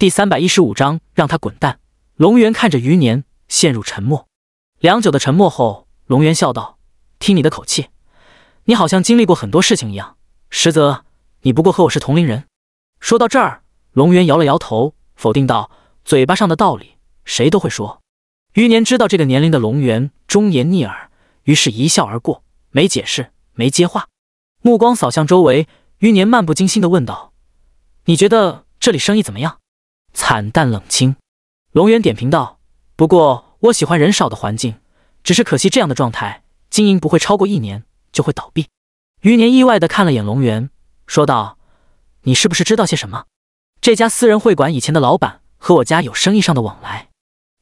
第三百一十五章，让他滚蛋。龙源看着余年，陷入沉默。良久的沉默后，龙源笑道：“听你的口气，你好像经历过很多事情一样。实则，你不过和我是同龄人。”说到这儿，龙源摇了摇头，否定道：“嘴巴上的道理，谁都会说。”余年知道这个年龄的龙源忠言逆耳，于是一笑而过，没解释，没接话，目光扫向周围，余年漫不经心的问道：“你觉得这里生意怎么样？”惨淡冷清，龙源点评道：“不过我喜欢人少的环境，只是可惜这样的状态经营不会超过一年就会倒闭。”余年意外的看了眼龙源，说道：“你是不是知道些什么？这家私人会馆以前的老板和我家有生意上的往来。”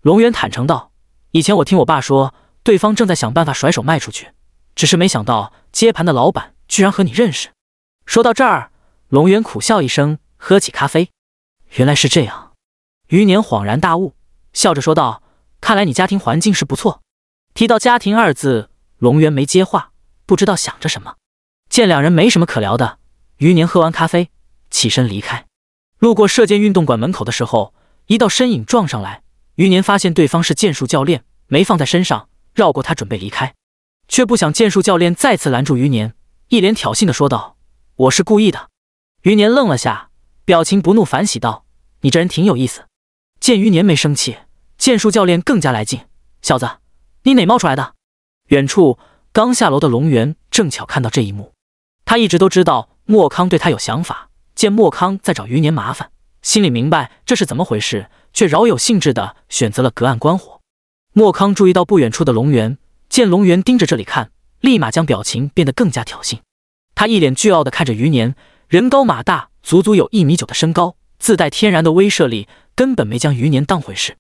龙源坦诚道：“以前我听我爸说，对方正在想办法甩手卖出去，只是没想到接盘的老板居然和你认识。”说到这儿，龙源苦笑一声，喝起咖啡。原来是这样，余年恍然大悟，笑着说道：“看来你家庭环境是不错。”提到家庭二字，龙源没接话，不知道想着什么。见两人没什么可聊的，余年喝完咖啡，起身离开。路过射箭运动馆门口的时候，一道身影撞上来。余年发现对方是剑术教练，没放在身上，绕过他准备离开，却不想剑术教练再次拦住余年，一脸挑衅的说道：“我是故意的。”余年愣了下，表情不怒反喜道。你这人挺有意思。见余年没生气，剑术教练更加来劲。小子，你哪冒出来的？远处刚下楼的龙源正巧看到这一幕。他一直都知道莫康对他有想法，见莫康在找余年麻烦，心里明白这是怎么回事，却饶有兴致的选择了隔岸观火。莫康注意到不远处的龙源，见龙源盯着这里看，立马将表情变得更加挑衅。他一脸倨傲的看着余年，人高马大，足足有一米九的身高。自带天然的威慑力，根本没将余年当回事。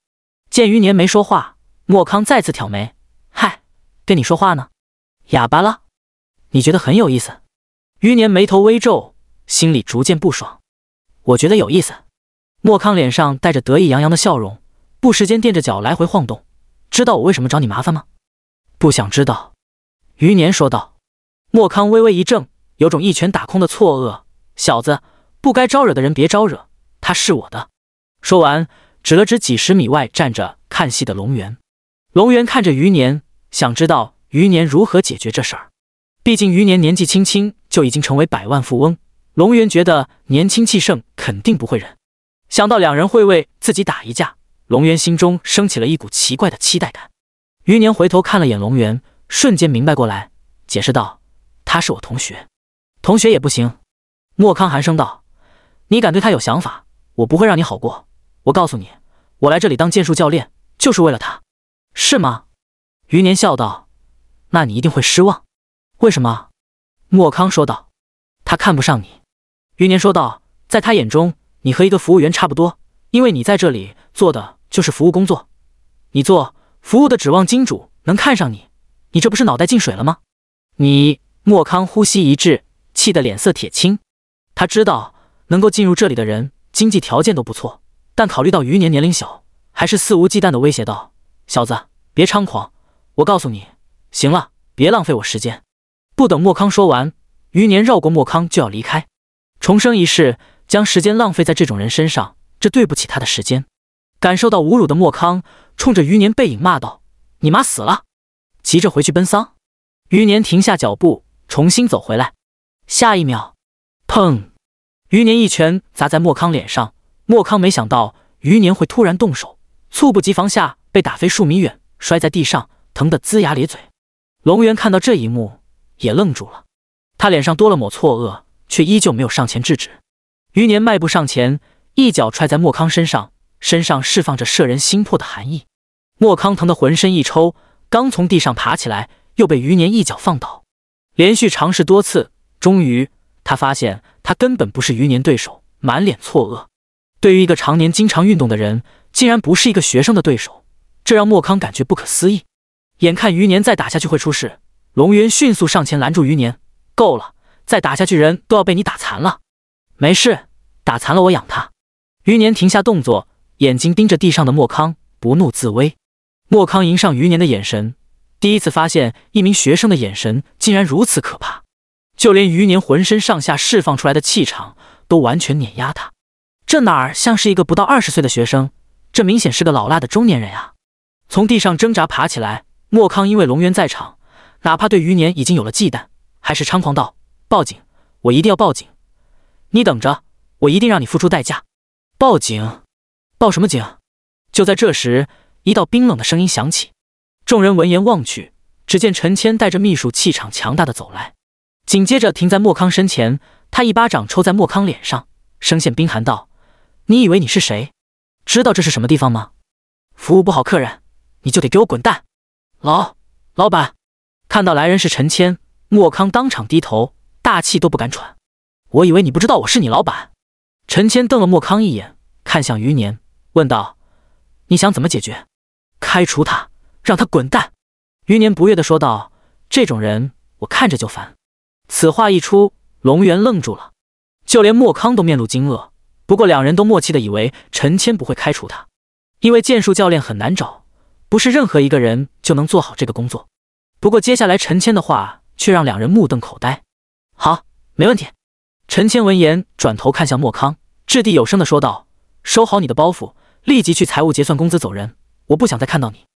见余年没说话，莫康再次挑眉：“嗨，跟你说话呢，哑巴了？你觉得很有意思？”余年眉头微皱，心里逐渐不爽。“我觉得有意思。”莫康脸上带着得意洋洋的笑容，不时间垫着脚来回晃动。“知道我为什么找你麻烦吗？”“不想知道。”余年说道。莫康微微一怔，有种一拳打空的错愕。“小子，不该招惹的人别招惹。”他是我的。说完，指了指几十米外站着看戏的龙源。龙源看着余年，想知道余年如何解决这事儿。毕竟余年年纪轻轻就已经成为百万富翁，龙源觉得年轻气盛肯定不会忍。想到两人会为自己打一架，龙源心中升起了一股奇怪的期待感。余年回头看了眼龙源，瞬间明白过来，解释道：“他是我同学，同学也不行。”莫康寒声道：“你敢对他有想法？”我不会让你好过，我告诉你，我来这里当剑术教练就是为了他，是吗？余年笑道。那你一定会失望，为什么？莫康说道。他看不上你，余年说道，在他眼中，你和一个服务员差不多，因为你在这里做的就是服务工作，你做服务的指望金主能看上你，你这不是脑袋进水了吗？你莫康呼吸一滞，气得脸色铁青，他知道能够进入这里的人。经济条件都不错，但考虑到余年年龄小，还是肆无忌惮地威胁道：“小子，别猖狂！我告诉你，行了，别浪费我时间。”不等莫康说完，余年绕过莫康就要离开。重生一世，将时间浪费在这种人身上，这对不起他的时间。感受到侮辱的莫康冲着余年背影骂道：“你妈死了，急着回去奔丧？”余年停下脚步，重新走回来。下一秒，砰！余年一拳砸在莫康脸上，莫康没想到余年会突然动手，猝不及防下被打飞数米远，摔在地上，疼得龇牙咧嘴。龙源看到这一幕也愣住了，他脸上多了抹错愕，却依旧没有上前制止。余年迈步上前，一脚踹在莫康身上，身上释放着摄人心魄的寒意。莫康疼得浑身一抽，刚从地上爬起来，又被余年一脚放倒。连续尝试多次，终于他发现。他根本不是余年对手，满脸错愕。对于一个常年经常运动的人，竟然不是一个学生的对手，这让莫康感觉不可思议。眼看余年再打下去会出事，龙云迅速上前拦住余年：“够了，再打下去人都要被你打残了。”“没事，打残了我养他。”余年停下动作，眼睛盯着地上的莫康，不怒自威。莫康迎上余年的眼神，第一次发现一名学生的眼神竟然如此可怕。就连余年浑身上下释放出来的气场都完全碾压他，这哪儿像是一个不到二十岁的学生？这明显是个老辣的中年人啊！从地上挣扎爬起来，莫康因为龙渊在场，哪怕对余年已经有了忌惮，还是猖狂道：“报警！我一定要报警！你等着，我一定让你付出代价！”报警？报什么警？就在这时，一道冰冷的声音响起，众人闻言望去，只见陈谦带着秘书，气场强大的走来。紧接着停在莫康身前，他一巴掌抽在莫康脸上，声线冰寒道：“你以为你是谁？知道这是什么地方吗？服务不好客人，你就得给我滚蛋！”老老板看到来人是陈谦，莫康当场低头，大气都不敢喘。我以为你不知道我是你老板。陈谦瞪了莫康一眼，看向余年，问道：“你想怎么解决？开除他，让他滚蛋？”余年不悦的说道：“这种人，我看着就烦。”此话一出，龙源愣住了，就连莫康都面露惊愕。不过，两人都默契的以为陈谦不会开除他，因为剑术教练很难找，不是任何一个人就能做好这个工作。不过，接下来陈谦的话却让两人目瞪口呆。好，没问题。陈谦闻言，转头看向莫康，掷地有声的说道：“收好你的包袱，立即去财务结算工资走人，我不想再看到你。”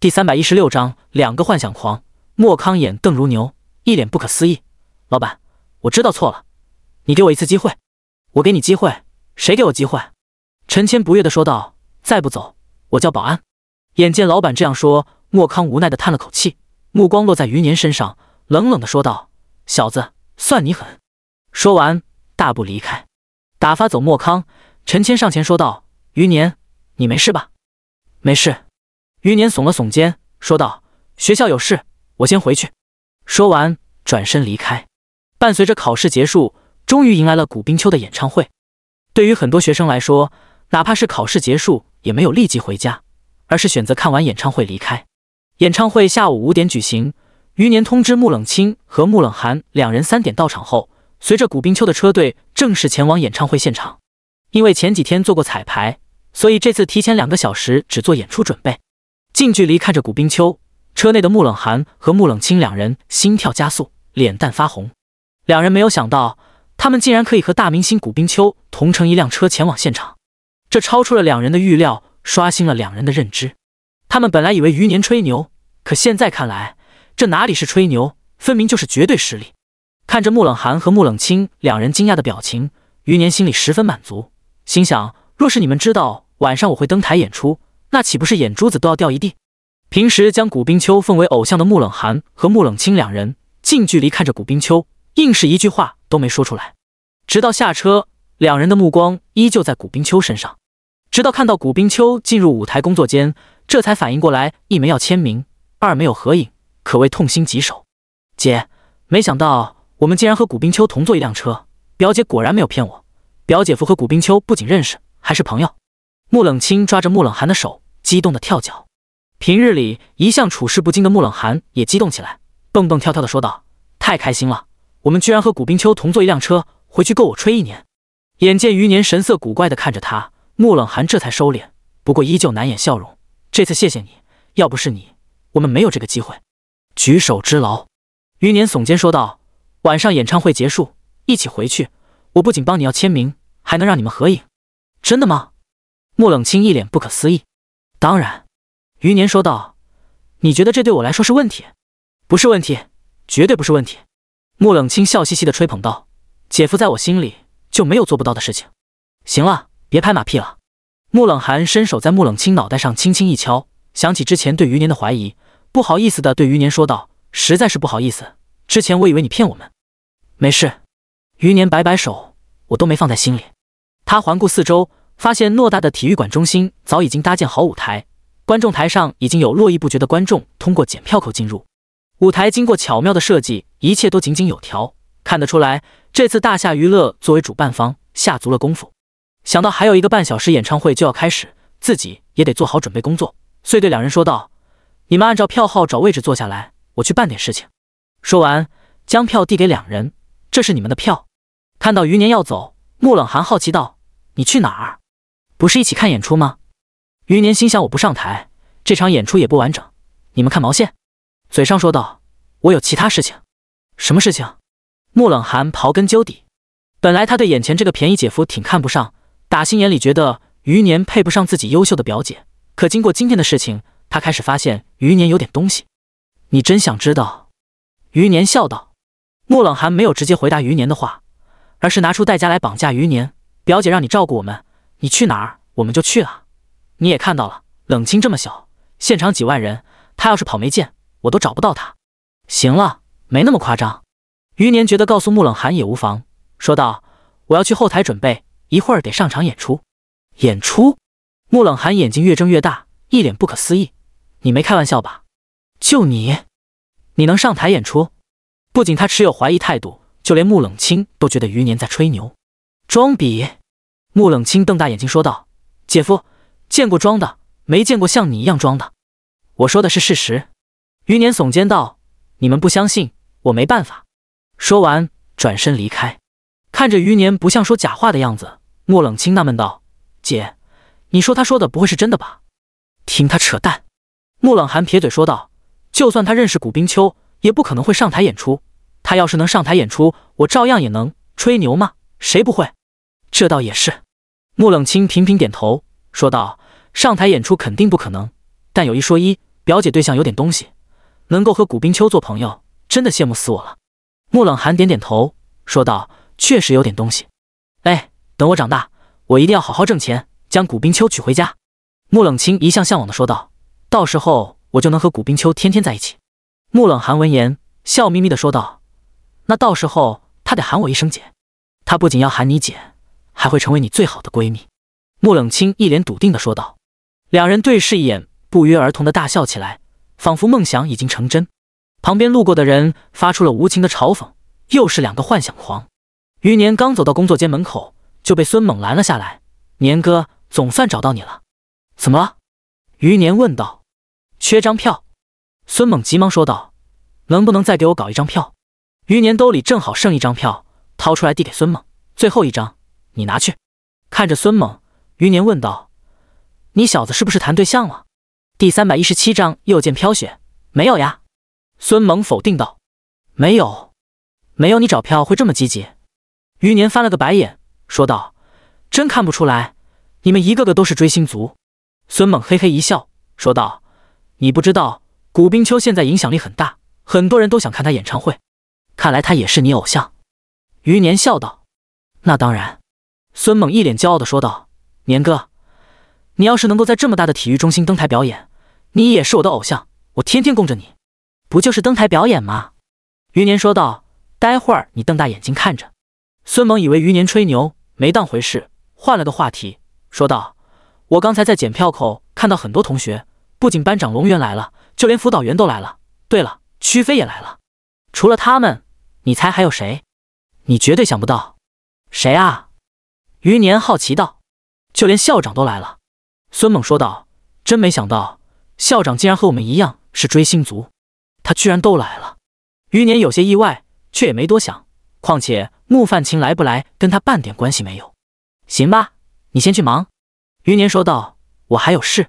第三百一十六章两个幻想狂。莫康眼瞪如牛，一脸不可思议。老板，我知道错了，你给我一次机会。我给你机会，谁给我机会？陈谦不悦的说道：“再不走，我叫保安。”眼见老板这样说，莫康无奈的叹了口气，目光落在余年身上，冷冷的说道：“小子，算你狠。”说完，大步离开，打发走莫康。陈谦上前说道：“余年，你没事吧？”“没事。”余年耸了耸肩，说道：“学校有事，我先回去。”说完，转身离开。伴随着考试结束，终于迎来了古冰秋的演唱会。对于很多学生来说，哪怕是考试结束，也没有立即回家，而是选择看完演唱会离开。演唱会下午五点举行，余年通知穆冷清和穆冷寒两人三点到场后，随着古冰秋的车队正式前往演唱会现场。因为前几天做过彩排，所以这次提前两个小时只做演出准备。近距离看着古冰秋车内的穆冷寒和穆冷清两人，心跳加速，脸蛋发红。两人没有想到，他们竟然可以和大明星古冰秋同乘一辆车前往现场，这超出了两人的预料，刷新了两人的认知。他们本来以为余年吹牛，可现在看来，这哪里是吹牛，分明就是绝对实力。看着穆冷寒和穆冷清两人惊讶的表情，余年心里十分满足，心想：若是你们知道晚上我会登台演出，那岂不是眼珠子都要掉一地？平时将古冰秋奉为偶像的穆冷寒和穆冷清两人，近距离看着古冰秋。硬是一句话都没说出来，直到下车，两人的目光依旧在古冰秋身上，直到看到古冰秋进入舞台工作间，这才反应过来：一没要签名，二没有合影，可谓痛心疾首。姐，没想到我们竟然和古冰秋同坐一辆车，表姐果然没有骗我，表姐夫和古冰秋不仅认识，还是朋友。穆冷清抓着穆冷寒的手，激动的跳脚。平日里一向处事不惊的穆冷寒也激动起来，蹦蹦跳跳的说道：“太开心了！”我们居然和古冰秋同坐一辆车回去，够我吹一年。眼见余年神色古怪的看着他，穆冷寒这才收敛，不过依旧难掩笑容。这次谢谢你，要不是你，我们没有这个机会。举手之劳，余年耸肩说道。晚上演唱会结束，一起回去。我不仅帮你要签名，还能让你们合影。真的吗？穆冷清一脸不可思议。当然，余年说道。你觉得这对我来说是问题？不是问题，绝对不是问题。穆冷清笑嘻嘻的吹捧道：“姐夫，在我心里就没有做不到的事情。”行了，别拍马屁了。穆冷寒伸手在穆冷清脑袋上轻轻一敲，想起之前对余年的怀疑，不好意思的对余年说道：“实在是不好意思，之前我以为你骗我们。”没事。余年摆摆手：“我都没放在心里。”他环顾四周，发现偌大的体育馆中心早已经搭建好舞台，观众台上已经有络绎不绝的观众通过检票口进入。舞台经过巧妙的设计，一切都井井有条。看得出来，这次大夏娱乐作为主办方下足了功夫。想到还有一个半小时演唱会就要开始，自己也得做好准备工作，遂对两人说道：“你们按照票号找位置坐下来，我去办点事情。”说完，将票递给两人：“这是你们的票。”看到余年要走，穆冷寒好奇道：“你去哪儿？不是一起看演出吗？”余年心想：“我不上台，这场演出也不完整，你们看毛线？”嘴上说道：“我有其他事情，什么事情？”穆冷寒刨根究底。本来他对眼前这个便宜姐夫挺看不上，打心眼里觉得余年配不上自己优秀的表姐。可经过今天的事情，他开始发现余年有点东西。你真想知道？余年笑道。穆冷寒没有直接回答余年的话，而是拿出代价来绑架余年表姐：“让你照顾我们，你去哪儿我们就去啊！你也看到了，冷清这么小，现场几万人，他要是跑没见。”我都找不到他，行了，没那么夸张。余年觉得告诉穆冷寒也无妨，说道：“我要去后台准备，一会儿得上场演出。”演出？穆冷寒眼睛越睁越大，一脸不可思议：“你没开玩笑吧？就你，你能上台演出？不仅他持有怀疑态度，就连穆冷清都觉得余年在吹牛、装逼。”穆冷清瞪大眼睛说道：“姐夫，见过装的，没见过像你一样装的。我说的是事实。”余年耸肩道：“你们不相信，我没办法。”说完，转身离开。看着余年不像说假话的样子，穆冷清纳闷道：“姐，你说他说的不会是真的吧？”听他扯淡，穆冷寒撇嘴说道：“就算他认识古冰秋，也不可能会上台演出。他要是能上台演出，我照样也能吹牛吗？谁不会？这倒也是。”穆冷清频频点头说道：“上台演出肯定不可能，但有一说一，表姐对象有点东西。”能够和古冰秋做朋友，真的羡慕死我了。穆冷寒点点头，说道：“确实有点东西。哎，等我长大，我一定要好好挣钱，将古冰秋娶回家。”穆冷清一向向往的说道：“到时候我就能和古冰秋天天在一起。”穆冷寒闻言，笑眯眯的说道：“那到时候她得喊我一声姐。她不仅要喊你姐，还会成为你最好的闺蜜。”穆冷清一脸笃定的说道。两人对视一眼，不约而同的大笑起来。仿佛梦想已经成真，旁边路过的人发出了无情的嘲讽：“又是两个幻想狂。”余年刚走到工作间门口，就被孙猛拦了下来。“年哥，总算找到你了。”“怎么了？”余年问道。“缺张票。”孙猛急忙说道。“能不能再给我搞一张票？”余年兜里正好剩一张票，掏出来递给孙猛：“最后一张，你拿去。”看着孙猛，余年问道：“你小子是不是谈对象了？”第三百一十七章又见飘雪。没有呀，孙猛否定道：“没有，没有你找票会这么积极。”余年翻了个白眼说道：“真看不出来，你们一个个都是追星族。”孙猛嘿嘿一笑说道：“你不知道，古冰秋现在影响力很大，很多人都想看他演唱会。看来他也是你偶像。”余年笑道：“那当然。”孙猛一脸骄傲的说道：“年哥，你要是能够在这么大的体育中心登台表演。”你也是我的偶像，我天天供着你，不就是登台表演吗？余年说道。待会儿你瞪大眼睛看着。孙猛以为余年吹牛，没当回事，换了个话题说道：“我刚才在检票口看到很多同学，不仅班长龙源来了，就连辅导员都来了。对了，屈飞也来了。除了他们，你猜还有谁？你绝对想不到。谁啊？”余年好奇道：“就连校长都来了。”孙猛说道：“真没想到。”校长竟然和我们一样是追星族，他居然都来了。余年有些意外，却也没多想。况且穆范晴来不来跟他半点关系没有，行吧，你先去忙。”余年说道，“我还有事。”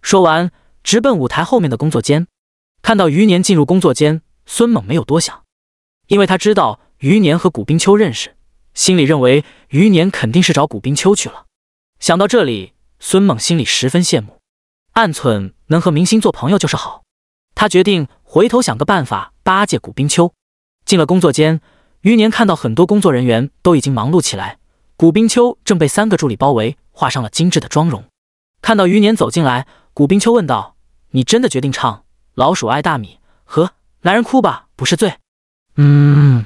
说完，直奔舞台后面的工作间。看到余年进入工作间，孙猛没有多想，因为他知道余年和古冰秋认识，心里认为余年肯定是找古冰秋去了。想到这里，孙猛心里十分羡慕。暗存能和明星做朋友就是好，他决定回头想个办法巴结古冰秋。进了工作间，余年看到很多工作人员都已经忙碌起来，古冰秋正被三个助理包围，画上了精致的妆容。看到余年走进来，古冰秋问道：“你真的决定唱《老鼠爱大米》和《男人哭吧不是罪》？”嗯，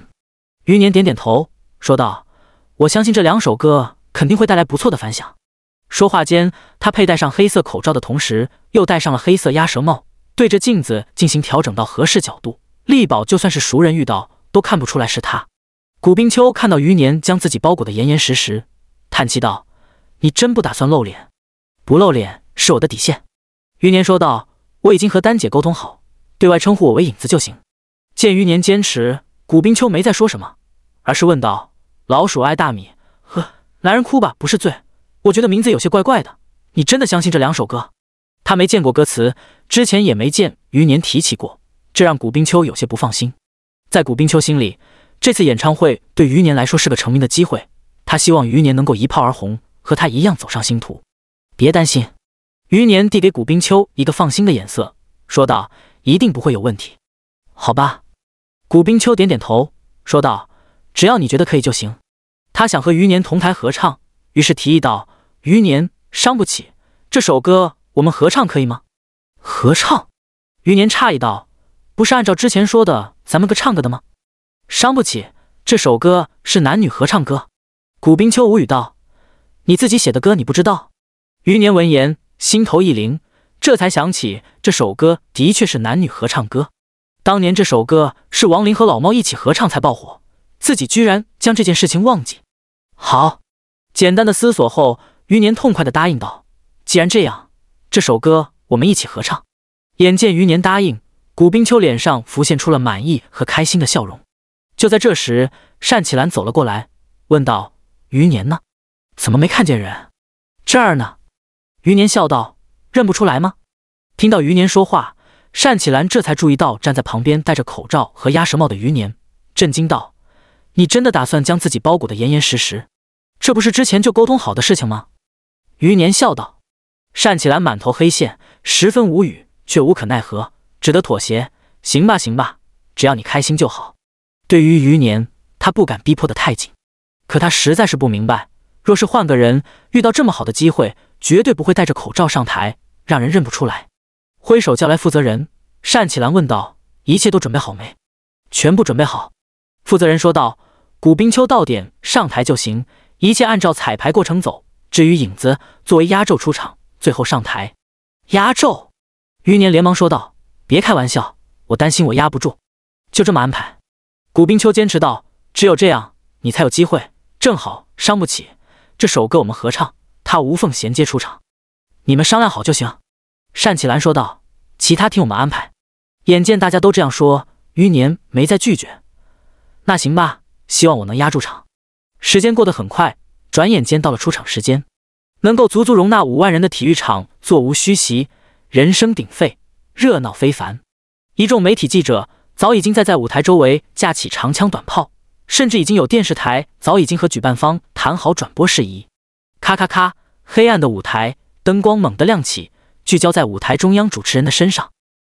余年点点头，说道：“我相信这两首歌肯定会带来不错的反响。”说话间，他佩戴上黑色口罩的同时，又戴上了黑色鸭舌帽，对着镜子进行调整到合适角度，力保就算是熟人遇到都看不出来是他。古冰秋看到余年将自己包裹得严严实实，叹气道：“你真不打算露脸？不露脸是我的底线。”余年说道：“我已经和丹姐沟通好，对外称呼我为影子就行。”见余年坚持，古冰秋没再说什么，而是问道：“老鼠爱大米，呵，男人哭吧不是罪。”我觉得名字有些怪怪的。你真的相信这两首歌？他没见过歌词，之前也没见余年提起过，这让古冰秋有些不放心。在古冰秋心里，这次演唱会对余年来说是个成名的机会，他希望余年能够一炮而红，和他一样走上星途。别担心，余年递给古冰秋一个放心的眼色，说道：“一定不会有问题。”好吧，古冰秋点点头，说道：“只要你觉得可以就行。”他想和余年同台合唱，于是提议道。余年伤不起，这首歌我们合唱可以吗？合唱。余年诧异道：“不是按照之前说的，咱们个唱歌的吗？”伤不起，这首歌是男女合唱歌。古冰秋无语道：“你自己写的歌，你不知道？”余年闻言心头一凛，这才想起这首歌的确是男女合唱歌。当年这首歌是王林和老猫一起合唱才爆火，自己居然将这件事情忘记。好，简单的思索后。余年痛快的答应道：“既然这样，这首歌我们一起合唱。”眼见余年答应，古冰秋脸上浮现出了满意和开心的笑容。就在这时，单启兰走了过来，问道：“余年呢？怎么没看见人？”“这儿呢。”余年笑道：“认不出来吗？”听到余年说话，单启兰这才注意到站在旁边戴着口罩和鸭舌帽的余年，震惊道：“你真的打算将自己包裹的严严实实？这不是之前就沟通好的事情吗？”余年笑道：“单启兰满头黑线，十分无语，却无可奈何，只得妥协。行吧，行吧，只要你开心就好。对于余年，他不敢逼迫得太紧。可他实在是不明白，若是换个人，遇到这么好的机会，绝对不会戴着口罩上台，让人认不出来。挥手叫来负责人，单启兰问道：‘一切都准备好没？’全部准备好。负责人说道：‘古冰秋到点上台就行，一切按照彩排过程走。’”至于影子，作为压轴出场，最后上台。压轴，余年连忙说道：“别开玩笑，我担心我压不住。”就这么安排。古冰秋坚持道：“只有这样，你才有机会。正好伤不起，这首歌我们合唱，他无缝衔接出场。你们商量好就行。”单启兰说道：“其他听我们安排。”眼见大家都这样说，余年没再拒绝。那行吧，希望我能压住场。时间过得很快，转眼间到了出场时间。能够足足容纳五万人的体育场座无虚席，人声鼎沸，热闹非凡。一众媒体记者早已经在在舞台周围架起长枪短炮，甚至已经有电视台早已经和举办方谈好转播事宜。咔咔咔，黑暗的舞台灯光猛地亮起，聚焦在舞台中央主持人的身上。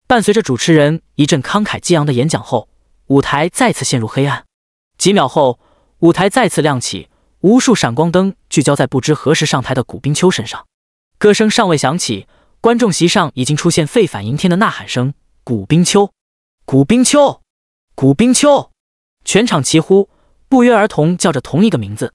伴随着主持人一阵慷慨激昂的演讲后，舞台再次陷入黑暗。几秒后，舞台再次亮起。无数闪光灯聚焦在不知何时上台的古冰秋身上，歌声尚未响起，观众席上已经出现沸反盈天的呐喊声。古冰秋，古冰秋，古冰秋，全场齐呼，不约而同叫着同一个名字。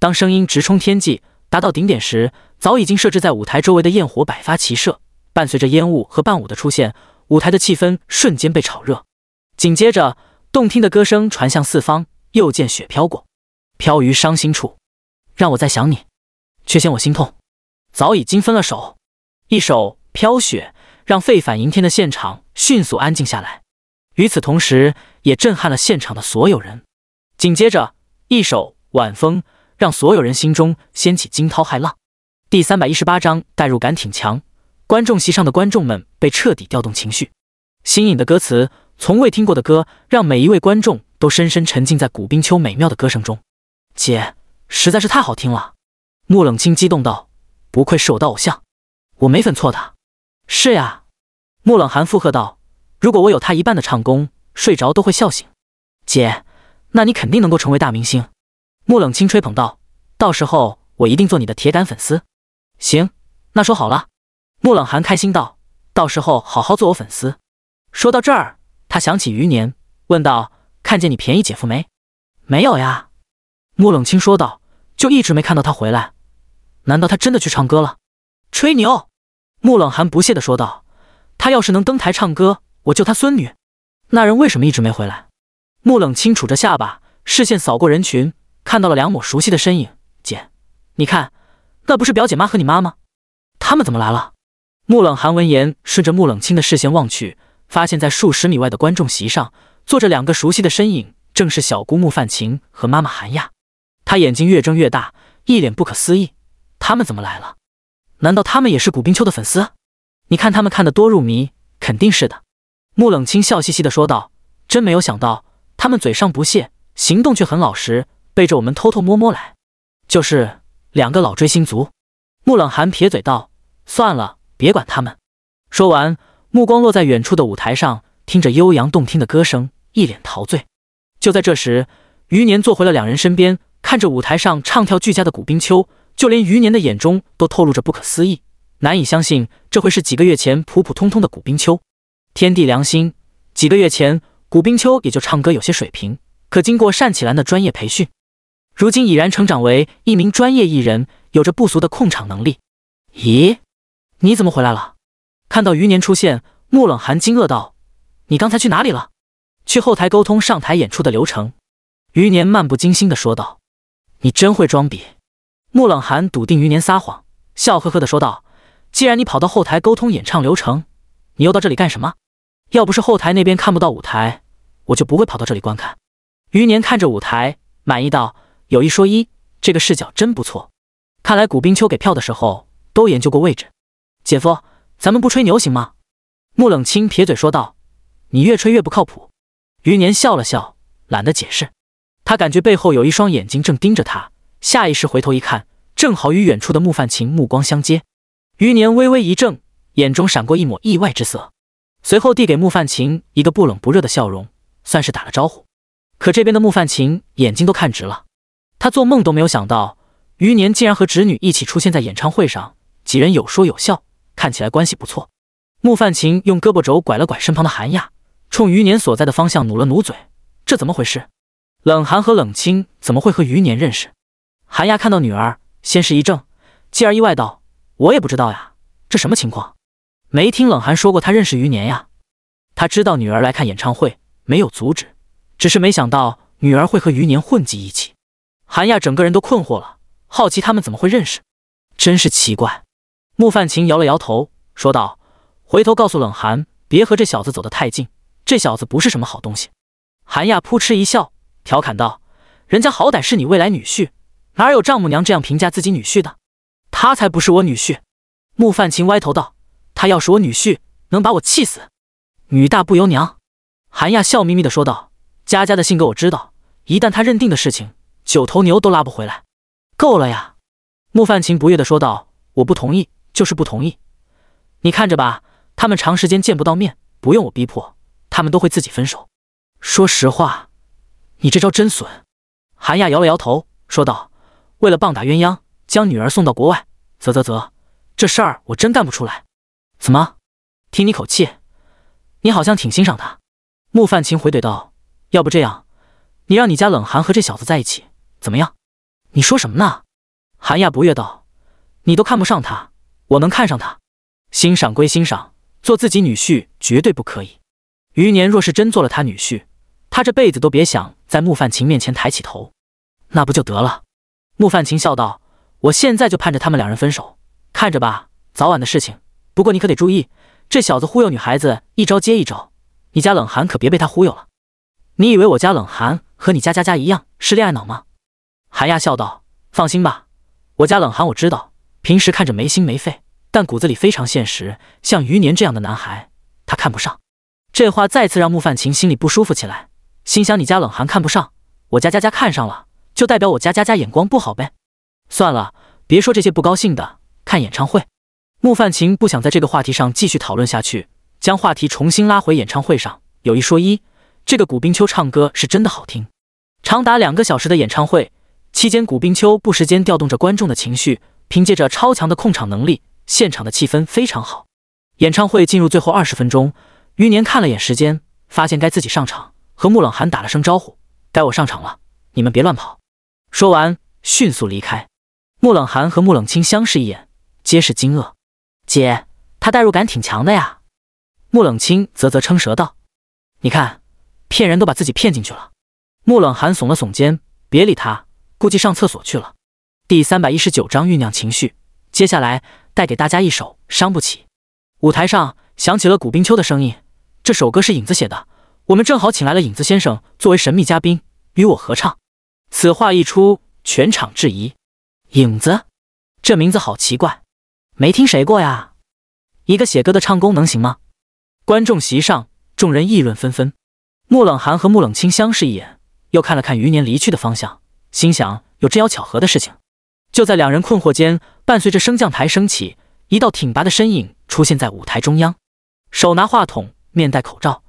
当声音直冲天际，达到顶点时，早已经设置在舞台周围的焰火百发齐射，伴随着烟雾和伴舞的出现，舞台的气氛瞬间被炒热。紧接着，动听的歌声传向四方，又见雪飘过。飘于伤心处，让我在想你，却嫌我心痛，早已经分了手。一首《飘雪》，让沸反盈天的现场迅速安静下来，与此同时，也震撼了现场的所有人。紧接着，一首《晚风》，让所有人心中掀起惊涛骇浪。第三百一十八章，代入感挺强。观众席上的观众们被彻底调动情绪，新颖的歌词，从未听过的歌，让每一位观众都深深沉浸在古冰秋美妙的歌声中。姐实在是太好听了，穆冷清激动道：“不愧是我的偶像，我没粉错的。”是呀，穆冷寒附和道：“如果我有他一半的唱功，睡着都会笑醒。”姐，那你肯定能够成为大明星，穆冷清吹捧道：“到时候我一定做你的铁杆粉丝。”行，那说好了，穆冷寒开心道：“到时候好好做我粉丝。”说到这儿，他想起余年，问道：“看见你便宜姐夫没？”“没有呀。”穆冷清说道：“就一直没看到他回来，难道他真的去唱歌了？”“吹牛！”穆冷寒不屑的说道：“他要是能登台唱歌，我救他孙女。”“那人为什么一直没回来？”穆冷清杵着下巴，视线扫过人群，看到了两抹熟悉的身影。“姐，你看，那不是表姐妈和你妈吗？他们怎么来了？”穆冷寒闻言，顺着穆冷清的视线望去，发现在数十米外的观众席上坐着两个熟悉的身影，正是小姑穆范琴和妈妈韩亚。他眼睛越睁越大，一脸不可思议：“他们怎么来了？难道他们也是古冰秋的粉丝？你看他们看的多入迷，肯定是的。”木冷清笑嘻嘻的说道：“真没有想到，他们嘴上不屑，行动却很老实，背着我们偷偷摸摸来，就是两个老追星族。”木冷寒撇嘴道：“算了，别管他们。”说完，目光落在远处的舞台上，听着悠扬动听的歌声，一脸陶醉。就在这时，余年坐回了两人身边。看着舞台上唱跳俱佳的古冰秋，就连余年的眼中都透露着不可思议，难以相信这会是几个月前普普通通的古冰秋。天地良心，几个月前古冰秋也就唱歌有些水平，可经过单启兰的专业培训，如今已然成长为一名专业艺人，有着不俗的控场能力。咦，你怎么回来了？看到余年出现，穆冷寒惊愕道：“你刚才去哪里了？去后台沟通上台演出的流程。”余年漫不经心地说道。你真会装逼，穆冷寒笃定余年撒谎，笑呵呵地说道：“既然你跑到后台沟通演唱流程，你又到这里干什么？要不是后台那边看不到舞台，我就不会跑到这里观看。”余年看着舞台，满意道：“有一说一，这个视角真不错。看来古冰秋给票的时候都研究过位置。”姐夫，咱们不吹牛行吗？穆冷清撇嘴说道：“你越吹越不靠谱。”余年笑了笑，懒得解释。他感觉背后有一双眼睛正盯着他，下意识回头一看，正好与远处的穆范琴目光相接。余年微微一怔，眼中闪过一抹意外之色，随后递给穆范琴一个不冷不热的笑容，算是打了招呼。可这边的穆范琴眼睛都看直了，他做梦都没有想到余年竟然和侄女一起出现在演唱会上，几人有说有笑，看起来关系不错。穆范琴用胳膊肘拐了拐身旁的韩亚，冲余年所在的方向努了努嘴，这怎么回事？冷寒和冷清怎么会和余年认识？韩亚看到女儿，先是一怔，继而意外道：“我也不知道呀，这什么情况？没听冷寒说过他认识余年呀。”他知道女儿来看演唱会，没有阻止，只是没想到女儿会和余年混迹一起。韩亚整个人都困惑了，好奇他们怎么会认识，真是奇怪。穆范琴摇了摇头，说道：“回头告诉冷寒，别和这小子走得太近，这小子不是什么好东西。”韩亚扑哧一笑。调侃道：“人家好歹是你未来女婿，哪有丈母娘这样评价自己女婿的？他才不是我女婿。”穆范琴歪头道：“他要是我女婿，能把我气死。”女大不由娘，韩亚笑眯眯的说道：“佳佳的性格我知道，一旦她认定的事情，九头牛都拉不回来。”够了呀，穆范琴不悦的说道：“我不同意，就是不同意。你看着吧，他们长时间见不到面，不用我逼迫，他们都会自己分手。”说实话。你这招真损，韩亚摇了摇头说道：“为了棒打鸳鸯，将女儿送到国外，啧啧啧，这事儿我真干不出来。”怎么？听你口气，你好像挺欣赏他。”穆范琴回怼道：“要不这样，你让你家冷寒和这小子在一起，怎么样？”你说什么呢？”韩亚不悦道：“你都看不上他，我能看上他？欣赏归欣赏，做自己女婿绝对不可以。余年若是真做了他女婿，他这辈子都别想。”在穆范琴面前抬起头，那不就得了？穆范琴笑道：“我现在就盼着他们两人分手，看着吧，早晚的事情。不过你可得注意，这小子忽悠女孩子一招接一招，你家冷寒可别被他忽悠了。你以为我家冷寒和你家佳佳一样是恋爱脑吗？”寒亚笑道：“放心吧，我家冷寒我知道，平时看着没心没肺，但骨子里非常现实。像余年这样的男孩，他看不上。”这话再次让穆范琴心里不舒服起来。心想：你家冷寒看不上，我家佳佳看上了，就代表我家佳佳眼光不好呗。算了，别说这些不高兴的，看演唱会。穆范琴不想在这个话题上继续讨论下去，将话题重新拉回演唱会上。有一说一，这个古冰秋唱歌是真的好听。长达两个小时的演唱会期间，古冰秋不时间调动着观众的情绪，凭借着超强的控场能力，现场的气氛非常好。演唱会进入最后二十分钟，余年看了眼时间，发现该自己上场。和穆冷寒打了声招呼，该我上场了，你们别乱跑。说完，迅速离开。穆冷寒和穆冷清相视一眼，皆是惊愕。姐，他代入感挺强的呀。穆冷清啧啧称舌道：“你看，骗人都把自己骗进去了。”穆冷寒耸了耸肩，别理他，估计上厕所去了。第三百一十九章酝酿情绪。接下来带给大家一首《伤不起》。舞台上响起了古冰秋的声音：“这首歌是影子写的。”我们正好请来了影子先生作为神秘嘉宾与我合唱。此话一出，全场质疑：“影子，这名字好奇怪，没听谁过呀？一个写歌的唱功能行吗？”观众席上众人议论纷纷。穆冷寒和穆冷清相视一眼，又看了看余年离去的方向，心想有这要巧合的事情。就在两人困惑间，伴随着升降台升起，一道挺拔的身影出现在舞台中央，手拿话筒，面戴口罩。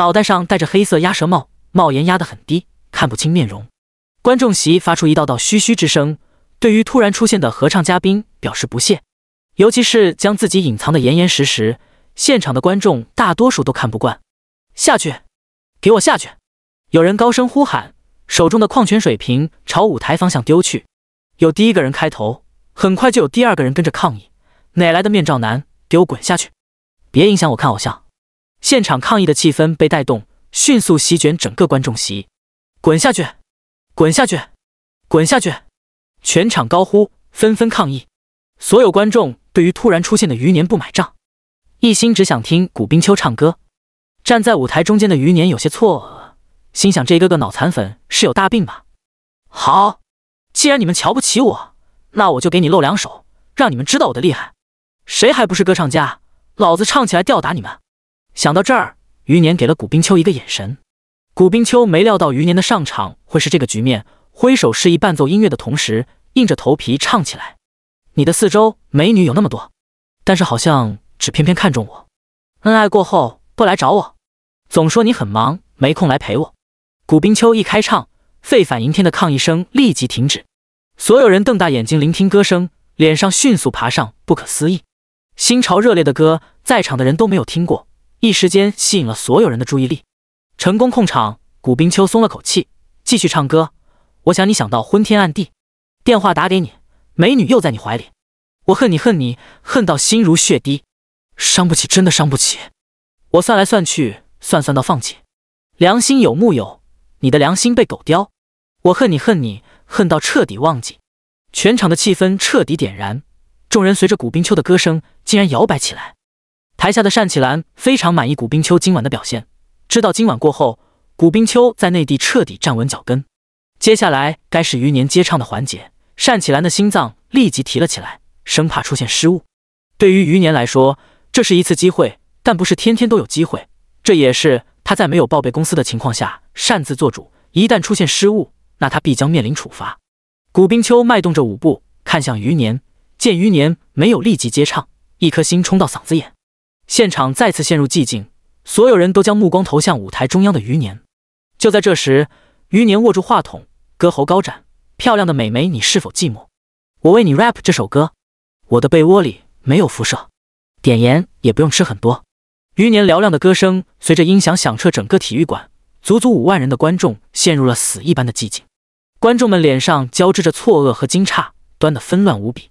脑袋上戴着黑色鸭舌帽，帽檐压得很低，看不清面容。观众席发出一道道嘘嘘之声，对于突然出现的合唱嘉宾表示不屑，尤其是将自己隐藏的严严实实，现场的观众大多数都看不惯。下去，给我下去！有人高声呼喊，手中的矿泉水瓶朝舞台方向丢去。有第一个人开头，很快就有第二个人跟着抗议：“哪来的面罩男？给我滚下去！别影响我看偶像。”现场抗议的气氛被带动，迅速席卷整个观众席。滚下去！滚下去！滚下去！全场高呼，纷纷抗议。所有观众对于突然出现的余年不买账，一心只想听古冰秋唱歌。站在舞台中间的余年有些错愕，心想：这一个个脑残粉是有大病吧？好，既然你们瞧不起我，那我就给你露两手，让你们知道我的厉害。谁还不是歌唱家？老子唱起来吊打你们！想到这儿，余年给了古冰秋一个眼神。古冰秋没料到余年的上场会是这个局面，挥手示意伴奏音乐的同时，硬着头皮唱起来：“你的四周美女有那么多，但是好像只偏偏看中我。恩爱过后不来找我，总说你很忙，没空来陪我。”古冰秋一开唱，沸反盈天的抗议声立即停止。所有人瞪大眼睛聆听歌声，脸上迅速爬上不可思议、心潮热烈的歌，在场的人都没有听过。一时间吸引了所有人的注意力，成功控场，古冰秋松了口气，继续唱歌。我想你想到昏天暗地，电话打给你，美女又在你怀里，我恨你恨你恨到心如血滴，伤不起，真的伤不起。我算来算去算算到放弃，良心有木有？你的良心被狗叼，我恨你恨你恨到彻底忘记。全场的气氛彻底点燃，众人随着古冰秋的歌声竟然摇摆起来。台下的单启兰非常满意古冰秋今晚的表现，知道今晚过后，古冰秋在内地彻底站稳脚跟，接下来该是余年接唱的环节。单启兰的心脏立即提了起来，生怕出现失误。对于余年来说，这是一次机会，但不是天天都有机会。这也是他在没有报备公司的情况下擅自做主，一旦出现失误，那他必将面临处罚。古冰秋迈动着舞步，看向余年，见余年没有立即接唱，一颗心冲到嗓子眼。现场再次陷入寂静，所有人都将目光投向舞台中央的余年。就在这时，余年握住话筒，歌喉高展：“漂亮的美眉，你是否寂寞？我为你 rap 这首歌。我的被窝里没有辐射，点盐也不用吃很多。”余年嘹亮的歌声随着音响响彻整个体育馆，足足五万人的观众陷入了死一般的寂静。观众们脸上交织着错愕和惊诧，端得纷乱无比。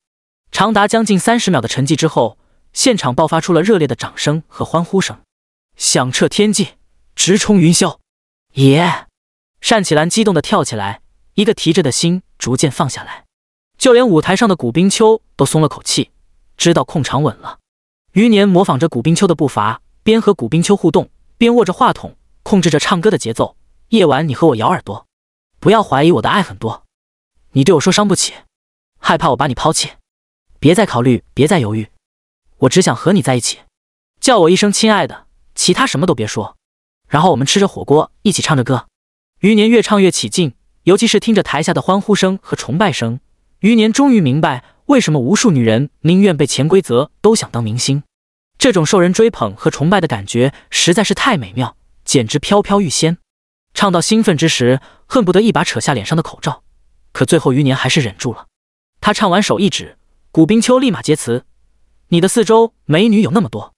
长达将近三十秒的沉寂之后。现场爆发出了热烈的掌声和欢呼声，响彻天际，直冲云霄。耶！单启兰激动地跳起来，一个提着的心逐渐放下来。就连舞台上的古冰秋都松了口气，知道控场稳了。余年模仿着古冰秋的步伐，边和古冰秋互动，边握着话筒控制着唱歌的节奏。夜晚，你和我咬耳朵，不要怀疑我的爱很多。你对我说伤不起，害怕我把你抛弃，别再考虑，别再犹豫。我只想和你在一起，叫我一声亲爱的，其他什么都别说。然后我们吃着火锅，一起唱着歌。余年越唱越起劲，尤其是听着台下的欢呼声和崇拜声，余年终于明白为什么无数女人宁愿被潜规则，都想当明星。这种受人追捧和崇拜的感觉实在是太美妙，简直飘飘欲仙。唱到兴奋之时，恨不得一把扯下脸上的口罩，可最后余年还是忍住了。他唱完手一指，古冰秋立马接词。你的四周美女有那么多，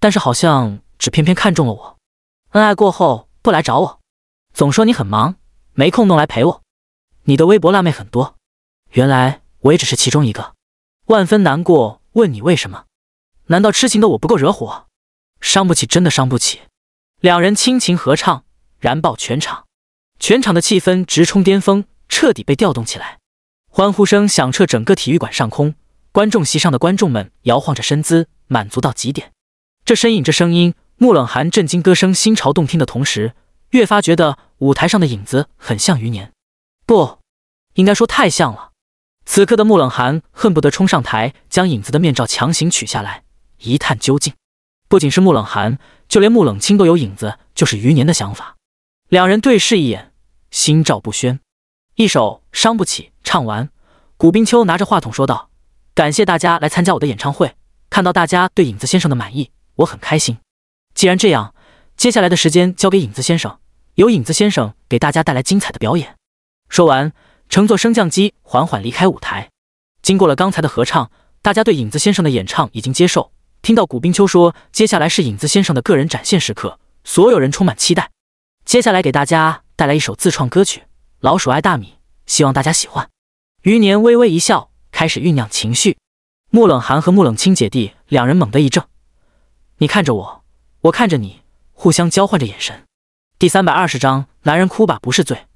但是好像只偏偏看中了我。恩爱过后不来找我，总说你很忙，没空弄来陪我。你的微博辣妹很多，原来我也只是其中一个，万分难过。问你为什么？难道痴情的我不够惹火，伤不起，真的伤不起？两人亲情合唱，燃爆全场，全场的气氛直冲巅峰，彻底被调动起来，欢呼声响彻整个体育馆上空。观众席上的观众们摇晃着身姿，满足到极点。这身影，这声音，穆冷寒震惊歌声心潮动听的同时，越发觉得舞台上的影子很像余年，不应该说太像了。此刻的穆冷寒恨不得冲上台将影子的面罩强行取下来，一探究竟。不仅是穆冷寒，就连穆冷清都有影子就是余年的想法。两人对视一眼，心照不宣。一首伤不起唱完，古冰秋拿着话筒说道。感谢大家来参加我的演唱会，看到大家对影子先生的满意，我很开心。既然这样，接下来的时间交给影子先生，由影子先生给大家带来精彩的表演。说完，乘坐升降机缓缓离开舞台。经过了刚才的合唱，大家对影子先生的演唱已经接受。听到古冰秋说接下来是影子先生的个人展现时刻，所有人充满期待。接下来给大家带来一首自创歌曲《老鼠爱大米》，希望大家喜欢。余年微微一笑。开始酝酿情绪，穆冷寒和穆冷清姐弟两人猛地一怔，你看着我，我看着你，互相交换着眼神。第三百二十章，男人哭吧不是罪。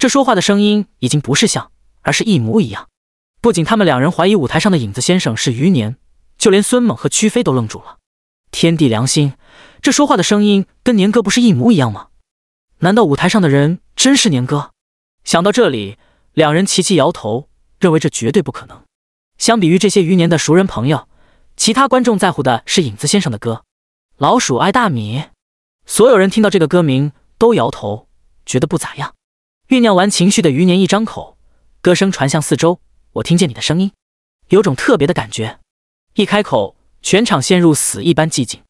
这说话的声音已经不是像，而是一模一样。不仅他们两人怀疑舞台上的影子先生是余年，就连孙猛和屈飞都愣住了。天地良心，这说话的声音跟年哥不是一模一样吗？难道舞台上的人真是年哥？想到这里，两人齐齐摇头，认为这绝对不可能。相比于这些余年的熟人朋友，其他观众在乎的是影子先生的歌《老鼠爱大米》。所有人听到这个歌名都摇头，觉得不咋样。酝酿完情绪的余年一张口，歌声传向四周。我听见你的声音，有种特别的感觉。一开口，全场陷入死一般寂静。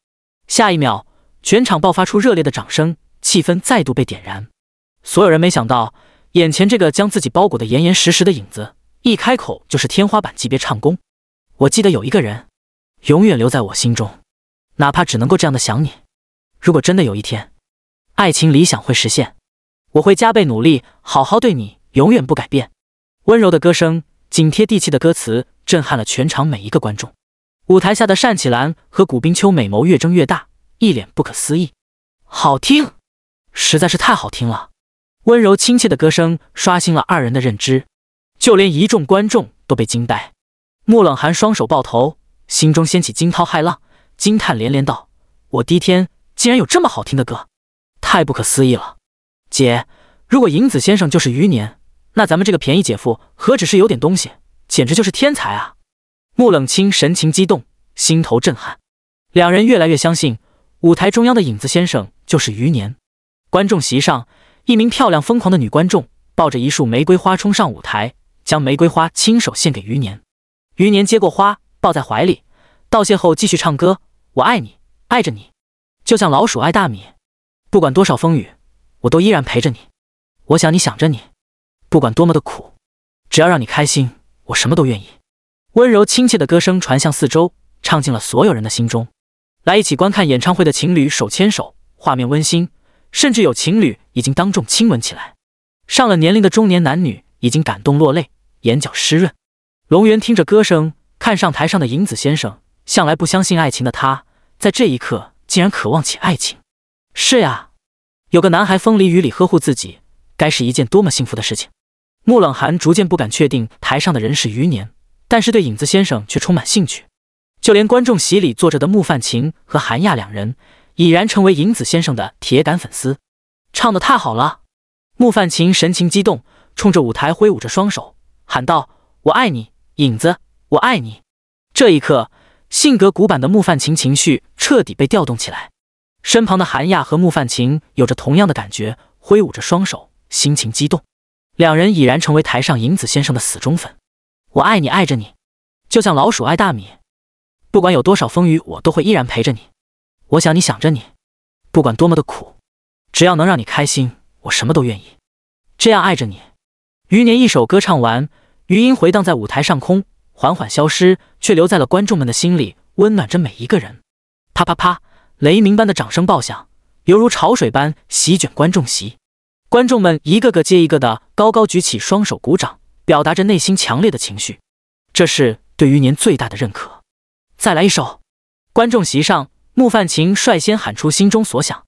下一秒，全场爆发出热烈的掌声，气氛再度被点燃。所有人没想到，眼前这个将自己包裹的严严实实的影子。一开口就是天花板级别唱功，我记得有一个人，永远留在我心中，哪怕只能够这样的想你。如果真的有一天，爱情理想会实现，我会加倍努力，好好对你，永远不改变。温柔的歌声，紧贴地气的歌词，震撼了全场每一个观众。舞台下的单启兰和古冰秋美眸越睁越大，一脸不可思议。好听，实在是太好听了。温柔亲切的歌声，刷新了二人的认知。就连一众观众都被惊呆，穆冷寒双手抱头，心中掀起惊涛骇浪，惊叹连连道：“我第一天竟然有这么好听的歌，太不可思议了！”姐，如果影子先生就是余年，那咱们这个便宜姐夫何止是有点东西，简直就是天才啊！穆冷清神情激动，心头震撼，两人越来越相信舞台中央的影子先生就是余年。观众席上，一名漂亮疯狂的女观众抱着一束玫瑰花冲上舞台。将玫瑰花亲手献给余年，余年接过花，抱在怀里，道谢后继续唱歌：“我爱你，爱着你，就像老鼠爱大米。不管多少风雨，我都依然陪着你。我想你，想着你，不管多么的苦，只要让你开心，我什么都愿意。”温柔亲切的歌声传向四周，唱进了所有人的心中。来一起观看演唱会的情侣手牵手，画面温馨，甚至有情侣已经当众亲吻起来。上了年龄的中年男女已经感动落泪。眼角湿润，龙源听着歌声，看上台上的影子先生。向来不相信爱情的他，在这一刻竟然渴望起爱情。是呀，有个男孩风里雨里呵护自己，该是一件多么幸福的事情。穆冷寒逐渐不敢确定台上的人是余年，但是对影子先生却充满兴趣。就连观众席里坐着的穆范琴和韩亚两人，已然成为影子先生的铁杆粉丝。唱的太好了！穆范琴神情激动，冲着舞台挥舞着双手。喊道：“我爱你，影子，我爱你。”这一刻，性格古板的穆范琴情绪彻底被调动起来。身旁的韩亚和穆范琴有着同样的感觉，挥舞着双手，心情激动。两人已然成为台上影子先生的死忠粉。“我爱你，爱着你，就像老鼠爱大米。不管有多少风雨，我都会依然陪着你。我想你，想着你，不管多么的苦，只要能让你开心，我什么都愿意。这样爱着你。”余年一首歌唱完，余音回荡在舞台上空，缓缓消失，却留在了观众们的心里，温暖着每一个人。啪啪啪，雷鸣般的掌声爆响，犹如潮水般席卷观众席，观众们一个个接一个的高高举起双手鼓掌，表达着内心强烈的情绪。这是对余年最大的认可。再来一首！观众席上，穆范琴率先喊出心中所想：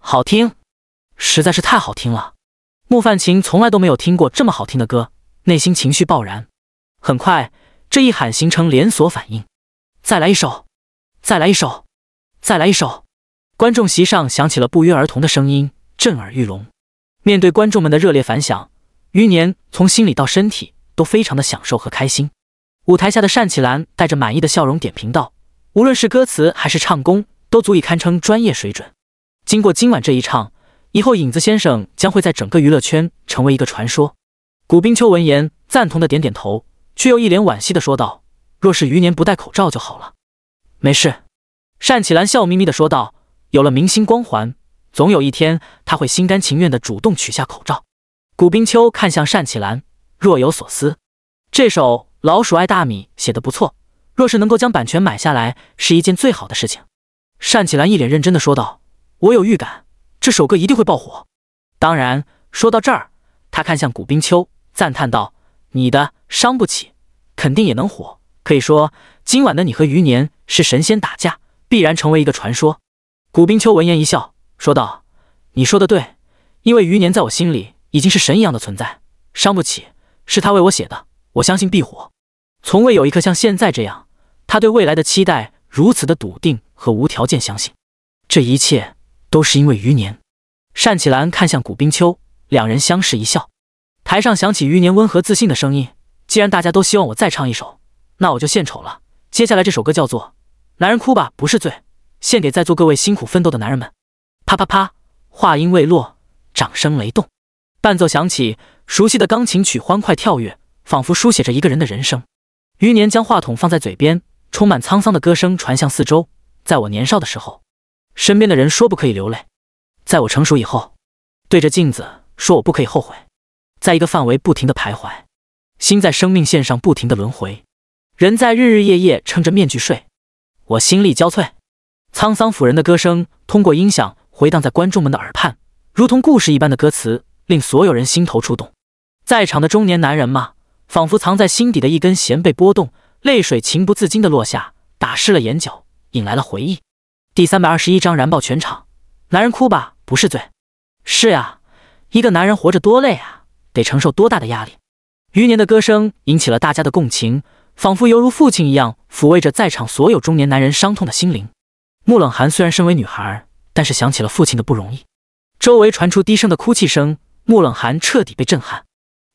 好听，实在是太好听了。穆范琴从来都没有听过这么好听的歌，内心情绪爆燃。很快，这一喊形成连锁反应，再来一首，再来一首，再来一首。观众席上响起了不约而同的声音，震耳欲聋。面对观众们的热烈反响，余年从心里到身体都非常的享受和开心。舞台下的单启兰带着满意的笑容点评道：“无论是歌词还是唱功，都足以堪称专业水准。”经过今晚这一唱。以后，影子先生将会在整个娱乐圈成为一个传说。古冰秋闻言，赞同的点点头，却又一脸惋惜的说道：“若是余年不戴口罩就好了。”“没事。”单启兰笑眯眯的说道：“有了明星光环，总有一天他会心甘情愿的主动取下口罩。”古冰秋看向单启兰，若有所思：“这首《老鼠爱大米》写的不错，若是能够将版权买下来，是一件最好的事情。”单启兰一脸认真的说道：“我有预感。”这首歌一定会爆火。当然，说到这儿，他看向古冰秋，赞叹道：“你的伤不起，肯定也能火。可以说，今晚的你和余年是神仙打架，必然成为一个传说。”古冰秋闻言一笑，说道：“你说的对，因为余年在我心里已经是神一样的存在，伤不起，是他为我写的，我相信必火。从未有一刻像现在这样，他对未来的期待如此的笃定和无条件相信。这一切。”都是因为余年，单启兰看向古冰秋，两人相视一笑。台上响起余年温和自信的声音：“既然大家都希望我再唱一首，那我就献丑了。接下来这首歌叫做《男人哭吧不是罪》，献给在座各位辛苦奋斗的男人们。”啪啪啪，话音未落，掌声雷动，伴奏响起，熟悉的钢琴曲欢快跳跃，仿佛书写着一个人的人生。余年将话筒放在嘴边，充满沧桑的歌声传向四周：“在我年少的时候。”身边的人说不可以流泪，在我成熟以后，对着镜子说我不可以后悔，在一个范围不停的徘徊，心在生命线上不停的轮回，人在日日夜夜撑着面具睡，我心力交瘁。沧桑抚人的歌声通过音响回荡在观众们的耳畔，如同故事一般的歌词令所有人心头触动。在场的中年男人嘛，仿佛藏在心底的一根弦被拨动，泪水情不自禁的落下，打湿了眼角，引来了回忆。第三百二十一章燃爆全场，男人哭吧不是罪。是呀，一个男人活着多累啊，得承受多大的压力。余年的歌声引起了大家的共情，仿佛犹如父亲一样抚慰着在场所有中年男人伤痛的心灵。穆冷寒虽然身为女孩，但是想起了父亲的不容易。周围传出低声的哭泣声，穆冷寒彻底被震撼。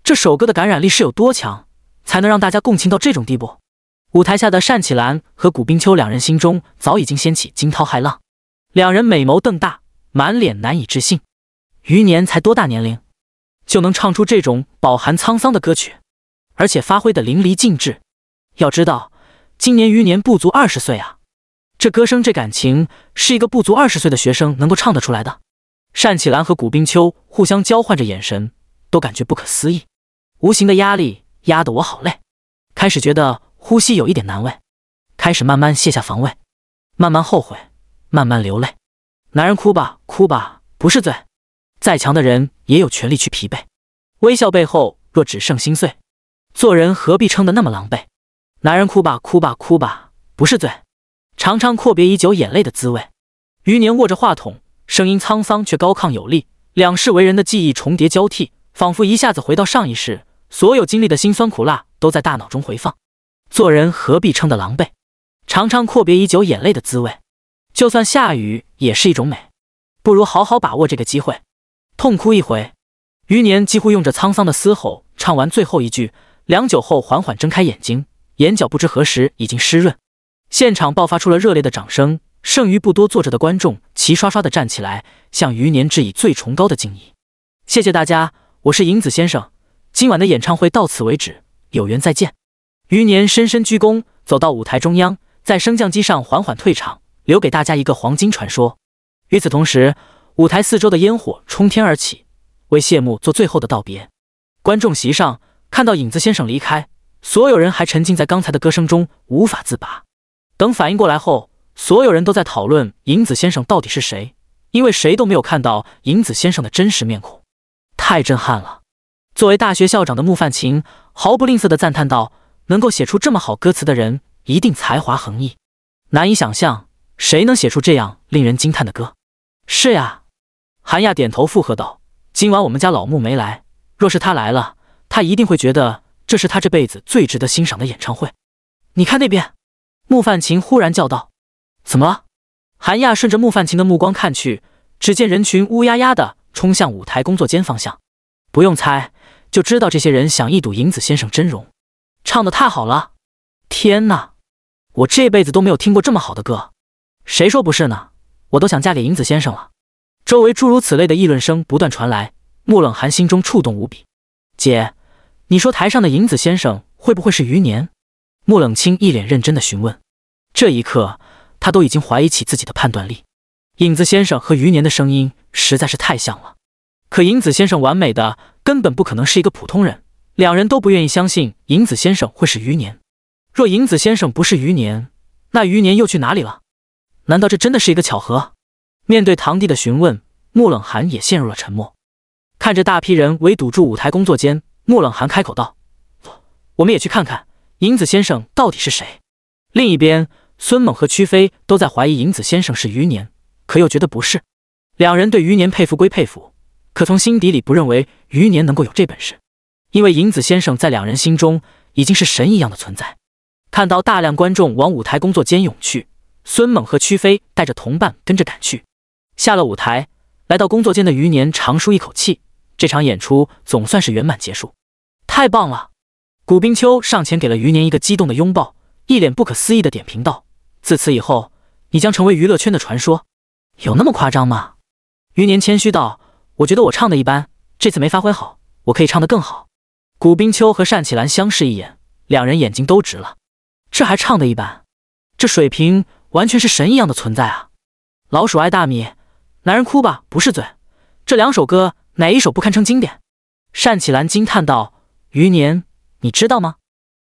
这首歌的感染力是有多强，才能让大家共情到这种地步？舞台下的单启兰和古冰秋两人心中早已经掀起惊涛骇浪，两人美眸瞪大，满脸难以置信。余年才多大年龄，就能唱出这种饱含沧桑的歌曲，而且发挥的淋漓尽致？要知道，今年余年不足二十岁啊！这歌声，这感情，是一个不足二十岁的学生能够唱得出来的？单启兰和古冰秋互相交换着眼神，都感觉不可思议。无形的压力压得我好累，开始觉得。呼吸有一点难为，开始慢慢卸下防卫，慢慢后悔，慢慢流泪。男人哭吧，哭吧，不是罪。再强的人也有权利去疲惫。微笑背后若只剩心碎，做人何必撑得那么狼狈？男人哭吧，哭吧，哭吧，不是罪。尝尝阔别已久眼泪的滋味。余年握着话筒，声音沧桑却高亢有力。两世为人的记忆重叠交替，仿佛一下子回到上一世，所有经历的辛酸苦辣都在大脑中回放。做人何必撑得狼狈？尝尝阔别已久眼泪的滋味，就算下雨也是一种美。不如好好把握这个机会，痛哭一回。余年几乎用着沧桑的嘶吼唱完最后一句，良久后缓缓睁开眼睛，眼角不知何时已经湿润。现场爆发出了热烈的掌声，剩余不多坐着的观众齐刷刷的站起来，向余年致以最崇高的敬意。谢谢大家，我是银子先生。今晚的演唱会到此为止，有缘再见。余年深深鞠躬，走到舞台中央，在升降机上缓缓退场，留给大家一个黄金传说。与此同时，舞台四周的烟火冲天而起，为谢幕做最后的道别。观众席上看到影子先生离开，所有人还沉浸在刚才的歌声中无法自拔。等反应过来后，所有人都在讨论影子先生到底是谁，因为谁都没有看到影子先生的真实面孔。太震撼了！作为大学校长的穆范琴毫不吝啬地赞叹道。能够写出这么好歌词的人一定才华横溢，难以想象谁能写出这样令人惊叹的歌。是呀，韩亚点头附和道：“今晚我们家老穆没来，若是他来了，他一定会觉得这是他这辈子最值得欣赏的演唱会。”你看那边，穆范琴忽然叫道：“怎么了？”韩亚顺着穆范琴的目光看去，只见人群乌压压的冲向舞台工作间方向。不用猜，就知道这些人想一睹影子先生真容。唱的太好了！天哪，我这辈子都没有听过这么好的歌，谁说不是呢？我都想嫁给影子先生了。周围诸如此类的议论声不断传来，穆冷寒心中触动无比。姐，你说台上的影子先生会不会是余年？穆冷清一脸认真的询问。这一刻，他都已经怀疑起自己的判断力。影子先生和余年的声音实在是太像了，可影子先生完美的根本不可能是一个普通人。两人都不愿意相信银子先生会是余年。若银子先生不是余年，那余年又去哪里了？难道这真的是一个巧合？面对堂弟的询问，穆冷寒也陷入了沉默。看着大批人围堵住舞台工作间，穆冷寒开口道：“我们也去看看银子先生到底是谁。”另一边，孙猛和屈飞都在怀疑银子先生是余年，可又觉得不是。两人对余年佩服归佩服，可从心底里不认为余年能够有这本事。因为银子先生在两人心中已经是神一样的存在。看到大量观众往舞台工作间涌去，孙猛和曲飞带着同伴跟着赶去。下了舞台，来到工作间的余年长舒一口气，这场演出总算是圆满结束，太棒了！古冰秋上前给了余年一个激动的拥抱，一脸不可思议的点评道：“自此以后，你将成为娱乐圈的传说，有那么夸张吗？”余年谦虚道：“我觉得我唱的一般，这次没发挥好，我可以唱得更好。”古冰秋和单启兰相视一眼，两人眼睛都直了。这还唱的一般？这水平完全是神一样的存在啊！老鼠爱大米，男人哭吧不是罪，这两首歌哪一首不堪称经典？单启兰惊叹道：“余年，你知道吗？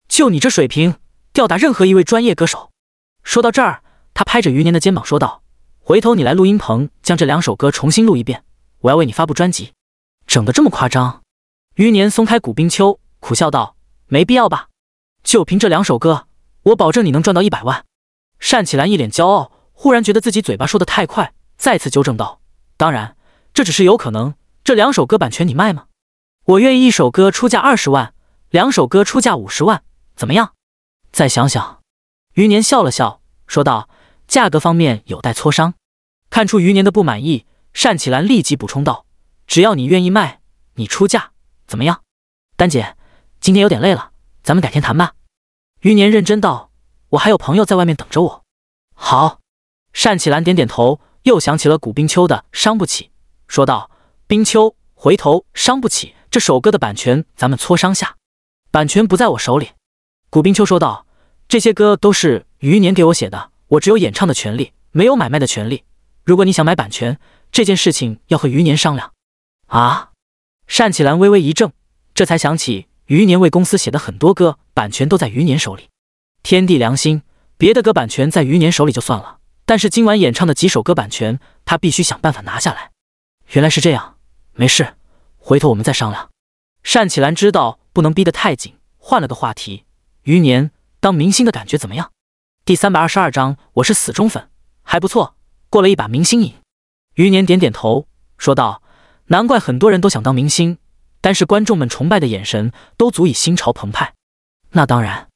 就你这水平，吊打任何一位专业歌手。”说到这儿，他拍着余年的肩膀说道：“回头你来录音棚，将这两首歌重新录一遍，我要为你发布专辑。”整的这么夸张。余年松开古冰秋，苦笑道：“没必要吧？就凭这两首歌，我保证你能赚到一百万。”单启兰一脸骄傲，忽然觉得自己嘴巴说的太快，再次纠正道：“当然，这只是有可能。这两首歌版权你卖吗？我愿意一首歌出价二十万，两首歌出价五十万，怎么样？”再想想。余年笑了笑，说道：“价格方面有待磋商。”看出余年的不满意，单启兰立即补充道：“只要你愿意卖，你出价。”怎么样，丹姐？今天有点累了，咱们改天谈吧。余年认真道：“我还有朋友在外面等着我。”好，单启兰点点头，又想起了古冰秋的伤不起，说道：“冰秋，回头伤不起这首歌的版权，咱们磋商下。版权不在我手里。”古冰秋说道：“这些歌都是余年给我写的，我只有演唱的权利，没有买卖的权利。如果你想买版权，这件事情要和余年商量。”啊。单启兰微微一怔，这才想起余年为公司写的很多歌，版权都在余年手里。天地良心，别的歌版权在余年手里就算了，但是今晚演唱的几首歌版权，他必须想办法拿下来。原来是这样，没事，回头我们再商量。单启兰知道不能逼得太紧，换了个话题。余年当明星的感觉怎么样？第三百二十二章，我是死忠粉，还不错，过了一把明星瘾。余年点点头，说道。难怪很多人都想当明星，单是观众们崇拜的眼神都足以心潮澎湃。那当然，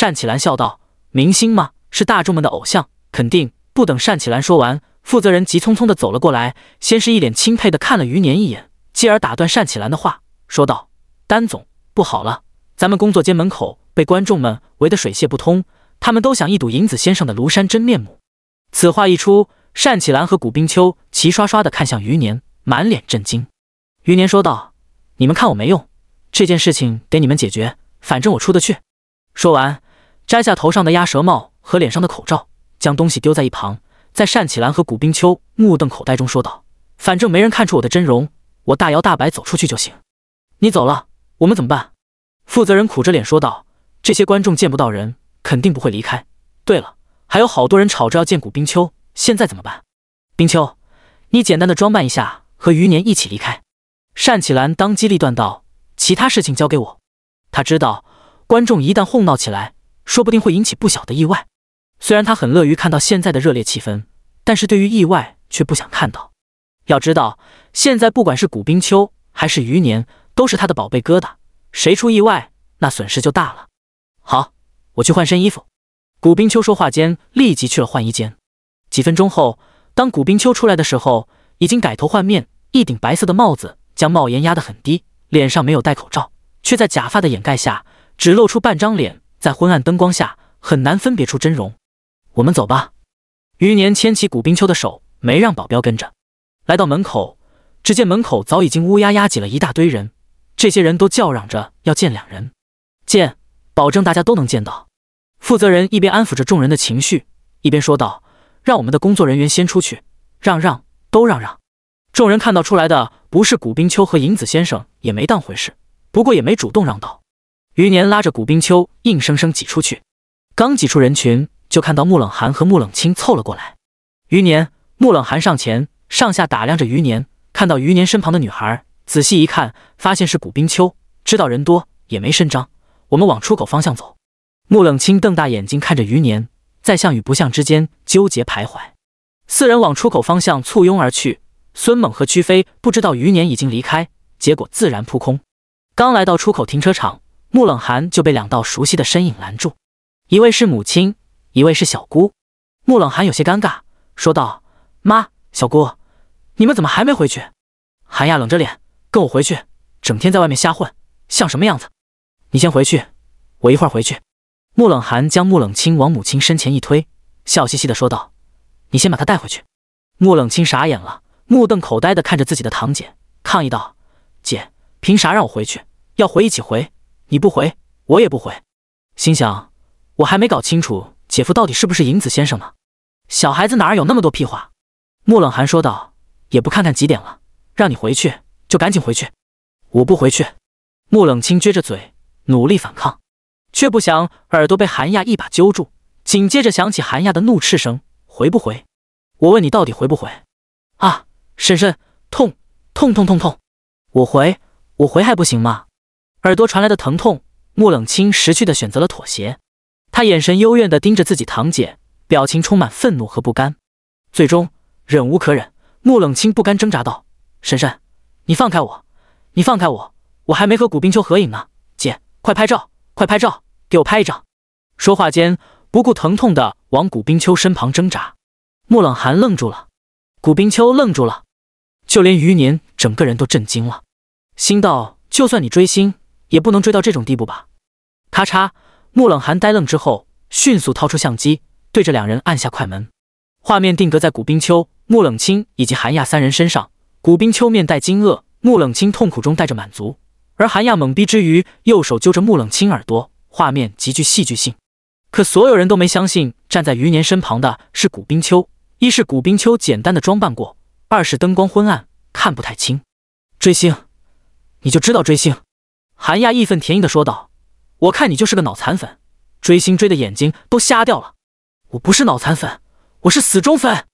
单启兰笑道：“明星嘛，是大众们的偶像，肯定。”不等单启兰说完，负责人急匆匆的走了过来，先是一脸钦佩的看了余年一眼，继而打断单启兰的话，说道：“单总，不好了，咱们工作间门口被观众们围得水泄不通，他们都想一睹银子先生的庐山真面目。”此话一出，单启兰和古冰秋齐刷刷的看向余年。满脸震惊，余年说道：“你们看我没用，这件事情得你们解决，反正我出得去。”说完，摘下头上的鸭舌帽和脸上的口罩，将东西丢在一旁，在单启兰和古冰秋目瞪口呆中说道：“反正没人看出我的真容，我大摇大摆走出去就行。”“你走了，我们怎么办？”负责人苦着脸说道：“这些观众见不到人，肯定不会离开。对了，还有好多人吵着要见古冰秋，现在怎么办？”“冰秋，你简单的装扮一下。”和余年一起离开。单启兰当机立断道：“其他事情交给我。”他知道观众一旦哄闹起来，说不定会引起不小的意外。虽然他很乐于看到现在的热烈气氛，但是对于意外却不想看到。要知道，现在不管是古冰秋还是余年，都是他的宝贝疙瘩，谁出意外，那损失就大了。好，我去换身衣服。古冰秋说话间，立即去了换衣间。几分钟后，当古冰秋出来的时候。已经改头换面，一顶白色的帽子将帽檐压得很低，脸上没有戴口罩，却在假发的掩盖下只露出半张脸，在昏暗灯光下很难分别出真容。我们走吧。余年牵起古冰秋的手，没让保镖跟着，来到门口，只见门口早已经乌压压挤了一大堆人，这些人都叫嚷着要见两人。见，保证大家都能见到。负责人一边安抚着众人的情绪，一边说道：“让我们的工作人员先出去，让让。”都让让，众人看到出来的不是古冰秋和影子先生，也没当回事，不过也没主动让道。余年拉着古冰秋硬生生挤出去，刚挤出人群，就看到穆冷寒和穆冷清凑了过来。余年，穆冷寒上前，上下打量着余年，看到余年身旁的女孩，仔细一看，发现是古冰秋，知道人多也没声张。我们往出口方向走。穆冷清瞪大眼睛看着余年，在像与不像之间纠结徘徊。四人往出口方向簇拥而去，孙猛和曲飞不知道余年已经离开，结果自然扑空。刚来到出口停车场，穆冷寒就被两道熟悉的身影拦住，一位是母亲，一位是小姑。穆冷寒有些尴尬，说道：“妈，小姑，你们怎么还没回去？”韩亚冷着脸：“跟我回去，整天在外面瞎混，像什么样子？你先回去，我一会儿回去。”穆冷寒将穆冷清往母亲身前一推，笑嘻嘻地说道。你先把她带回去。穆冷清傻眼了，目瞪口呆地看着自己的堂姐，抗议道：“姐，凭啥让我回去？要回一起回，你不回，我也不回。”心想：“我还没搞清楚姐夫到底是不是影子先生呢。”小孩子哪有那么多屁话？穆冷寒说道：“也不看看几点了，让你回去就赶紧回去。”我不回去。穆冷清撅着嘴，努力反抗，却不想耳朵被韩亚一把揪住，紧接着响起韩亚的怒斥声。回不回？我问你到底回不回啊！婶婶，痛痛痛痛痛！我回，我回还不行吗？耳朵传来的疼痛，穆冷清识趣的选择了妥协。他眼神幽怨的盯着自己堂姐，表情充满愤怒和不甘。最终忍无可忍，穆冷清不甘挣扎道：“婶婶，你放开我！你放开我！我还没和古冰秋合影呢！姐，快拍照，快拍照，给我拍一张！”说话间，不顾疼痛的。往古冰秋身旁挣扎，穆冷寒愣住了，古冰秋愣住了，就连余年整个人都震惊了，心道：就算你追星，也不能追到这种地步吧！咔嚓，穆冷寒呆愣之后，迅速掏出相机，对着两人按下快门，画面定格在古冰秋、穆冷清以及韩亚三人身上。古冰秋面带惊愕，穆冷清痛苦中带着满足，而韩亚懵逼之余，右手揪着穆冷清耳朵，画面极具戏剧性。可所有人都没相信，站在余年身旁的是古冰秋。一是古冰秋简单的装扮过，二是灯光昏暗，看不太清。追星，你就知道追星！韩亚义愤填膺的说道：“我看你就是个脑残粉，追星追的眼睛都瞎掉了。”“我不是脑残粉，我是死忠粉。”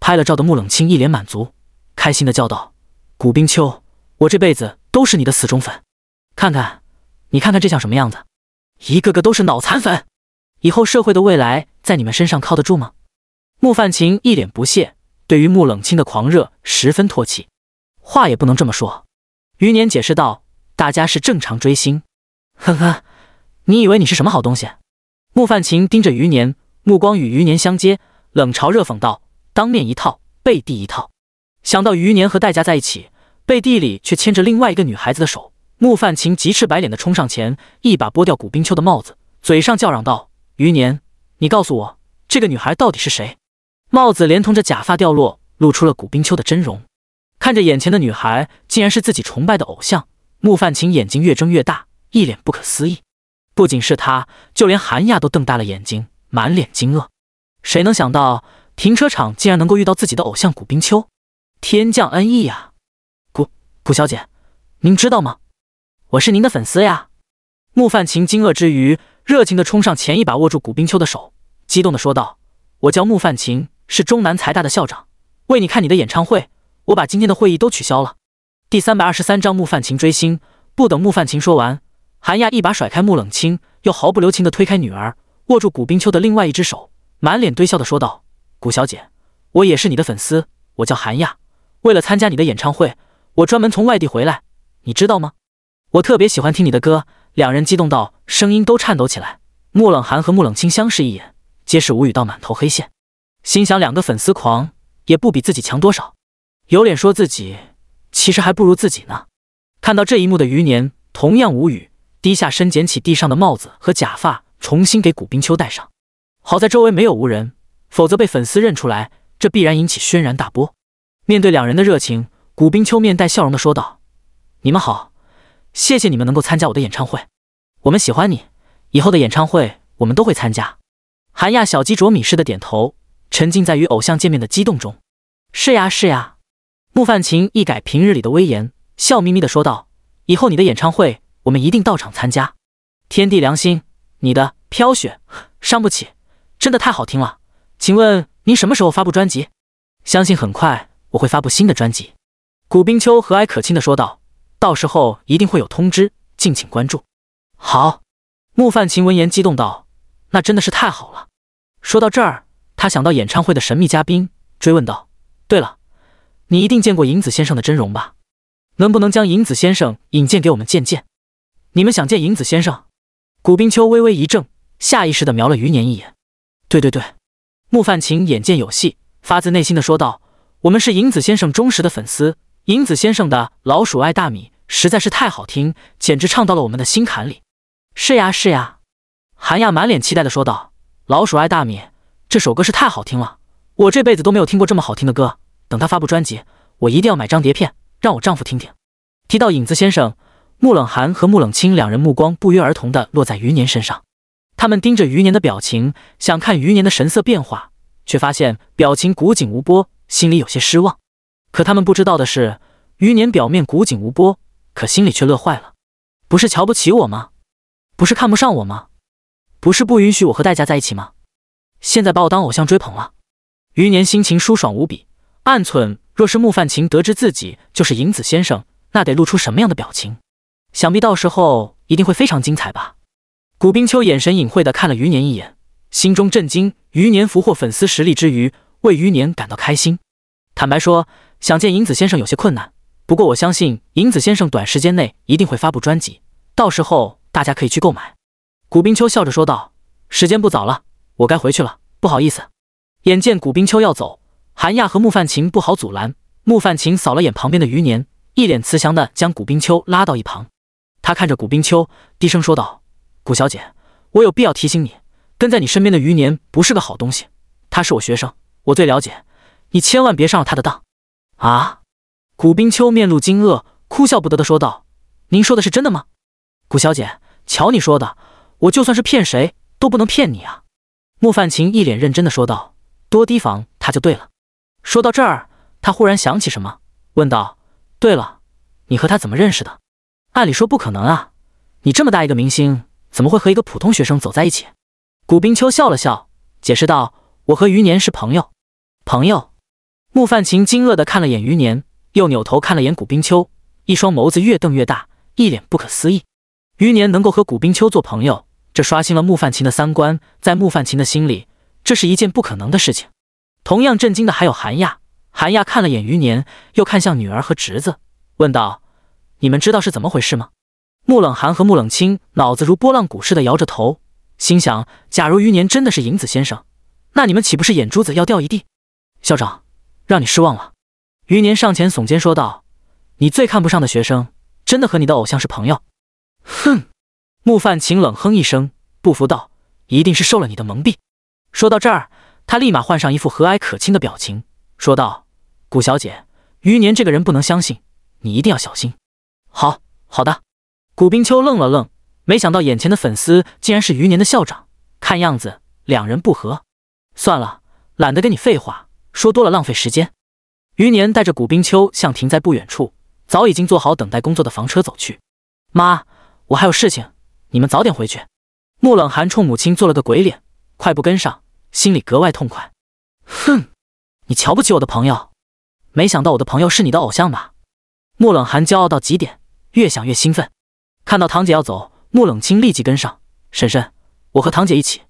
拍了照的木冷清一脸满足，开心的叫道：“古冰秋，我这辈子都是你的死忠粉。看看，你看看这像什么样子？一个个都是脑残粉。”以后社会的未来在你们身上靠得住吗？穆范晴一脸不屑，对于穆冷清的狂热十分唾弃。话也不能这么说，余年解释道：“大家是正常追星。”呵呵，你以为你是什么好东西？穆范晴盯着余年，目光与余年相接，冷嘲热讽道：“当面一套，背地一套。”想到余年和戴家在一起，背地里却牵着另外一个女孩子的手，穆范晴急赤白脸的冲上前，一把拨掉古冰秋的帽子，嘴上叫嚷道。余年，你告诉我，这个女孩到底是谁？帽子连同着假发掉落，露出了古冰秋的真容。看着眼前的女孩，竟然是自己崇拜的偶像，穆范晴眼睛越睁越大，一脸不可思议。不仅是她，就连韩亚都瞪大了眼睛，满脸惊愕。谁能想到，停车场竟然能够遇到自己的偶像古冰秋？天降恩义啊！古古小姐，您知道吗？我是您的粉丝呀！穆范晴惊愕之余。热情的冲上前，一把握住古冰秋的手，激动的说道：“我叫穆范琴，是中南财大的校长，为你看你的演唱会，我把今天的会议都取消了。”第三百二十三章穆范琴追星。不等穆范琴说完，韩亚一把甩开穆冷清，又毫不留情的推开女儿，握住古冰秋的另外一只手，满脸堆笑的说道：“古小姐，我也是你的粉丝，我叫韩亚，为了参加你的演唱会，我专门从外地回来，你知道吗？我特别喜欢听你的歌。”两人激动到声音都颤抖起来，穆冷寒和穆冷清相视一眼，皆是无语到满头黑线，心想两个粉丝狂也不比自己强多少，有脸说自己其实还不如自己呢。看到这一幕的余年同样无语，低下身捡起地上的帽子和假发，重新给古冰秋戴上。好在周围没有无人，否则被粉丝认出来，这必然引起轩然大波。面对两人的热情，古冰秋面带笑容的说道：“你们好。”谢谢你们能够参加我的演唱会，我们喜欢你，以后的演唱会我们都会参加。韩亚小鸡啄米似的点头，沉浸在与偶像见面的激动中。是呀，是呀。穆范琴一改平日里的威严，笑眯眯地说道：“以后你的演唱会，我们一定到场参加。”天地良心，你的飘雪伤不起，真的太好听了。请问您什么时候发布专辑？相信很快我会发布新的专辑。古冰秋和蔼可亲地说道。到时候一定会有通知，敬请关注。好，穆范琴闻言激动道：“那真的是太好了！”说到这儿，他想到演唱会的神秘嘉宾，追问道：“对了，你一定见过银子先生的真容吧？能不能将银子先生引荐给我们见见？”你们想见银子先生？古冰秋微微一怔，下意识地瞄了余年一眼。对对对，穆范琴眼见有戏，发自内心的说道：“我们是银子先生忠实的粉丝，银子先生的‘老鼠爱大米’。”实在是太好听，简直唱到了我们的心坎里。是呀，是呀，韩亚满脸期待的说道：“老鼠爱大米”这首歌是太好听了，我这辈子都没有听过这么好听的歌。等他发布专辑，我一定要买张碟片，让我丈夫听听。提到影子先生，穆冷寒和穆冷清两人目光不约而同的落在余年身上，他们盯着余年的表情，想看余年的神色变化，却发现表情古井无波，心里有些失望。可他们不知道的是，余年表面古井无波。可心里却乐坏了，不是瞧不起我吗？不是看不上我吗？不是不允许我和大家在一起吗？现在把我当偶像追捧了，余年心情舒爽无比，暗忖：若是木泛琴得知自己就是影子先生，那得露出什么样的表情？想必到时候一定会非常精彩吧。古冰秋眼神隐晦的看了余年一眼，心中震惊。余年俘获粉丝实力之余，为余年感到开心。坦白说，想见影子先生有些困难。不过我相信银子先生短时间内一定会发布专辑，到时候大家可以去购买。”古冰秋笑着说道。“时间不早了，我该回去了，不好意思。”眼见古冰秋要走，韩亚和木范琴不好阻拦。木范琴扫了眼旁边的余年，一脸慈祥的将古冰秋拉到一旁。他看着古冰秋，低声说道：“古小姐，我有必要提醒你，跟在你身边的余年不是个好东西。他是我学生，我最了解，你千万别上了他的当。”啊！古冰秋面露惊愕，哭笑不得的说道：“您说的是真的吗？”古小姐，瞧你说的，我就算是骗谁都不能骗你啊！”穆范琴一脸认真的说道：“多提防他就对了。”说到这儿，他忽然想起什么，问道：“对了，你和他怎么认识的？按理说不可能啊！你这么大一个明星，怎么会和一个普通学生走在一起？”古冰秋笑了笑，解释道：“我和余年是朋友。”朋友。穆范琴惊愕的看了眼余年。又扭头看了眼古冰秋，一双眸子越瞪越大，一脸不可思议。余年能够和古冰秋做朋友，这刷新了穆范琴的三观。在穆范琴的心里，这是一件不可能的事情。同样震惊的还有韩亚。韩亚看了眼余年，又看向女儿和侄子，问道：“你们知道是怎么回事吗？”穆冷寒和穆冷清脑子如波浪鼓似的摇着头，心想：假如余年真的是银子先生，那你们岂不是眼珠子要掉一地？校长，让你失望了。余年上前耸肩说道：“你最看不上的学生，真的和你的偶像是朋友？”哼，穆范晴冷哼一声，不服道：“一定是受了你的蒙蔽。”说到这儿，他立马换上一副和蔼可亲的表情，说道：“古小姐，余年这个人不能相信，你一定要小心。”好好的，古冰秋愣了愣，没想到眼前的粉丝竟然是余年的校长，看样子两人不和。算了，懒得跟你废话，说多了浪费时间。余年带着古冰秋向停在不远处、早已经做好等待工作的房车走去。妈，我还有事情，你们早点回去。穆冷寒冲母亲做了个鬼脸，快步跟上，心里格外痛快。哼，你瞧不起我的朋友？没想到我的朋友是你的偶像吧？穆冷寒骄傲到极点，越想越兴奋。看到堂姐要走，穆冷清立即跟上。婶婶，我和堂姐一起，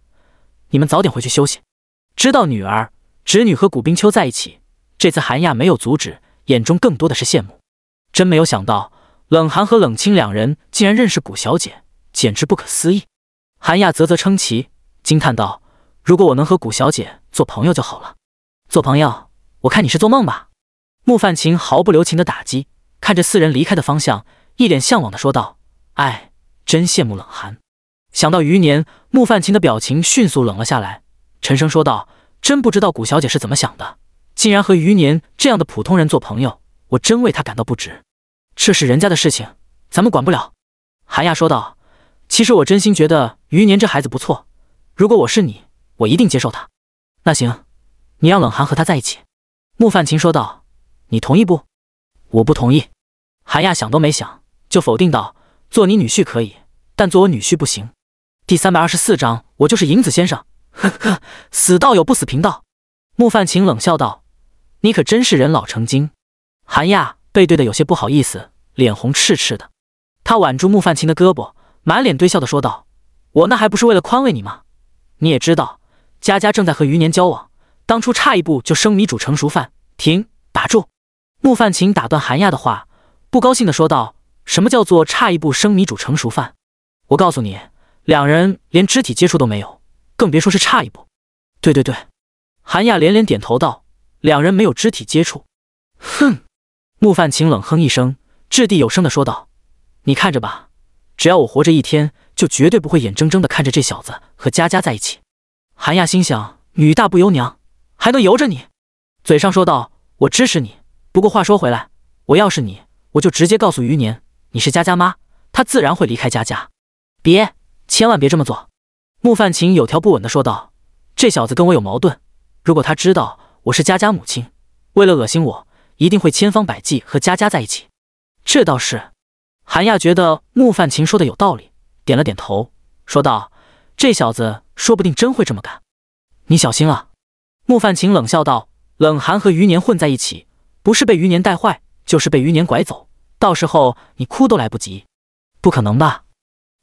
你们早点回去休息。知道女儿、侄女和古冰秋在一起。这次韩亚没有阻止，眼中更多的是羡慕。真没有想到，冷寒和冷清两人竟然认识谷小姐，简直不可思议。韩亚啧啧称奇，惊叹道：“如果我能和谷小姐做朋友就好了。”做朋友？我看你是做梦吧！穆范琴毫不留情的打击，看着四人离开的方向，一脸向往的说道：“哎，真羡慕冷寒。”想到余年，穆范琴的表情迅速冷了下来，沉声说道：“真不知道谷小姐是怎么想的。”竟然和余年这样的普通人做朋友，我真为他感到不值。这是人家的事情，咱们管不了。”韩亚说道。“其实我真心觉得余年这孩子不错，如果我是你，我一定接受他。”“那行，你让冷寒和他在一起。”穆范琴说道。“你同意不？”“我不同意。”韩亚想都没想就否定道：“做你女婿可以，但做我女婿不行。”第三百二十四章，我就是影子先生。呵 呵，死道友不死贫道。”穆范琴冷笑道。你可真是人老成精，韩亚背对的有些不好意思，脸红赤赤的。他挽住穆范琴的胳膊，满脸堆笑的说道：“我那还不是为了宽慰你吗？你也知道，佳佳正在和余年交往，当初差一步就生米煮成熟饭。”停，打住！穆范琴打断韩亚的话，不高兴的说道：“什么叫做差一步生米煮成熟饭？我告诉你，两人连肢体接触都没有，更别说是差一步。”对对对，韩亚连连点头道。两人没有肢体接触，哼，穆范晴冷哼一声，掷地有声的说道：“你看着吧，只要我活着一天，就绝对不会眼睁睁的看着这小子和佳佳在一起。”韩亚心想：“女大不由娘，还能由着你？”嘴上说道：“我支持你，不过话说回来，我要是你，我就直接告诉余年你是佳佳妈，她自然会离开佳佳。”别，千万别这么做。”穆范晴有条不紊的说道：“这小子跟我有矛盾，如果他知道……”我是佳佳母亲，为了恶心我，一定会千方百计和佳佳在一起。这倒是，韩亚觉得穆范琴说的有道理，点了点头，说道：“这小子说不定真会这么干，你小心了。”穆范琴冷笑道：“冷寒和余年混在一起，不是被余年带坏，就是被余年拐走，到时候你哭都来不及。”不可能吧？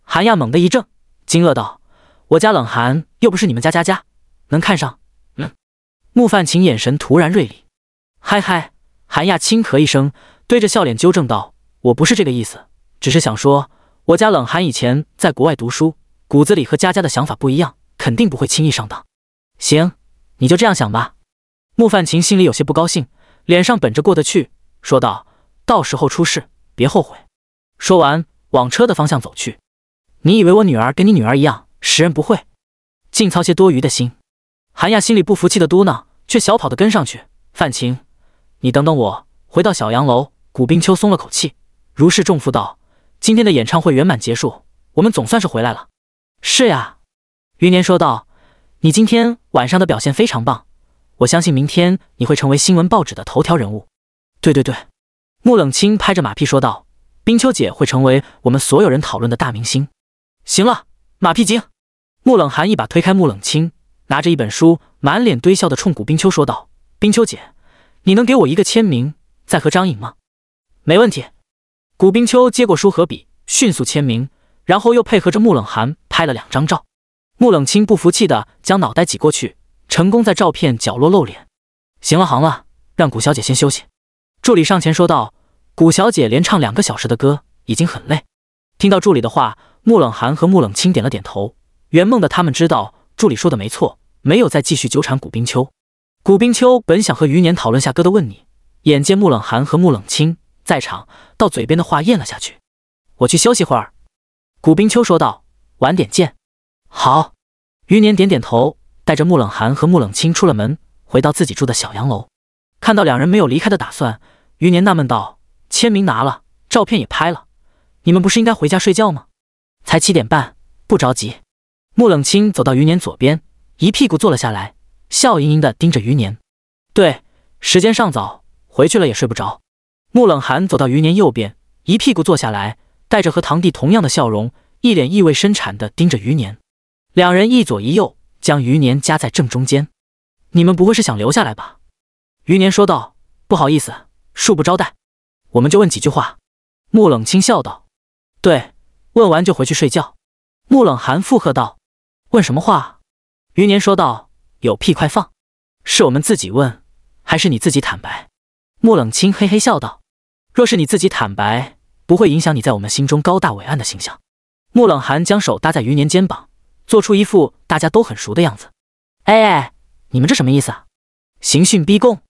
韩亚猛地一怔，惊愕道：“我家冷寒又不是你们家佳佳，能看上？”穆范晴眼神突然锐利，嗨嗨，韩亚轻咳一声，对着笑脸纠正道：“我不是这个意思，只是想说，我家冷寒以前在国外读书，骨子里和佳佳的想法不一样，肯定不会轻易上当。”行，你就这样想吧。穆范晴心里有些不高兴，脸上本着过得去，说道：“到时候出事别后悔。”说完，往车的方向走去。你以为我女儿跟你女儿一样识人不会，净操些多余的心？韩亚心里不服气的嘟囔，却小跑的跟上去。范晴，你等等我。回到小洋楼，古冰秋松了口气，如释重负道：“今天的演唱会圆满结束，我们总算是回来了。”是呀，余年说道：“你今天晚上的表现非常棒，我相信明天你会成为新闻报纸的头条人物。”对对对，穆冷清拍着马屁说道：“冰秋姐会成为我们所有人讨论的大明星。”行了，马屁精，穆冷寒一把推开穆冷清。拿着一本书，满脸堆笑的冲古冰秋说道：“冰秋姐，你能给我一个签名，再和张颖吗？”“没问题。”古冰秋接过书和笔，迅速签名，然后又配合着穆冷寒拍了两张照。穆冷清不服气的将脑袋挤过去，成功在照片角落露脸。“行了，行了，让古小姐先休息。”助理上前说道：“古小姐连唱两个小时的歌，已经很累。”听到助理的话，穆冷寒和穆冷清点了点头。圆梦的他们知道助理说的没错。没有再继续纠缠古冰秋。古冰秋本想和余年讨论下哥的问你，眼见穆冷寒和穆冷清在场，到嘴边的话咽了下去。我去休息会儿，古冰秋说道。晚点见。好。余年点点头，带着穆冷寒和穆冷清出了门，回到自己住的小洋楼。看到两人没有离开的打算，余年纳闷道：“签名拿了，照片也拍了，你们不是应该回家睡觉吗？才七点半，不着急。”穆冷清走到余年左边。一屁股坐了下来，笑盈盈的盯着余年。对，时间尚早，回去了也睡不着。穆冷寒走到余年右边，一屁股坐下来，带着和堂弟同样的笑容，一脸意味深长的盯着余年。两人一左一右，将余年夹在正中间。你们不会是想留下来吧？余年说道。不好意思，恕不招待。我们就问几句话。穆冷清笑道。对，问完就回去睡觉。穆冷寒附和道。问什么话？余年说道：“有屁快放，是我们自己问，还是你自己坦白？”穆冷清嘿嘿笑道：“若是你自己坦白，不会影响你在我们心中高大伟岸的形象。”穆冷寒将手搭在余年肩膀，做出一副大家都很熟的样子。“哎哎，你们这什么意思啊？刑讯逼供？”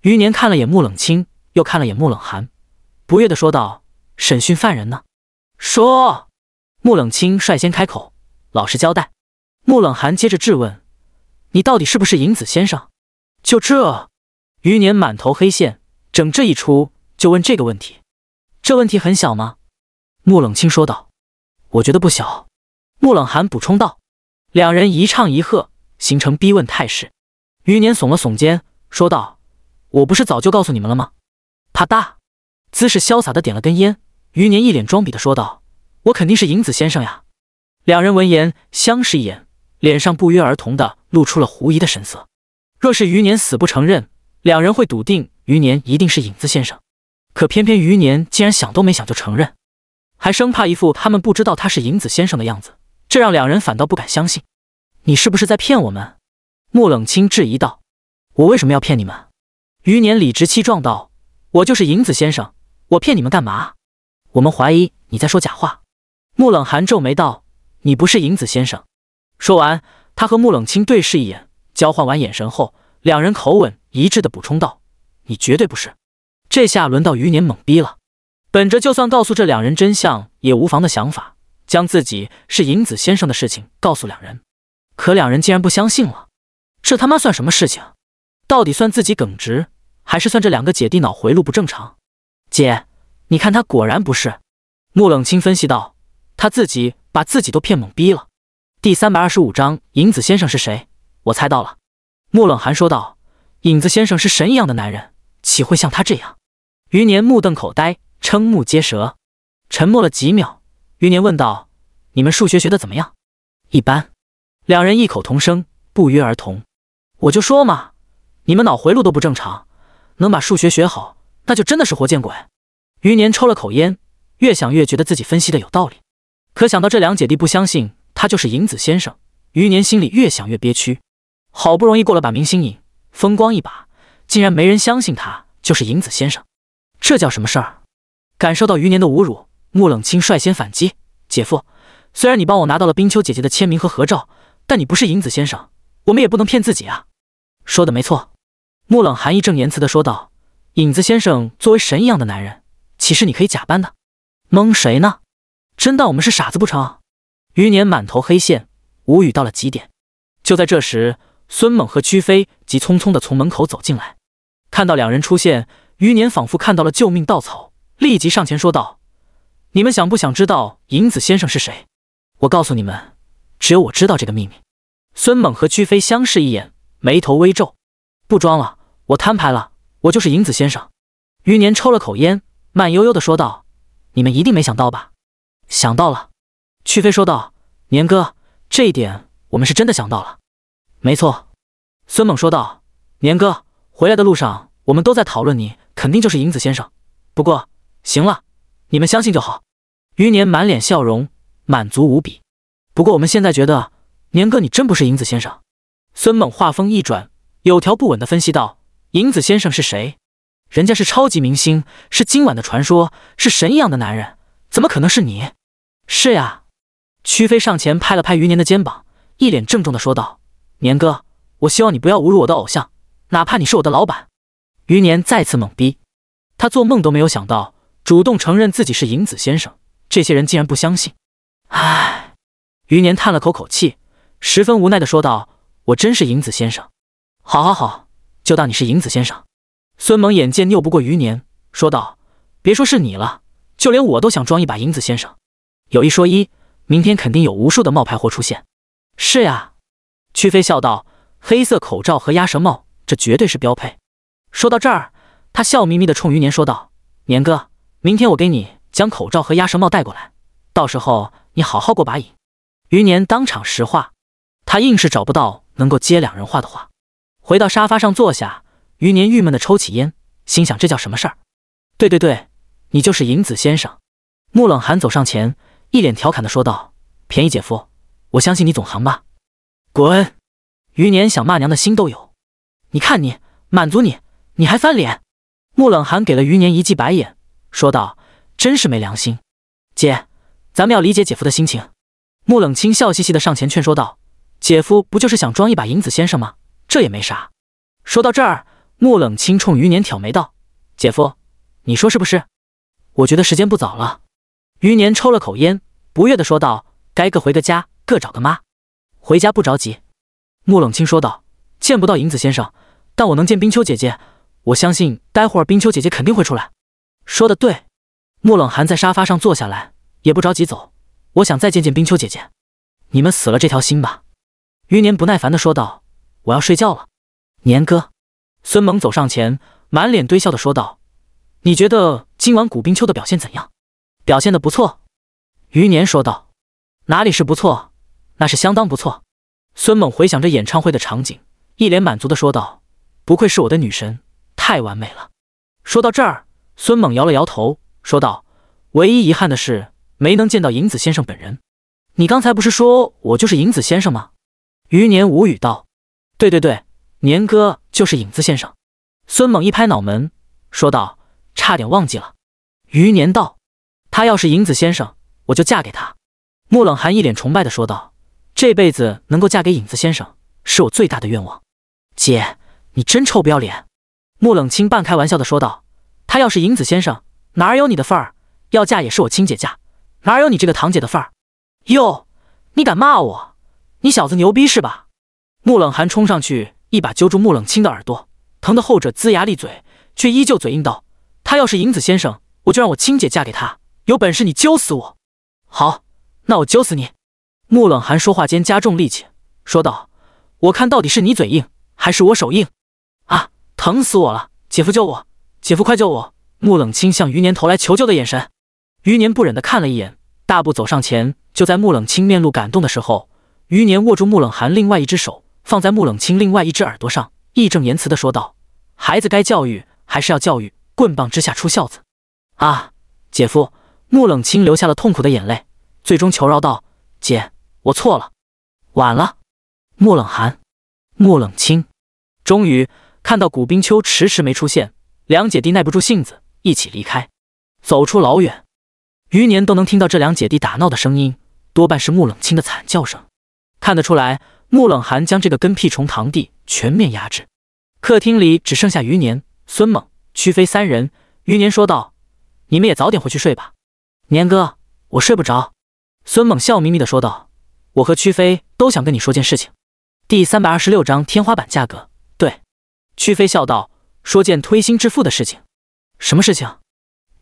余年看了眼穆冷清，又看了眼穆冷寒，不悦地说道：“审讯犯人呢？说。”穆冷清率先开口：“老实交代。”穆冷寒接着质问：“你到底是不是影子先生？”就这，余年满头黑线，整这一出就问这个问题，这问题很小吗？”穆冷清说道。“我觉得不小。”穆冷寒补充道。两人一唱一和，形成逼问态势。余年耸了耸肩，说道：“我不是早就告诉你们了吗？”啪嗒，姿势潇洒的点了根烟。余年一脸装逼的说道：“我肯定是影子先生呀！”两人闻言相视一眼。脸上不约而同的露出了狐疑的神色。若是余年死不承认，两人会笃定余年一定是影子先生。可偏偏余年竟然想都没想就承认，还生怕一副他们不知道他是影子先生的样子，这让两人反倒不敢相信。你是不是在骗我们？穆冷清质疑道。我为什么要骗你们？余年理直气壮道。我就是影子先生，我骗你们干嘛？我们怀疑你在说假话。穆冷寒皱眉道。你不是影子先生。说完，他和穆冷清对视一眼，交换完眼神后，两人口吻一致的补充道：“你绝对不是。”这下轮到余年懵逼了。本着就算告诉这两人真相也无妨的想法，将自己是影子先生的事情告诉两人，可两人竟然不相信了。这他妈算什么事情？到底算自己耿直，还是算这两个姐弟脑回路不正常？姐，你看他果然不是。穆冷清分析道：“他自己把自己都骗懵逼了。”第三百二十五章，影子先生是谁？我猜到了，穆冷寒说道：“影子先生是神一样的男人，岂会像他这样？”余年目瞪口呆，瞠目结舌，沉默了几秒，余年问道：“你们数学学的怎么样？”“一般。”两人异口同声，不约而同。“我就说嘛，你们脑回路都不正常，能把数学学好，那就真的是活见鬼。”余年抽了口烟，越想越觉得自己分析的有道理，可想到这两姐弟不相信。他就是影子先生，余年心里越想越憋屈，好不容易过了把明星瘾，风光一把，竟然没人相信他就是影子先生，这叫什么事儿？感受到余年的侮辱，穆冷清率先反击：“姐夫，虽然你帮我拿到了冰秋姐姐的签名和合照，但你不是影子先生，我们也不能骗自己啊。”说的没错，穆冷寒义正言辞地说道：“影子先生作为神一样的男人，岂是你可以假扮的？蒙谁呢？真当我们是傻子不成？”余年满头黑线，无语到了极点。就在这时，孙猛和屈飞急匆匆地从门口走进来，看到两人出现，余年仿佛看到了救命稻草，立即上前说道：“你们想不想知道银子先生是谁？我告诉你们，只有我知道这个秘密。”孙猛和屈飞相视一眼，眉头微皱。不装了，我摊牌了，我就是银子先生。余年抽了口烟，慢悠悠地说道：“你们一定没想到吧？想到了。”屈飞说道：“年哥，这一点我们是真的想到了。”没错，孙猛说道：“年哥，回来的路上我们都在讨论，你肯定就是银子先生。不过，行了，你们相信就好。”余年满脸笑容，满足无比。不过，我们现在觉得，年哥，你真不是银子先生。孙猛话锋一转，有条不紊的分析道：“银子先生是谁？人家是超级明星，是今晚的传说是神一样的男人，怎么可能是你？是呀。”屈飞上前拍了拍余年的肩膀，一脸郑重的说道：“年哥，我希望你不要侮辱我的偶像，哪怕你是我的老板。”余年再次懵逼，他做梦都没有想到，主动承认自己是影子先生，这些人竟然不相信。唉，余年叹了口气，十分无奈的说道：“我真是影子先生。”“好，好，好，就当你是影子先生。”孙猛眼见拗不过余年，说道：“别说是你了，就连我都想装一把影子先生。有一说一。”明天肯定有无数的冒牌货出现。是呀，屈飞笑道：“黑色口罩和鸭舌帽，这绝对是标配。”说到这儿，他笑眯眯地冲余年说道：“年哥，明天我给你将口罩和鸭舌帽带过来，到时候你好好过把瘾。”余年当场石化，他硬是找不到能够接两人话的话。回到沙发上坐下，余年郁闷地抽起烟，心想这叫什么事儿？对对对，你就是银子先生。穆冷寒走上前。一脸调侃的说道：“便宜姐夫，我相信你总行吧？”滚！余年想骂娘的心都有。你看你，满足你，你还翻脸。穆冷寒给了余年一记白眼，说道：“真是没良心。”姐，咱们要理解姐夫的心情。穆冷清笑嘻嘻的上前劝说道：“姐夫不就是想装一把银子先生吗？这也没啥。”说到这儿，穆冷清冲余年挑眉道：“姐夫，你说是不是？”我觉得时间不早了。余年抽了口烟，不悦的说道：“该各回个家，各找个妈。回家不着急。”穆冷清说道：“见不到银子先生，但我能见冰秋姐姐。我相信待会儿冰秋姐姐肯定会出来。”说的对。穆冷寒在沙发上坐下来，也不着急走。我想再见见冰秋姐姐。你们死了这条心吧。”余年不耐烦的说道：“我要睡觉了。”年哥，孙猛走上前，满脸堆笑的说道：“你觉得今晚古冰秋的表现怎样？”表现的不错，余年说道：“哪里是不错，那是相当不错。”孙猛回想着演唱会的场景，一脸满足的说道：“不愧是我的女神，太完美了。”说到这儿，孙猛摇了摇头，说道：“唯一遗憾的是没能见到影子先生本人。”你刚才不是说我就是影子先生吗？”余年无语道：“对对对，年哥就是影子先生。”孙猛一拍脑门，说道：“差点忘记了。”余年道。他要是影子先生，我就嫁给他。”穆冷寒一脸崇拜的说道，“这辈子能够嫁给影子先生，是我最大的愿望。”“姐，你真臭不要脸！”穆冷清半开玩笑的说道，“他要是影子先生，哪有你的份儿？要嫁也是我亲姐嫁，哪有你这个堂姐的份儿？”“哟，你敢骂我？你小子牛逼是吧？”穆冷寒冲上去一把揪住穆冷清的耳朵，疼得后者龇牙咧嘴，却依旧嘴硬道：“他要是影子先生，我就让我亲姐嫁给他。”有本事你揪死我！好，那我揪死你！穆冷寒说话间加重力气说道：“我看到底是你嘴硬，还是我手硬？”啊，疼死我了！姐夫救我！姐夫快救我！穆冷清向余年投来求救的眼神，余年不忍的看了一眼，大步走上前。就在穆冷清面露感动的时候，余年握住穆冷寒另外一只手，放在穆冷清另外一只耳朵上，义正言辞的说道：“孩子该教育还是要教育，棍棒之下出孝子。”啊，姐夫！穆冷清流下了痛苦的眼泪，最终求饶道：“姐，我错了。”晚了，穆冷寒、穆冷清终于看到古冰秋迟迟没出现，两姐弟耐不住性子，一起离开，走出老远，余年都能听到这两姐弟打闹的声音，多半是穆冷清的惨叫声。看得出来，穆冷寒将这个跟屁虫堂弟全面压制。客厅里只剩下余年、孙猛、屈飞三人。余年说道：“你们也早点回去睡吧。”年哥，我睡不着。”孙猛笑眯眯的说道，“我和屈飞都想跟你说件事情。”第三百二十六章天花板价格。对，屈飞笑道：“说件推心置腹的事情。”“什么事情？”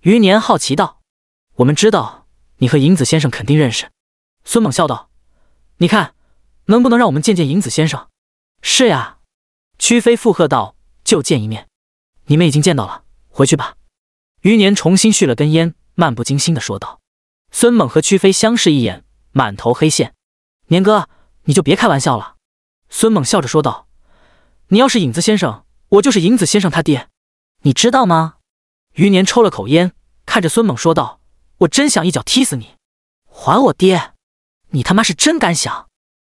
余年好奇道。“我们知道你和银子先生肯定认识。”孙猛笑道：“你看，能不能让我们见见银子先生？”“是呀。”屈飞附和道：“就见一面。”“你们已经见到了，回去吧。”余年重新续了根烟。漫不经心地说道：“孙猛和屈飞相视一眼，满头黑线。年哥，你就别开玩笑了。”孙猛笑着说道：“你要是影子先生，我就是影子先生他爹，你知道吗？”余年抽了口烟，看着孙猛说道：“我真想一脚踢死你，还我爹！你他妈是真敢想！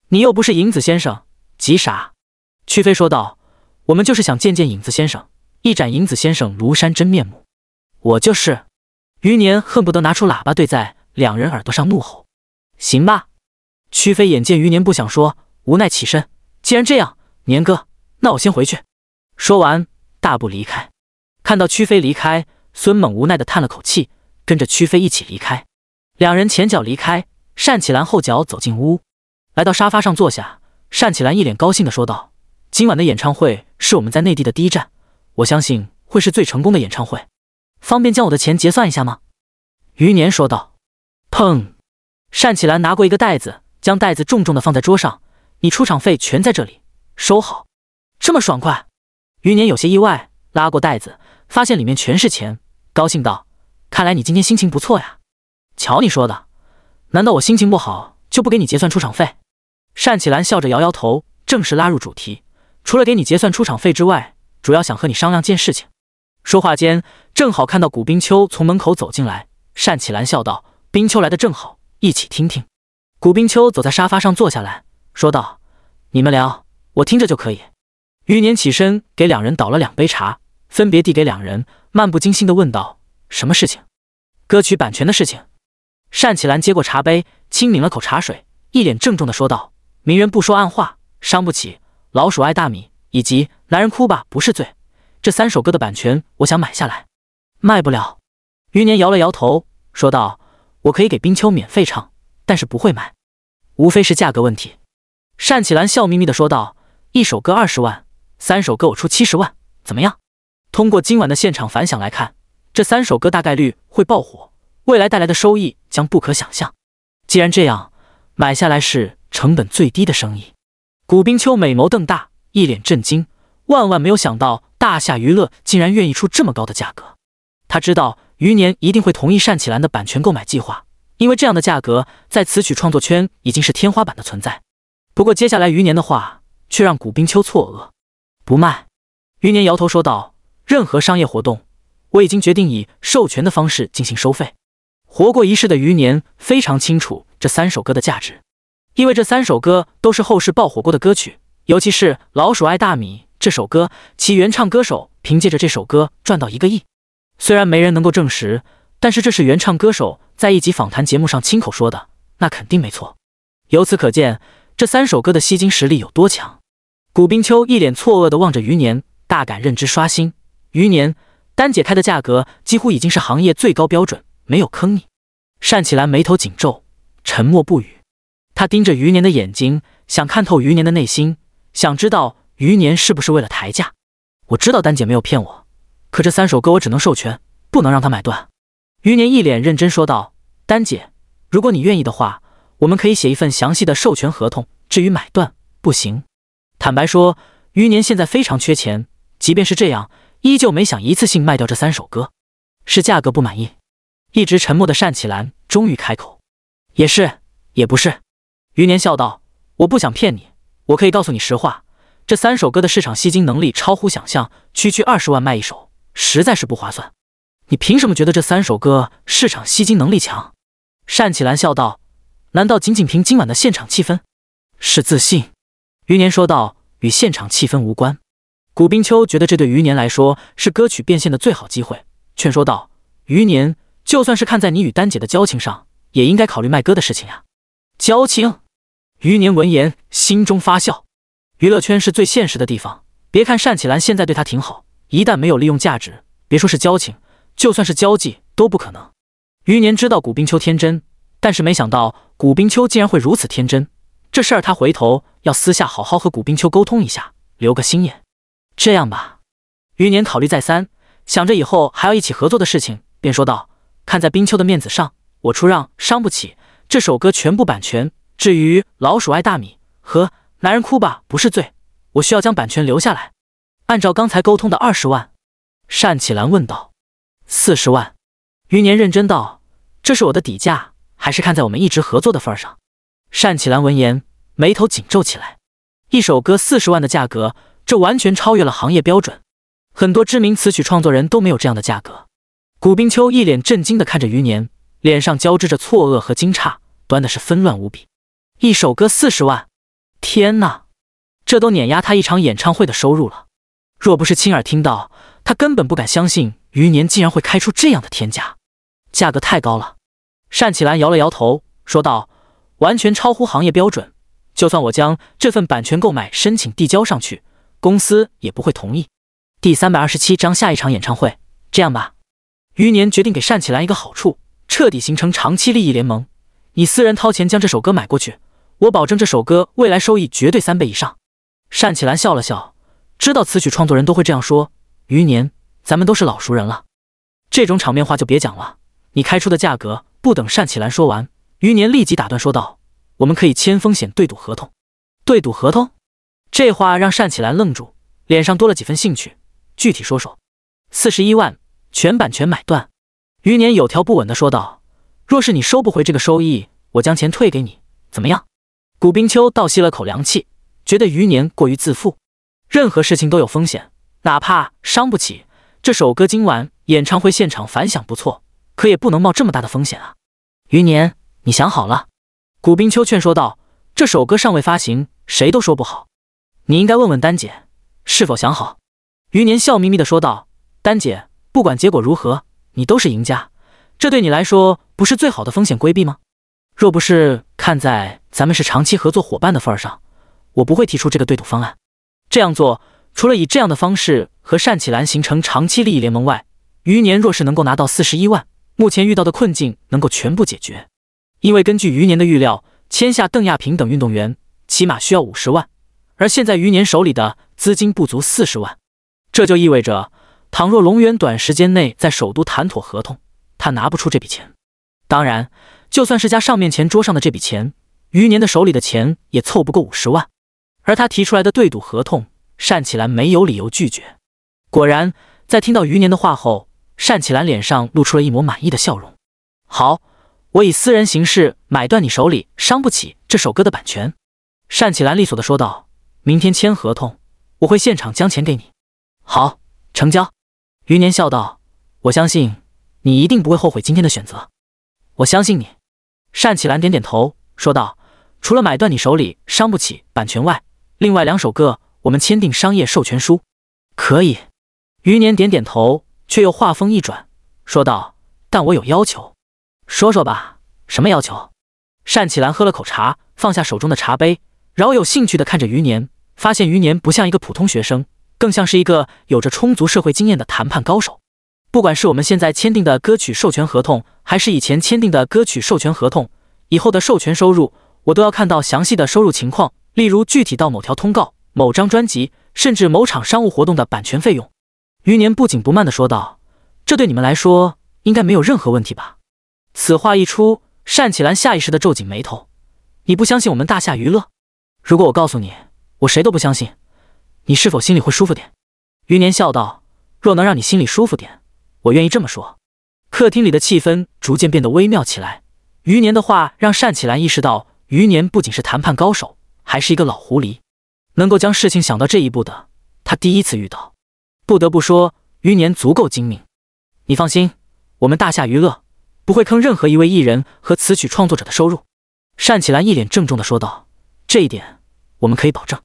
你又不是影子先生，急啥？”屈飞说道：“我们就是想见见影子先生，一展影子先生庐山真面目。”我就是。余年恨不得拿出喇叭对在两人耳朵上怒吼：“行吧！”曲飞眼见余年不想说，无奈起身。既然这样，年哥，那我先回去。说完，大步离开。看到曲飞离开，孙猛无奈的叹了口气，跟着曲飞一起离开。两人前脚离开，单启兰后脚走进屋，来到沙发上坐下。单启兰一脸高兴的说道：“今晚的演唱会是我们在内地的第一站，我相信会是最成功的演唱会。”方便将我的钱结算一下吗？余年说道。砰！单启兰拿过一个袋子，将袋子重重的放在桌上。你出场费全在这里，收好。这么爽快？余年有些意外，拉过袋子，发现里面全是钱，高兴道：“看来你今天心情不错呀。”瞧你说的，难道我心情不好就不给你结算出场费？单启兰笑着摇摇头，正式拉入主题：“除了给你结算出场费之外，主要想和你商量件事情。”说话间，正好看到古冰秋从门口走进来，单启兰笑道：“冰秋来的正好，一起听听。”古冰秋走在沙发上坐下来说道：“你们聊，我听着就可以。”余年起身给两人倒了两杯茶，分别递给两人，漫不经心的问道：“什么事情？”歌曲版权的事情。单启兰接过茶杯，轻抿了口茶水，一脸郑重的说道：“明人不说暗话，伤不起。老鼠爱大米，以及男人哭吧不是罪。”这三首歌的版权，我想买下来。卖不了。余年摇了摇头，说道：“我可以给冰秋免费唱，但是不会买，无非是价格问题。”单启兰笑眯眯的说道：“一首歌二十万，三首歌我出七十万，怎么样？”通过今晚的现场反响来看，这三首歌大概率会爆火，未来带来的收益将不可想象。既然这样，买下来是成本最低的生意。古冰秋美眸瞪大，一脸震惊，万万没有想到。大夏娱乐竟然愿意出这么高的价格，他知道余年一定会同意单启兰的版权购买计划，因为这样的价格在词曲创作圈已经是天花板的存在。不过接下来余年的话却让古冰秋错愕：“不卖。”余年摇头说道：“任何商业活动，我已经决定以授权的方式进行收费。”活过一世的余年非常清楚这三首歌的价值，因为这三首歌都是后世爆火过的歌曲，尤其是《老鼠爱大米》。这首歌，其原唱歌手凭借着这首歌赚到一个亿。虽然没人能够证实，但是这是原唱歌手在一集访谈节目上亲口说的，那肯定没错。由此可见，这三首歌的吸金实力有多强。古冰秋一脸错愕的望着余年，大感认知刷新。余年单解开的价格几乎已经是行业最高标准，没有坑你。单起来眉头紧皱，沉默不语。他盯着余年的眼睛，想看透余年的内心，想知道。余年是不是为了抬价？我知道丹姐没有骗我，可这三首歌我只能授权，不能让他买断。余年一脸认真说道：“丹姐，如果你愿意的话，我们可以写一份详细的授权合同。至于买断，不行。坦白说，余年现在非常缺钱，即便是这样，依旧没想一次性卖掉这三首歌。是价格不满意？”一直沉默的单启兰终于开口：“也是，也不是。”余年笑道：“我不想骗你，我可以告诉你实话。”这三首歌的市场吸金能力超乎想象，区区二十万卖一首，实在是不划算。你凭什么觉得这三首歌市场吸金能力强？单启兰笑道：“难道仅仅凭今晚的现场气氛？”是自信，余年说道：“与现场气氛无关。”古冰秋觉得这对余年来说是歌曲变现的最好机会，劝说道：“余年，就算是看在你与丹姐的交情上，也应该考虑卖歌的事情呀。”交情，余年闻言心中发笑。娱乐圈是最现实的地方。别看单启兰现在对他挺好，一旦没有利用价值，别说是交情，就算是交际都不可能。余年知道古冰秋天真，但是没想到古冰秋竟然会如此天真。这事儿他回头要私下好好和古冰秋沟通一下，留个心眼。这样吧，余年考虑再三，想着以后还要一起合作的事情，便说道：“看在冰秋的面子上，我出让伤不起这首歌全部版权。至于老鼠爱大米和……”男人哭吧不是罪，我需要将版权留下来。按照刚才沟通的二十万，单启兰问道：“四十万？”余年认真道：“这是我的底价，还是看在我们一直合作的份上。”单启兰闻言，眉头紧皱起来。一首歌四十万的价格，这完全超越了行业标准，很多知名词曲创作人都没有这样的价格。古冰秋一脸震惊的看着余年，脸上交织着错愕和惊诧，端的是纷乱无比。一首歌四十万。天哪，这都碾压他一场演唱会的收入了。若不是亲耳听到，他根本不敢相信余年竟然会开出这样的天价，价格太高了。单启兰摇了摇头，说道：“完全超乎行业标准，就算我将这份版权购买申请递交上去，公司也不会同意。”第三百二十七章下一场演唱会，这样吧，余年决定给单启兰一个好处，彻底形成长期利益联盟。你私人掏钱将这首歌买过去。我保证这首歌未来收益绝对三倍以上。单启兰笑了笑，知道词曲创作人都会这样说。余年，咱们都是老熟人了，这种场面话就别讲了。你开出的价格，不等单启兰说完，余年立即打断说道：“我们可以签风险对赌合同。”对赌合同？这话让单启兰愣住，脸上多了几分兴趣。具体说说，四十一万，全版权买断。余年有条不紊地说道：“若是你收不回这个收益，我将钱退给你，怎么样？”古冰秋倒吸了口凉气，觉得余年过于自负，任何事情都有风险，哪怕伤不起。这首歌今晚演唱会现场反响不错，可也不能冒这么大的风险啊！余年，你想好了？古冰秋劝说道。这首歌尚未发行，谁都说不好。你应该问问丹姐是否想好。余年笑眯眯地说道：“丹姐，不管结果如何，你都是赢家，这对你来说不是最好的风险规避吗？”若不是看在咱们是长期合作伙伴的份上，我不会提出这个对赌方案。这样做，除了以这样的方式和单启兰形成长期利益联盟外，余年若是能够拿到四十一万，目前遇到的困境能够全部解决。因为根据余年的预料，签下邓亚平等运动员起码需要五十万，而现在余年手里的资金不足四十万，这就意味着，倘若龙源短时间内在首都谈妥合同，他拿不出这笔钱。当然。就算是加上面前桌上的这笔钱，余年的手里的钱也凑不够五十万，而他提出来的对赌合同，单启兰没有理由拒绝。果然，在听到余年的话后，单启兰脸上露出了一抹满意的笑容。好，我以私人形式买断你手里伤不起这首歌的版权。单启兰利索的说道。明天签合同，我会现场将钱给你。好，成交。余年笑道，我相信你一定不会后悔今天的选择。我相信你。单启兰点点头，说道：“除了买断你手里伤不起版权外，另外两首歌我们签订商业授权书，可以。”余年点点头，却又话锋一转，说道：“但我有要求，说说吧，什么要求？”单启兰喝了口茶，放下手中的茶杯，饶有兴趣的看着余年，发现余年不像一个普通学生，更像是一个有着充足社会经验的谈判高手。不管是我们现在签订的歌曲授权合同，还是以前签订的歌曲授权合同，以后的授权收入，我都要看到详细的收入情况，例如具体到某条通告、某张专辑，甚至某场商务活动的版权费用。余年不紧不慢地说道：“这对你们来说，应该没有任何问题吧？”此话一出，单启兰下意识地皱紧眉头：“你不相信我们大夏娱乐？如果我告诉你，我谁都不相信，你是否心里会舒服点？”余年笑道：“若能让你心里舒服点。”我愿意这么说。客厅里的气氛逐渐变得微妙起来。余年的话让单启兰意识到，余年不仅是谈判高手，还是一个老狐狸，能够将事情想到这一步的，他第一次遇到。不得不说，余年足够精明。你放心，我们大夏娱乐不会坑任何一位艺人和词曲创作者的收入。单启兰一脸郑重地说道：“这一点我们可以保证。”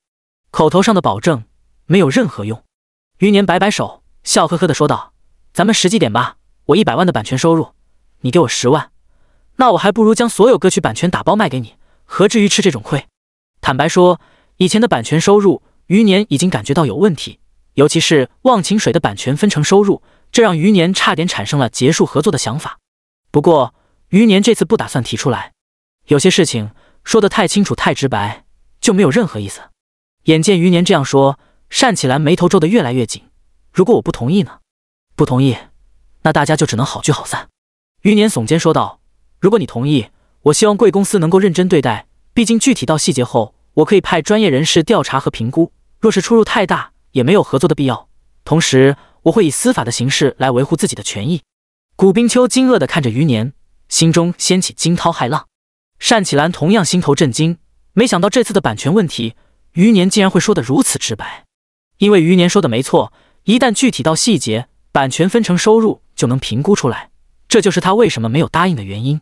口头上的保证没有任何用。余年摆摆手，笑呵呵地说道。咱们实际点吧，我一百万的版权收入，你给我十万，那我还不如将所有歌曲版权打包卖给你，何至于吃这种亏？坦白说，以前的版权收入，余年已经感觉到有问题，尤其是《忘情水》的版权分成收入，这让余年差点产生了结束合作的想法。不过，余年这次不打算提出来，有些事情说得太清楚太直白，就没有任何意思。眼见余年这样说，单启兰眉头皱得越来越紧。如果我不同意呢？不同意，那大家就只能好聚好散。”余年耸肩说道，“如果你同意，我希望贵公司能够认真对待。毕竟具体到细节后，我可以派专业人士调查和评估。若是出入太大，也没有合作的必要。同时，我会以司法的形式来维护自己的权益。”古冰秋惊愕地看着余年，心中掀起惊涛骇浪。单启兰同样心头震惊，没想到这次的版权问题，余年竟然会说得如此直白。因为余年说的没错，一旦具体到细节。版权分成收入就能评估出来，这就是他为什么没有答应的原因。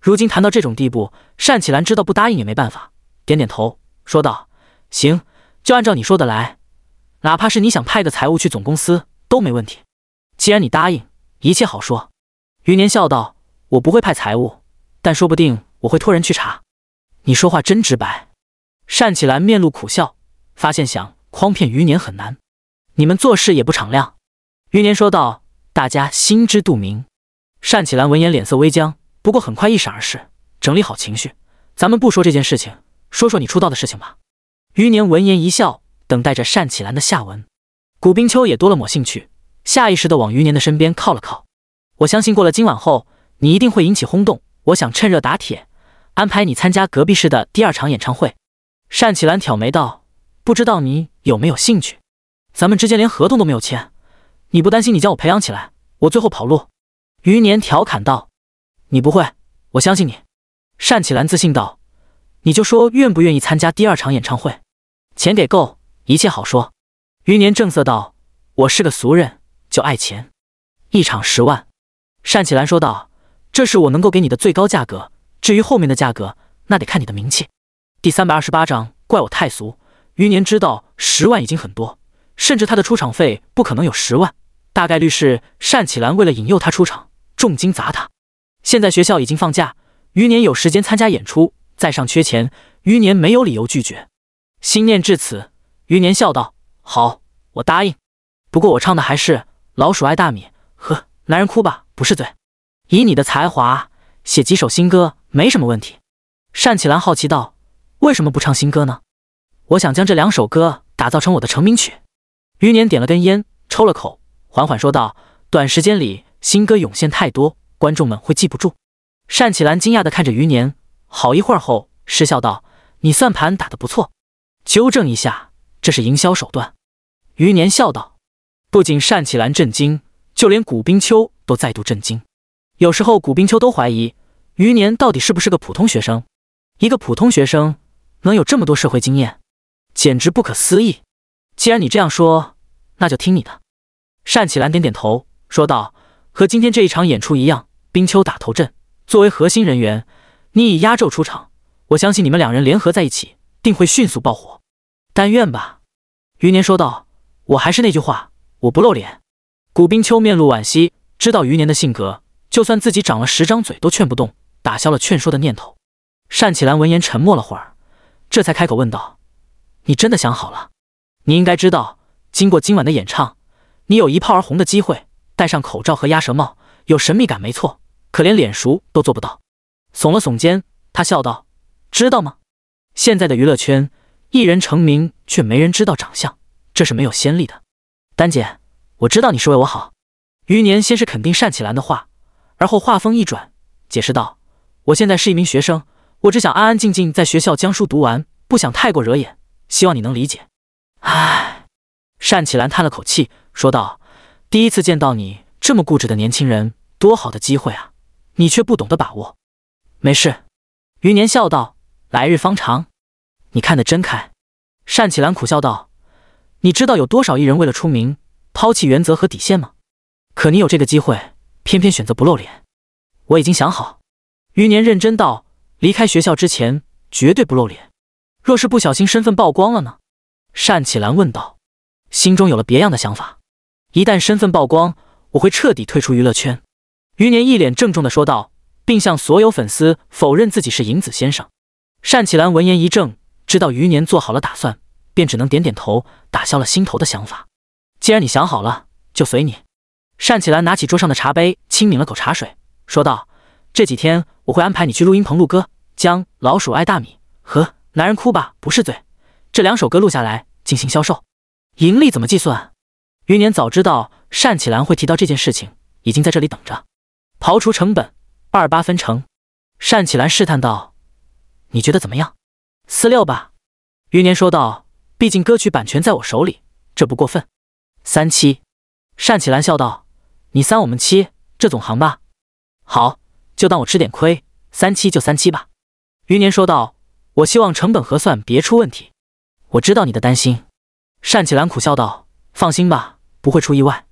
如今谈到这种地步，单启兰知道不答应也没办法，点点头说道：“行，就按照你说的来，哪怕是你想派个财务去总公司都没问题。既然你答应，一切好说。”余年笑道：“我不会派财务，但说不定我会托人去查。”你说话真直白。单启兰面露苦笑，发现想诓骗余年很难。你们做事也不敞亮。余年说道：“大家心知肚明。”单启兰闻言脸色微僵，不过很快一闪而逝，整理好情绪：“咱们不说这件事情，说说你出道的事情吧。”余年闻言一笑，等待着单启兰的下文。古冰秋也多了抹兴趣，下意识的往余年的身边靠了靠。我相信过了今晚后，你一定会引起轰动。我想趁热打铁，安排你参加隔壁市的第二场演唱会。”单启兰挑眉道：“不知道你有没有兴趣？咱们之间连合同都没有签。”你不担心你将我培养起来，我最后跑路？”余年调侃道，“你不会，我相信你。”单启兰自信道，“你就说愿不愿意参加第二场演唱会？钱给够，一切好说。”余年正色道，“我是个俗人，就爱钱，一场十万。”单启兰说道，“这是我能够给你的最高价格，至于后面的价格，那得看你的名气。”第三百二十八章，怪我太俗。余年知道十万已经很多，甚至他的出场费不可能有十万。大概率是单启兰为了引诱他出场，重金砸他。现在学校已经放假，余年有时间参加演出。在上缺钱，余年没有理由拒绝。心念至此，余年笑道：“好，我答应。不过我唱的还是《老鼠爱大米》。呵，男人哭吧不是罪。以你的才华，写几首新歌没什么问题。”单启兰好奇道：“为什么不唱新歌呢？我想将这两首歌打造成我的成名曲。”余年点了根烟，抽了口。缓缓说道：“短时间里，新歌涌现太多，观众们会记不住。”单启兰惊讶的看着余年，好一会儿后失笑道：“你算盘打的不错。”纠正一下，这是营销手段。”余年笑道。不仅单启兰震惊，就连古冰秋都再度震惊。有时候，古冰秋都怀疑余年到底是不是个普通学生。一个普通学生能有这么多社会经验，简直不可思议。既然你这样说，那就听你的。单启兰点点头，说道：“和今天这一场演出一样，冰秋打头阵，作为核心人员，你以压轴出场。我相信你们两人联合在一起，定会迅速爆火。但愿吧。”余年说道：“我还是那句话，我不露脸。”古冰秋面露惋惜，知道余年的性格，就算自己长了十张嘴都劝不动，打消了劝说的念头。单启兰闻言沉默了会儿，这才开口问道：“你真的想好了？你应该知道，经过今晚的演唱。”你有一炮而红的机会，戴上口罩和鸭舌帽，有神秘感没错，可连脸熟都做不到。耸了耸肩，他笑道：“知道吗？现在的娱乐圈，一人成名却没人知道长相，这是没有先例的。”丹姐，我知道你是为我好。余年先是肯定单启兰的话，而后话锋一转，解释道：“我现在是一名学生，我只想安安静静在学校将书读完，不想太过惹眼，希望你能理解。”唉。单启兰叹了口气，说道：“第一次见到你这么固执的年轻人，多好的机会啊，你却不懂得把握。”“没事。”余年笑道，“来日方长，你看得真开。”单启兰苦笑道：“你知道有多少艺人为了出名，抛弃原则和底线吗？可你有这个机会，偏偏选择不露脸。”“我已经想好。”余年认真道，“离开学校之前，绝对不露脸。若是不小心身份曝光了呢？”单启兰问道。心中有了别样的想法，一旦身份曝光，我会彻底退出娱乐圈。余年一脸郑重地说道，并向所有粉丝否认自己是影子先生。单启兰闻言一怔，知道余年做好了打算，便只能点点头，打消了心头的想法。既然你想好了，就随你。单启兰拿起桌上的茶杯，轻抿了口茶水，说道：“这几天我会安排你去录音棚录歌，将《老鼠爱大米》和《男人哭吧不是罪》这两首歌录下来进行销售。”盈利怎么计算？余年早知道单启兰会提到这件事情，已经在这里等着。刨除成本，二八分成。单启兰试探道：“你觉得怎么样？”四六吧。余年说道：“毕竟歌曲版权在我手里，这不过分。”三七。单启兰笑道：“你三，我们七，这总行吧？”好，就当我吃点亏，三七就三七吧。余年说道：“我希望成本核算别出问题。我知道你的担心。”单启兰苦笑道：“放心吧，不会出意外。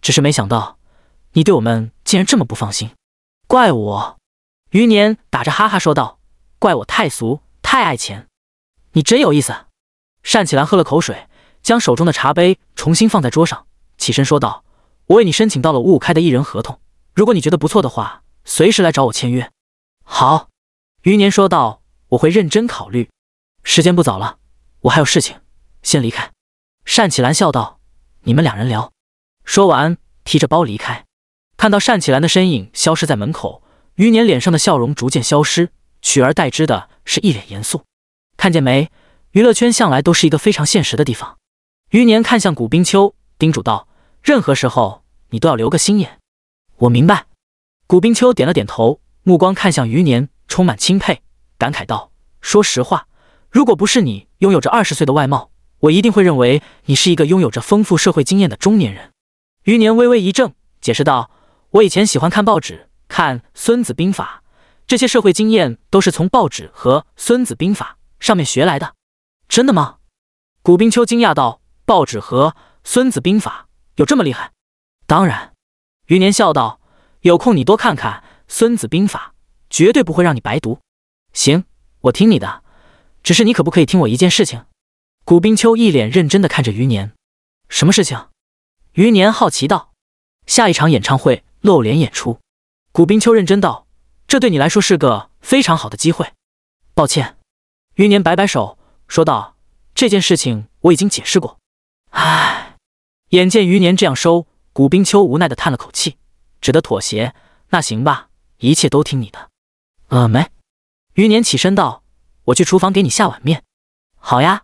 只是没想到你对我们竟然这么不放心，怪我。”余年打着哈哈说道：“怪我太俗，太爱钱。你真有意思。”单启兰喝了口水，将手中的茶杯重新放在桌上，起身说道：“我为你申请到了五五开的艺人合同，如果你觉得不错的话，随时来找我签约。”“好。”余年说道：“我会认真考虑。时间不早了，我还有事情，先离开。”单启兰笑道：“你们两人聊。”说完，提着包离开。看到单启兰的身影消失在门口，余年脸上的笑容逐渐消失，取而代之的是一脸严肃。看见没？娱乐圈向来都是一个非常现实的地方。余年看向古冰秋，叮嘱道：“任何时候你都要留个心眼。”我明白。古冰秋点了点头，目光看向余年，充满钦佩，感慨道：“说实话，如果不是你拥有着二十岁的外貌，”我一定会认为你是一个拥有着丰富社会经验的中年人。余年微微一怔，解释道：“我以前喜欢看报纸，看《孙子兵法》，这些社会经验都是从报纸和《孙子兵法》上面学来的。”真的吗？古冰秋惊讶道：“报纸和《孙子兵法》有这么厉害？”当然，余年笑道：“有空你多看看《孙子兵法》，绝对不会让你白读。”行，我听你的。只是你可不可以听我一件事情？古冰秋一脸认真的看着余年，什么事情？余年好奇道。下一场演唱会露脸演出，古冰秋认真道，这对你来说是个非常好的机会。抱歉，余年摆摆手说道，这件事情我已经解释过。唉，眼见余年这样收，古冰秋无奈的叹了口气，只得妥协。那行吧，一切都听你的。呃，没。余年起身道，我去厨房给你下碗面。好呀。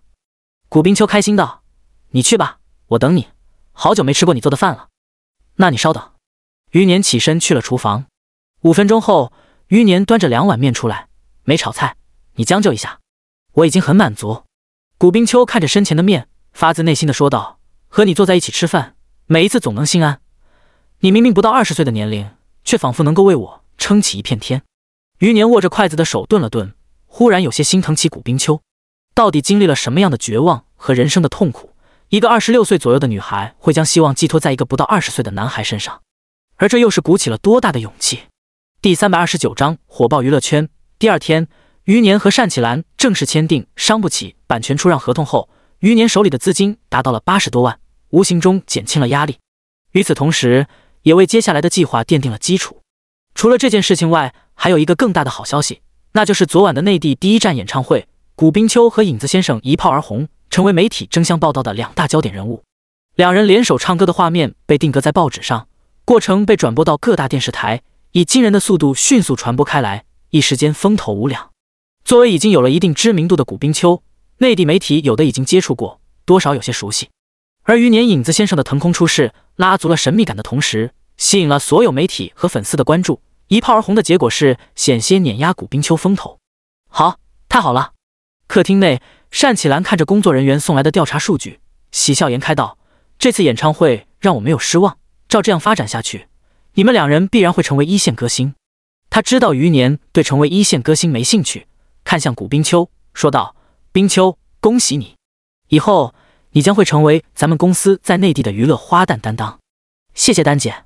古冰秋开心道：“你去吧，我等你。好久没吃过你做的饭了。”“那你稍等。”余年起身去了厨房。五分钟后，余年端着两碗面出来，没炒菜，你将就一下，我已经很满足。”古冰秋看着身前的面，发自内心的说道：“和你坐在一起吃饭，每一次总能心安。你明明不到二十岁的年龄，却仿佛能够为我撑起一片天。”余年握着筷子的手顿了顿，忽然有些心疼起古冰秋。到底经历了什么样的绝望和人生的痛苦？一个二十六岁左右的女孩会将希望寄托在一个不到二十岁的男孩身上，而这又是鼓起了多大的勇气？第三百二十九章火爆娱乐圈。第二天，余年和单启兰正式签订《伤不起》版权出让合同后，余年手里的资金达到了八十多万，无形中减轻了压力，与此同时，也为接下来的计划奠定了基础。除了这件事情外，还有一个更大的好消息，那就是昨晚的内地第一站演唱会。古冰秋和影子先生一炮而红，成为媒体争相报道的两大焦点人物。两人联手唱歌的画面被定格在报纸上，过程被转播到各大电视台，以惊人的速度迅速传播开来，一时间风头无两。作为已经有了一定知名度的古冰秋，内地媒体有的已经接触过，多少有些熟悉。而余年影子先生的腾空出世，拉足了神秘感的同时，吸引了所有媒体和粉丝的关注。一炮而红的结果是，险些碾压古冰秋风头。好，太好了！客厅内，单启兰看着工作人员送来的调查数据，喜笑颜开道：“这次演唱会让我没有失望，照这样发展下去，你们两人必然会成为一线歌星。”他知道余年对成为一线歌星没兴趣，看向古冰秋说道：“冰秋，恭喜你，以后你将会成为咱们公司在内地的娱乐花旦担当。”谢谢丹姐，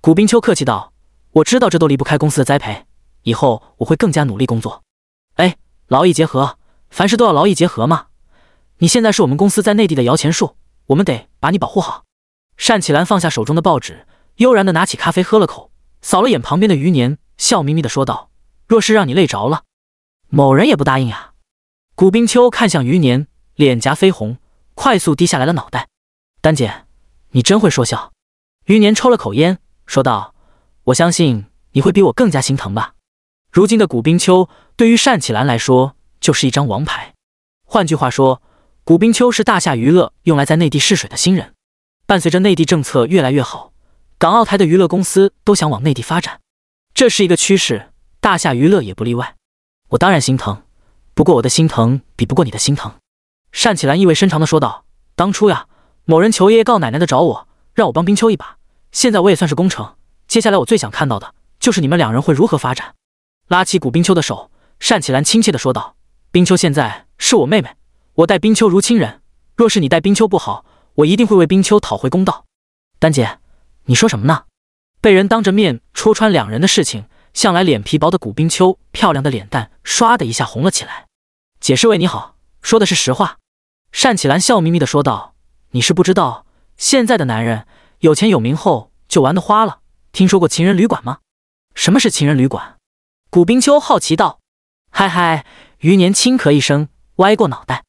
古冰秋客气道：“我知道这都离不开公司的栽培，以后我会更加努力工作。”哎，劳逸结合。凡事都要劳逸结合嘛。你现在是我们公司在内地的摇钱树，我们得把你保护好。单启兰放下手中的报纸，悠然的拿起咖啡喝了口，扫了眼旁边的余年，笑眯眯的说道：“若是让你累着了，某人也不答应啊。”古冰秋看向余年，脸颊绯红，快速低下来了脑袋。丹姐，你真会说笑。余年抽了口烟，说道：“我相信你会比我更加心疼吧。”如今的古冰秋对于单启兰来说。就是一张王牌。换句话说，古冰秋是大夏娱乐用来在内地试水的新人。伴随着内地政策越来越好，港澳台的娱乐公司都想往内地发展，这是一个趋势，大夏娱乐也不例外。我当然心疼，不过我的心疼比不过你的心疼。”单启兰意味深长地说道，“当初呀，某人求爷爷告奶奶的找我，让我帮冰秋一把。现在我也算是功成，接下来我最想看到的就是你们两人会如何发展。”拉起古冰秋的手，单启兰亲切地说道。冰秋现在是我妹妹，我待冰秋如亲人。若是你待冰秋不好，我一定会为冰秋讨回公道。丹姐，你说什么呢？被人当着面戳穿两人的事情，向来脸皮薄的古冰秋漂亮的脸蛋唰的一下红了起来。姐是为你好，说的是实话。单启兰笑眯眯地说道：“你是不知道，现在的男人有钱有名后就玩得花了。听说过情人旅馆吗？”“什么是情人旅馆？”古冰秋好奇道。“嗨嗨。”余年轻咳一声，歪过脑袋。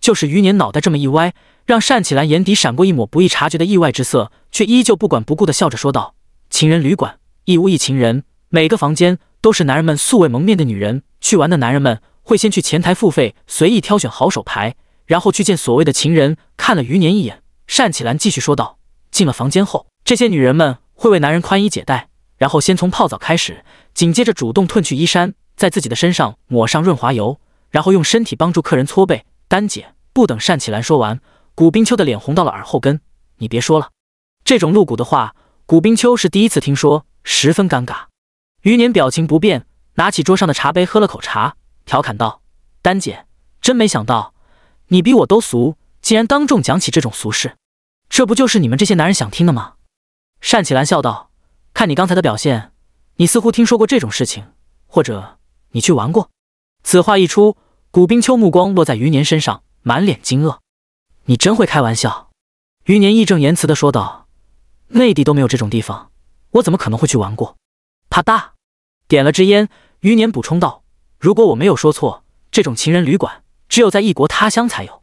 就是余年脑袋这么一歪，让单启兰眼底闪过一抹不易察觉的意外之色，却依旧不管不顾地笑着说道：“情人旅馆，一屋一情人，每个房间都是男人们素未谋面的女人。去玩的男人们会先去前台付费，随意挑选好手牌，然后去见所谓的情人。”看了余年一眼，单启兰继续说道：“进了房间后，这些女人们会为男人宽衣解带，然后先从泡澡开始，紧接着主动褪去衣衫。”在自己的身上抹上润滑油，然后用身体帮助客人搓背。丹姐不等单启兰说完，古冰秋的脸红到了耳后根。你别说了，这种露骨的话，古冰秋是第一次听说，十分尴尬。余年表情不变，拿起桌上的茶杯喝了口茶，调侃道：“丹姐，真没想到，你比我都俗，竟然当众讲起这种俗事。这不就是你们这些男人想听的吗？”单启兰笑道：“看你刚才的表现，你似乎听说过这种事情，或者……”你去玩过？此话一出，古冰秋目光落在余年身上，满脸惊愕。你真会开玩笑！余年义正言辞的说道：“内地都没有这种地方，我怎么可能会去玩过？”啪嗒，点了支烟，余年补充道：“如果我没有说错，这种情人旅馆只有在异国他乡才有。”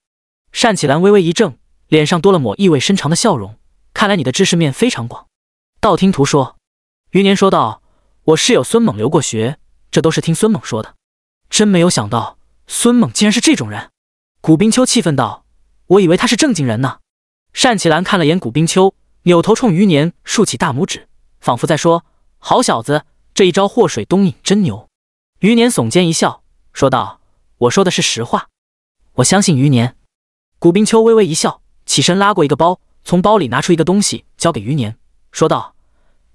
单启兰微微一怔，脸上多了抹意味深长的笑容。看来你的知识面非常广。道听途说，余年说道：“我室友孙猛留过学。”这都是听孙猛说的，真没有想到孙猛竟然是这种人。古冰秋气愤道：“我以为他是正经人呢。”单启兰看了眼古冰秋，扭头冲余年竖起大拇指，仿佛在说：“好小子，这一招祸水东引真牛。”余年耸肩一笑，说道：“我说的是实话，我相信余年。”古冰秋微微一笑，起身拉过一个包，从包里拿出一个东西交给余年，说道：“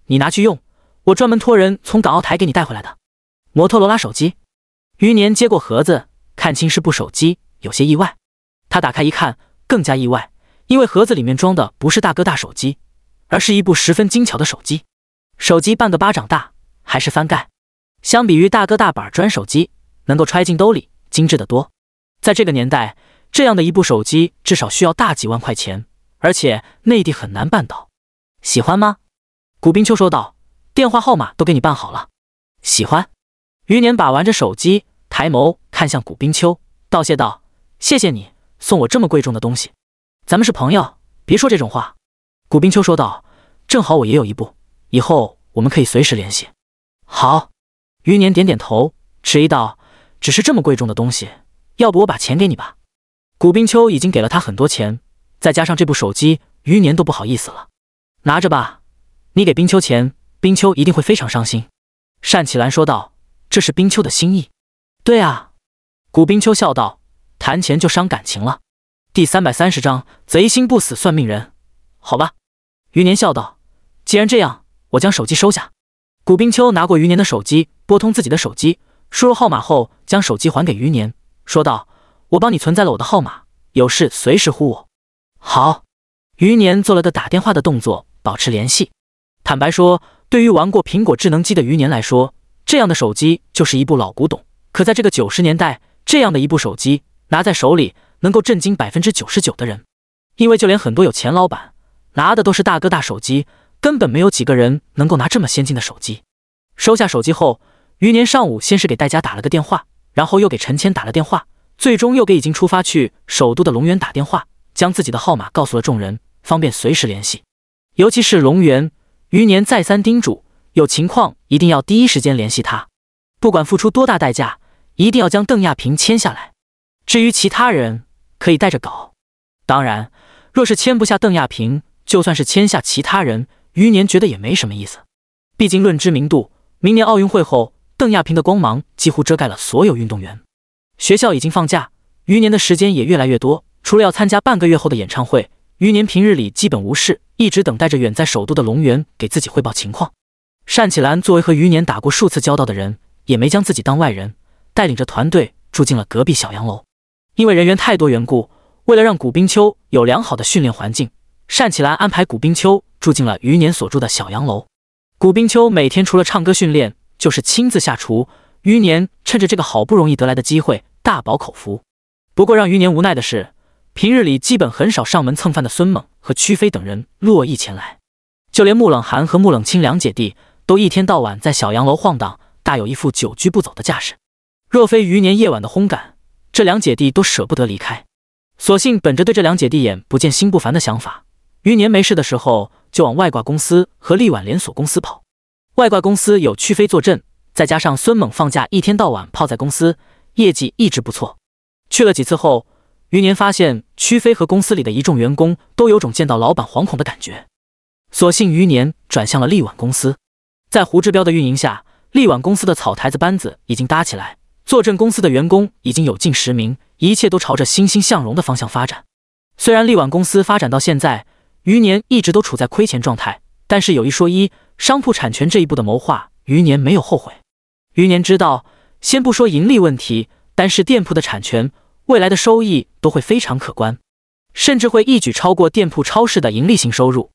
你拿去用，我专门托人从港澳台给你带回来的。”摩托罗拉手机，余年接过盒子，看清是部手机，有些意外。他打开一看，更加意外，因为盒子里面装的不是大哥大手机，而是一部十分精巧的手机。手机半个巴掌大，还是翻盖。相比于大哥大板砖手机，能够揣进兜里，精致的多。在这个年代，这样的一部手机至少需要大几万块钱，而且内地很难办到。喜欢吗？古冰秋说道：“电话号码都给你办好了，喜欢。”余年把玩着手机，抬眸看向古冰秋，道谢道：“谢谢你送我这么贵重的东西，咱们是朋友，别说这种话。”古冰秋说道：“正好我也有一部，以后我们可以随时联系。”好，余年点点头，迟疑道：“只是这么贵重的东西，要不我把钱给你吧？”古冰秋已经给了他很多钱，再加上这部手机，余年都不好意思了。“拿着吧，你给冰秋钱，冰秋一定会非常伤心。”单启兰说道。这是冰秋的心意，对啊，古冰秋笑道：“谈钱就伤感情了。”第三百三十章，贼心不死，算命人。好吧，余年笑道：“既然这样，我将手机收下。”古冰秋拿过余年的手机，拨通自己的手机，输入号码后，将手机还给余年，说道：“我帮你存在了我的号码，有事随时呼我。”好，余年做了个打电话的动作，保持联系。坦白说，对于玩过苹果智能机的余年来说。这样的手机就是一部老古董，可在这个九十年代，这样的一部手机拿在手里，能够震惊百分之九十九的人，因为就连很多有钱老板拿的都是大哥大手机，根本没有几个人能够拿这么先进的手机。收下手机后，余年上午先是给戴家打了个电话，然后又给陈谦打了电话，最终又给已经出发去首都的龙源打电话，将自己的号码告诉了众人，方便随时联系。尤其是龙源，余年再三叮嘱。有情况一定要第一时间联系他，不管付出多大代价，一定要将邓亚萍签下来。至于其他人，可以带着搞。当然，若是签不下邓亚萍，就算是签下其他人，余年觉得也没什么意思。毕竟论知名度，明年奥运会后，邓亚萍的光芒几乎遮盖了所有运动员。学校已经放假，余年的时间也越来越多。除了要参加半个月后的演唱会，余年平日里基本无事，一直等待着远在首都的龙源给自己汇报情况。单启兰作为和余年打过数次交道的人，也没将自己当外人，带领着团队住进了隔壁小洋楼。因为人员太多缘故，为了让古冰秋有良好的训练环境，单启兰安排古冰秋住进了余年所住的小洋楼。古冰秋每天除了唱歌训练，就是亲自下厨。余年趁着这个好不容易得来的机会大饱口福。不过让余年无奈的是，平日里基本很少上门蹭饭的孙猛和屈飞等人络绎前来，就连穆冷寒和穆冷清两姐弟。都一天到晚在小洋楼晃荡，大有一副久居不走的架势。若非余年夜晚的轰赶，这两姐弟都舍不得离开。索性本着对这两姐弟眼不见心不烦的想法，余年没事的时候就往外挂公司和丽婉连锁公司跑。外挂公司有屈飞坐镇，再加上孙猛放假一天到晚泡在公司，业绩一直不错。去了几次后，余年发现屈飞和公司里的一众员工都有种见到老板惶恐的感觉。所幸余年转向了丽婉公司。在胡志彪的运营下，力挽公司的草台子班子已经搭起来，坐镇公司的员工已经有近十名，一切都朝着欣欣向荣的方向发展。虽然力挽公司发展到现在，余年一直都处在亏钱状态，但是有一说一，商铺产权这一步的谋划，余年没有后悔。余年知道，先不说盈利问题，单是店铺的产权，未来的收益都会非常可观，甚至会一举超过店铺超市的盈利性收入。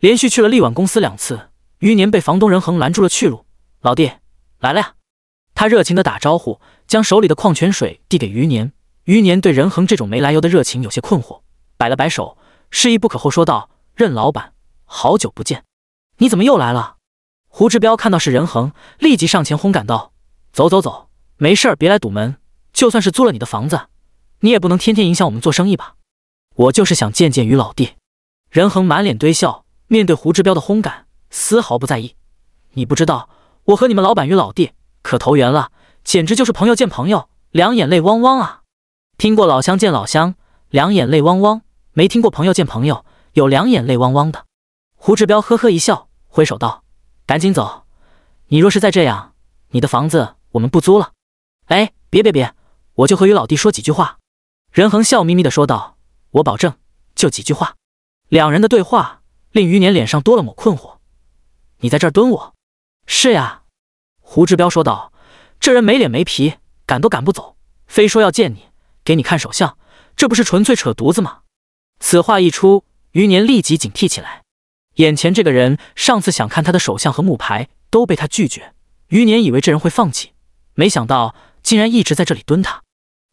连续去了力挽公司两次。余年被房东任恒拦住了去路，老弟来了呀！他热情地打招呼，将手里的矿泉水递给余年。余年对任恒这种没来由的热情有些困惑，摆了摆手，示意不可后说道：“任老板，好久不见，你怎么又来了？”胡志彪看到是任恒，立即上前轰赶道：“走走走，没事儿，别来堵门。就算是租了你的房子，你也不能天天影响我们做生意吧？我就是想见见于老弟。”任恒满脸堆笑，面对胡志彪的轰赶。丝毫不在意，你不知道我和你们老板与老弟可投缘了，简直就是朋友见朋友，两眼泪汪汪啊！听过老乡见老乡，两眼泪汪汪，没听过朋友见朋友有两眼泪汪汪的。胡志彪呵呵一笑，挥手道：“赶紧走，你若是再这样，你的房子我们不租了。”哎，别别别，我就和于老弟说几句话。”任恒笑眯眯的说道：“我保证，就几句话。”两人的对话令余年脸上多了抹困惑。你在这儿蹲我？是呀，胡志彪说道：“这人没脸没皮，赶都赶不走，非说要见你，给你看手相，这不是纯粹扯犊子吗？”此话一出，余年立即警惕起来。眼前这个人上次想看他的手相和木牌都被他拒绝，余年以为这人会放弃，没想到竟然一直在这里蹲他。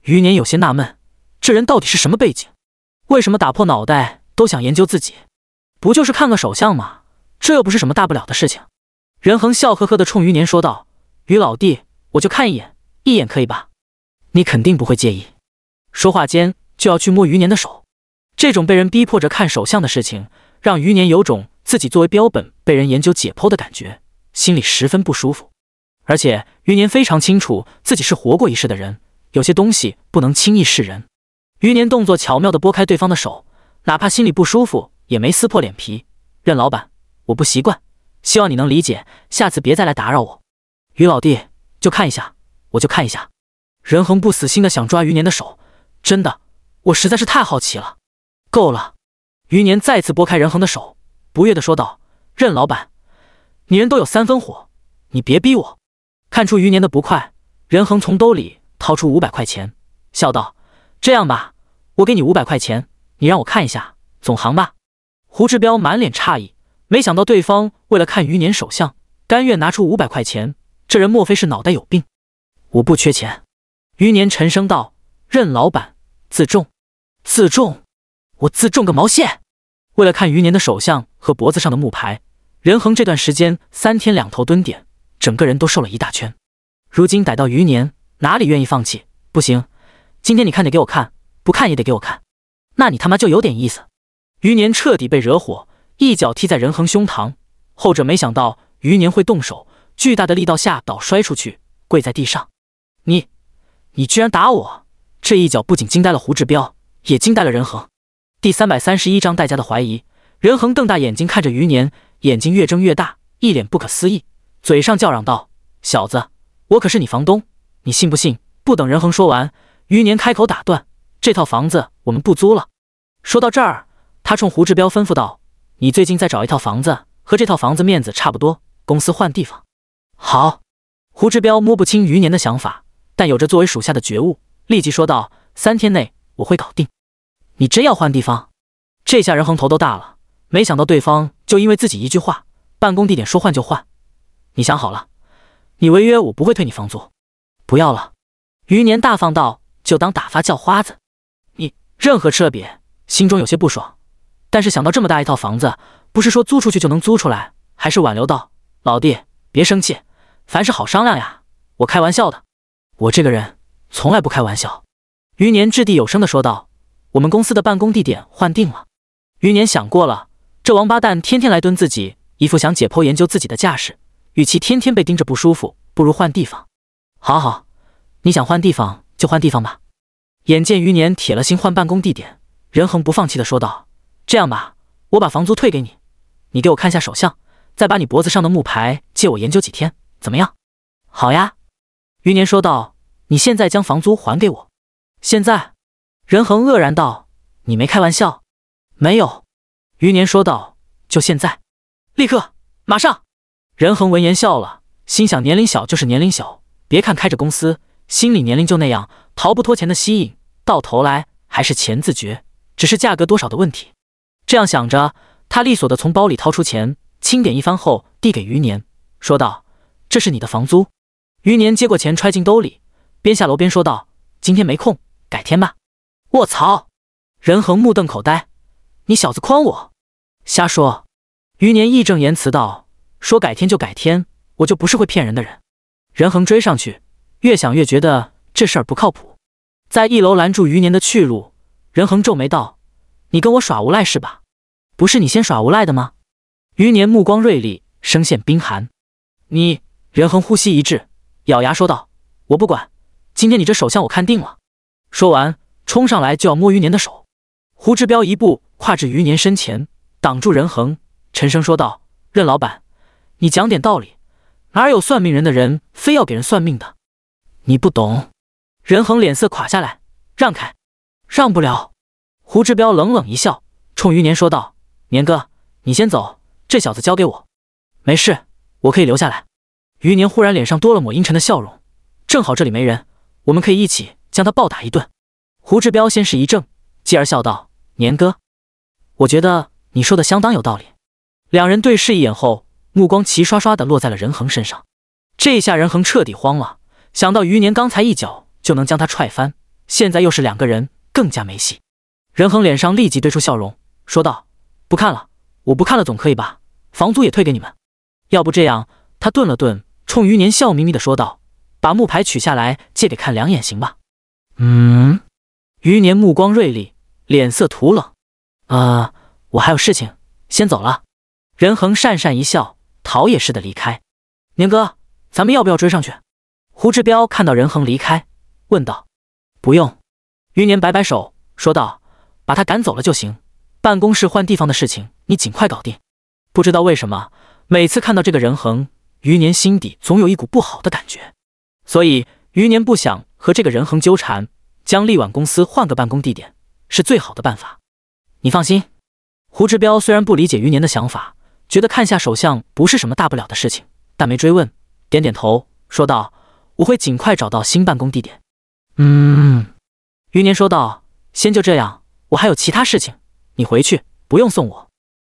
余年有些纳闷，这人到底是什么背景？为什么打破脑袋都想研究自己？不就是看个手相吗？这又不是什么大不了的事情，任恒笑呵呵的冲余年说道：“余老弟，我就看一眼，一眼可以吧？你肯定不会介意。”说话间就要去摸余年的手，这种被人逼迫着看手相的事情，让余年有种自己作为标本被人研究解剖的感觉，心里十分不舒服。而且余年非常清楚自己是活过一世的人，有些东西不能轻易示人。余年动作巧妙的拨开对方的手，哪怕心里不舒服，也没撕破脸皮。任老板。我不习惯，希望你能理解。下次别再来打扰我，于老弟，就看一下，我就看一下。任恒不死心的想抓余年的手，真的，我实在是太好奇了。够了！余年再次拨开任恒的手，不悦的说道：“任老板，你人都有三分火，你别逼我。”看出余年的不快，任恒从兜里掏出五百块钱，笑道：“这样吧，我给你五百块钱，你让我看一下总行吧。”胡志彪满脸诧异。没想到对方为了看余年手相，甘愿拿出五百块钱。这人莫非是脑袋有病？我不缺钱。余年沉声道：“任老板，自重，自重，我自重个毛线！为了看余年的手相和脖子上的木牌，任恒这段时间三天两头蹲点，整个人都瘦了一大圈。如今逮到余年，哪里愿意放弃？不行，今天你看得给我看，不看也得给我看。那你他妈就有点意思。”余年彻底被惹火。一脚踢在任恒胸膛，后者没想到余年会动手，巨大的力道下倒摔出去，跪在地上。你，你居然打我！这一脚不仅惊呆了胡志彪，也惊呆了任恒。第三百三十一章大家的怀疑。任恒瞪大眼睛看着余年，眼睛越睁越大，一脸不可思议，嘴上叫嚷道：“小子，我可是你房东，你信不信？”不等任恒说完，余年开口打断：“这套房子我们不租了。”说到这儿，他冲胡志彪吩咐道。你最近在找一套房子，和这套房子面子差不多。公司换地方，好。胡志彪摸不清余年的想法，但有着作为属下的觉悟，立即说道：“三天内我会搞定。”你真要换地方？这下任恒头都大了。没想到对方就因为自己一句话，办公地点说换就换。你想好了？你违约，我不会退你房租。不要了。余年大方道：“就当打发叫花子。”你任何吃了瘪，心中有些不爽。但是想到这么大一套房子，不是说租出去就能租出来，还是挽留道：“老弟，别生气，凡事好商量呀。”我开玩笑的，我这个人从来不开玩笑。”余年掷地有声的说道：“我们公司的办公地点换定了。”余年想过了，这王八蛋天天来蹲自己，一副想解剖研究自己的架势，与其天天被盯着不舒服，不如换地方。好好，你想换地方就换地方吧。眼见余年铁了心换办公地点，任恒不放弃的说道。这样吧，我把房租退给你，你给我看下手相，再把你脖子上的木牌借我研究几天，怎么样？好呀，余年说道。你现在将房租还给我。现在？任恒愕然道：“你没开玩笑？”“没有。”余年说道：“就现在，立刻，马上。”任恒闻言笑了，心想：年龄小就是年龄小，别看开着公司，心理年龄就那样，逃不脱钱的吸引，到头来还是钱自觉，只是价格多少的问题。这样想着，他利索的从包里掏出钱，清点一番后递给余年，说道：“这是你的房租。”余年接过钱，揣进兜里，边下楼边说道：“今天没空，改天吧。”我操！任恒目瞪口呆：“你小子诓我，瞎说！”余年义正言辞道：“说改天就改天，我就不是会骗人的人。”任恒追上去，越想越觉得这事儿不靠谱，在一楼拦住余年的去路，任恒皱眉道。你跟我耍无赖是吧？不是你先耍无赖的吗？余年目光锐利，声线冰寒。你任恒呼吸一滞，咬牙说道：“我不管，今天你这手相我看定了。”说完，冲上来就要摸余年的手。胡志彪一步跨至余年身前，挡住任恒，沉声说道：“任老板，你讲点道理，哪有算命人的人非要给人算命的？你不懂。”任恒脸色垮下来，让开，让不了。胡志彪冷冷一笑，冲余年说道：“年哥，你先走，这小子交给我。没事，我可以留下来。”余年忽然脸上多了抹阴沉的笑容。正好这里没人，我们可以一起将他暴打一顿。胡志彪先是一怔，继而笑道：“年哥，我觉得你说的相当有道理。”两人对视一眼后，目光齐刷刷的落在了任恒身上。这一下任恒彻底慌了，想到余年刚才一脚就能将他踹翻，现在又是两个人，更加没戏。任恒脸上立即堆出笑容，说道：“不看了，我不看了，总可以吧？房租也退给你们。要不这样？”他顿了顿，冲余年笑眯眯地说道：“把木牌取下来，借给看两眼，行吧？”“嗯。”余年目光锐利，脸色土冷。“啊，我还有事情，先走了。”任恒讪讪一笑，逃也似的离开。“年哥，咱们要不要追上去？”胡志彪看到任恒离开，问道。“不用。”余年摆摆手，说道。把他赶走了就行。办公室换地方的事情，你尽快搞定。不知道为什么，每次看到这个人恒，余年心底总有一股不好的感觉。所以余年不想和这个人恒纠缠，将力挽公司换个办公地点是最好的办法。你放心。胡志彪虽然不理解余年的想法，觉得看下手相不是什么大不了的事情，但没追问，点点头说道：“我会尽快找到新办公地点。”嗯，余年说道：“先就这样。”我还有其他事情，你回去不用送我。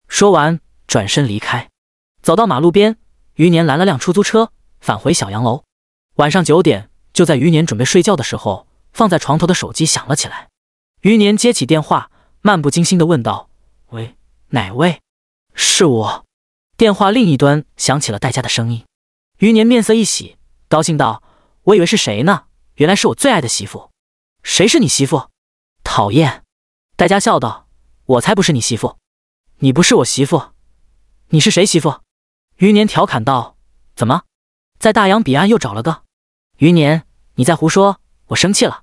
说完，转身离开，走到马路边，余年拦了辆出租车，返回小洋楼。晚上九点，就在余年准备睡觉的时候，放在床头的手机响了起来。余年接起电话，漫不经心的问道：“喂，哪位？是我。”电话另一端响起了戴家的声音。余年面色一喜，高兴道：“我以为是谁呢，原来是我最爱的媳妇。谁是你媳妇？讨厌！”戴家笑道：“我才不是你媳妇，你不是我媳妇，你是谁媳妇？”余年调侃道：“怎么，在大洋彼岸又找了个？”余年，你在胡说，我生气了。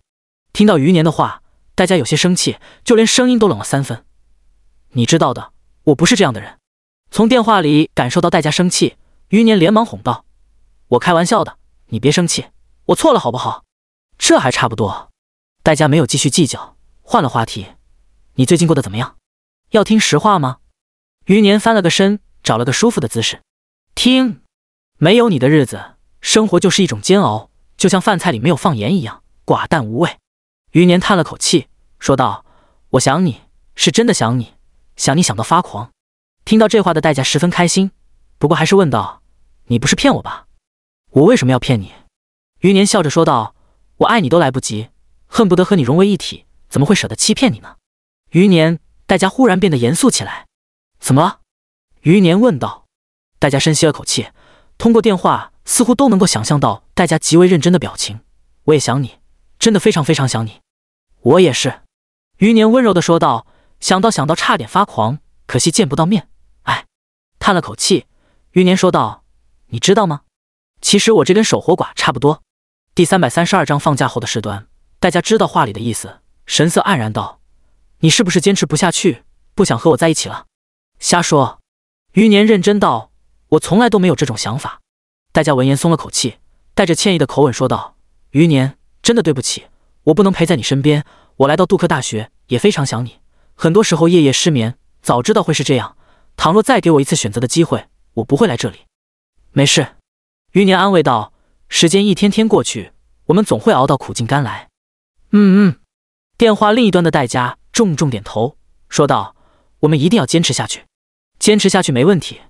听到余年的话，戴家有些生气，就连声音都冷了三分。你知道的，我不是这样的人。从电话里感受到戴家生气，余年连忙哄道：“我开玩笑的，你别生气，我错了好不好？”这还差不多。戴家没有继续计较，换了话题。你最近过得怎么样？要听实话吗？余年翻了个身，找了个舒服的姿势。听，没有你的日子，生活就是一种煎熬，就像饭菜里没有放盐一样，寡淡无味。余年叹了口气，说道：“我想你是真的想你，想你想到发狂。”听到这话的代价十分开心，不过还是问道：“你不是骗我吧？”我为什么要骗你？余年笑着说道：“我爱你都来不及，恨不得和你融为一体，怎么会舍得欺骗你呢？”余年，戴家忽然变得严肃起来。怎么了？余年问道。戴家深吸了口气，通过电话似乎都能够想象到戴家极为认真的表情。我也想你，真的非常非常想你。我也是。余年温柔的说道。想到想到差点发狂，可惜见不到面。哎，叹了口气，余年说道。你知道吗？其实我这跟守活寡差不多。第三百三十二章放假后的事端。戴家知道话里的意思，神色黯然道。你是不是坚持不下去，不想和我在一起了？瞎说！余年认真道：“我从来都没有这种想法。”戴家闻言松了口气，带着歉意的口吻说道：“余年，真的对不起，我不能陪在你身边。我来到杜克大学，也非常想你，很多时候夜夜失眠。早知道会是这样，倘若再给我一次选择的机会，我不会来这里。”没事，余年安慰道：“时间一天天过去，我们总会熬到苦尽甘来。”嗯嗯，电话另一端的戴家。重重点头，说道：“我们一定要坚持下去，坚持下去没问题。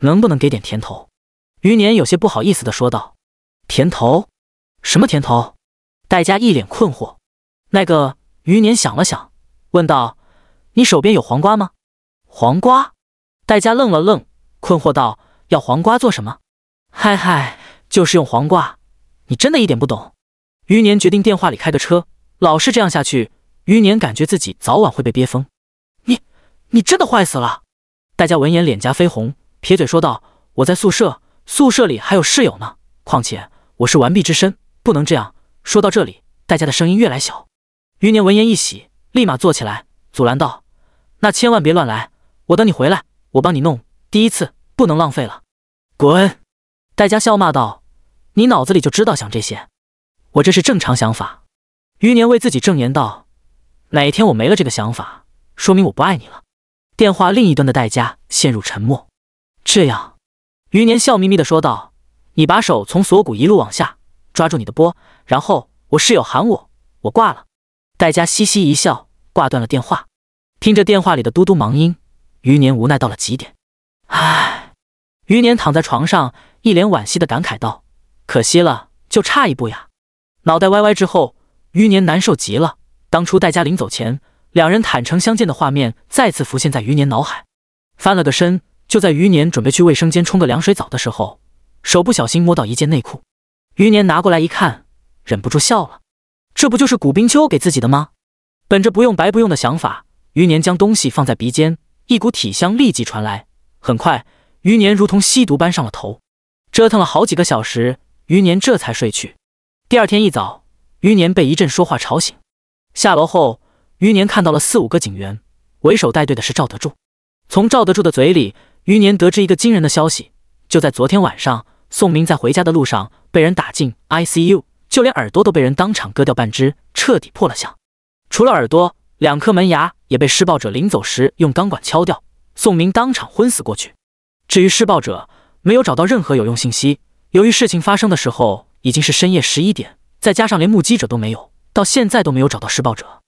能不能给点甜头？”余年有些不好意思的说道：“甜头？什么甜头？”戴家一脸困惑。那个余年想了想，问道：“你手边有黄瓜吗？”黄瓜？戴家愣了愣，困惑道：“要黄瓜做什么？”“嗨嗨，就是用黄瓜。你真的一点不懂。”余年决定电话里开个车。老是这样下去。余年感觉自己早晚会被憋疯，你你真的坏死了！戴家闻言脸颊绯红，撇嘴说道：“我在宿舍，宿舍里还有室友呢，况且我是完璧之身，不能这样。”说到这里，戴家的声音越来小。余年闻言一喜，立马坐起来阻拦道：“那千万别乱来，我等你回来，我帮你弄第一次，不能浪费了。”滚！戴家笑骂道：“你脑子里就知道想这些，我这是正常想法。”余年为自己证言道。哪一天我没了这个想法，说明我不爱你了。电话另一端的戴佳陷入沉默。这样，余年笑眯眯地说道：“你把手从锁骨一路往下抓住你的波，然后我室友喊我，我挂了。”戴佳嘻嘻一笑，挂断了电话。听着电话里的嘟嘟忙音，余年无奈到了极点。唉，余年躺在床上，一脸惋惜地感慨道：“可惜了，就差一步呀！”脑袋歪歪之后，余年难受极了。当初戴家临走前，两人坦诚相见的画面再次浮现在余年脑海。翻了个身，就在余年准备去卫生间冲个凉水澡的时候，手不小心摸到一件内裤。余年拿过来一看，忍不住笑了。这不就是古冰秋给自己的吗？本着不用白不用的想法，余年将东西放在鼻尖，一股体香立即传来。很快，余年如同吸毒般上了头。折腾了好几个小时，余年这才睡去。第二天一早，余年被一阵说话吵醒。下楼后，余年看到了四五个警员，为首带队的是赵德柱。从赵德柱的嘴里，余年得知一个惊人的消息：就在昨天晚上，宋明在回家的路上被人打进 ICU，就连耳朵都被人当场割掉半只，彻底破了相。除了耳朵，两颗门牙也被施暴者临走时用钢管敲掉，宋明当场昏死过去。至于施暴者，没有找到任何有用信息。由于事情发生的时候已经是深夜十一点，再加上连目击者都没有。到现在都没有找到施暴者。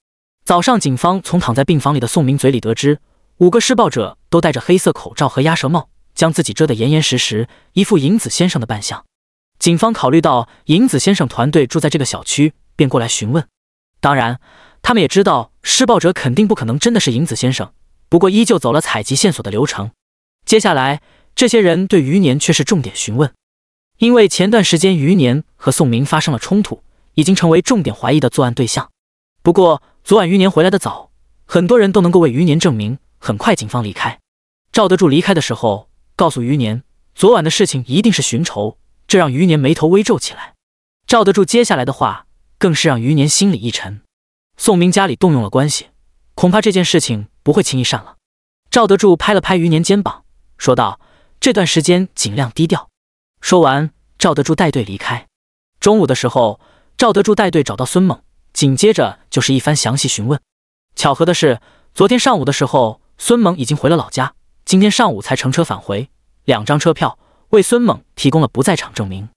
早上，警方从躺在病房里的宋明嘴里得知，五个施暴者都戴着黑色口罩和鸭舌帽，将自己遮得严严实实，一副银子先生的扮相。警方考虑到银子先生团队住在这个小区，便过来询问。当然，他们也知道施暴者肯定不可能真的是银子先生，不过依旧走了采集线索的流程。接下来，这些人对余年却是重点询问，因为前段时间余年和宋明发生了冲突。已经成为重点怀疑的作案对象。不过昨晚余年回来的早，很多人都能够为余年证明。很快，警方离开。赵德柱离开的时候，告诉余年，昨晚的事情一定是寻仇，这让余年眉头微皱起来。赵德柱接下来的话，更是让余年心里一沉。宋明家里动用了关系，恐怕这件事情不会轻易善了。赵德柱拍了拍余年肩膀，说道：“这段时间尽量低调。”说完，赵德柱带队离开。中午的时候。赵德柱带队找到孙猛，紧接着就是一番详细询问。巧合的是，昨天上午的时候，孙猛已经回了老家，今天上午才乘车返回。两张车票为孙猛提供了不在场证明，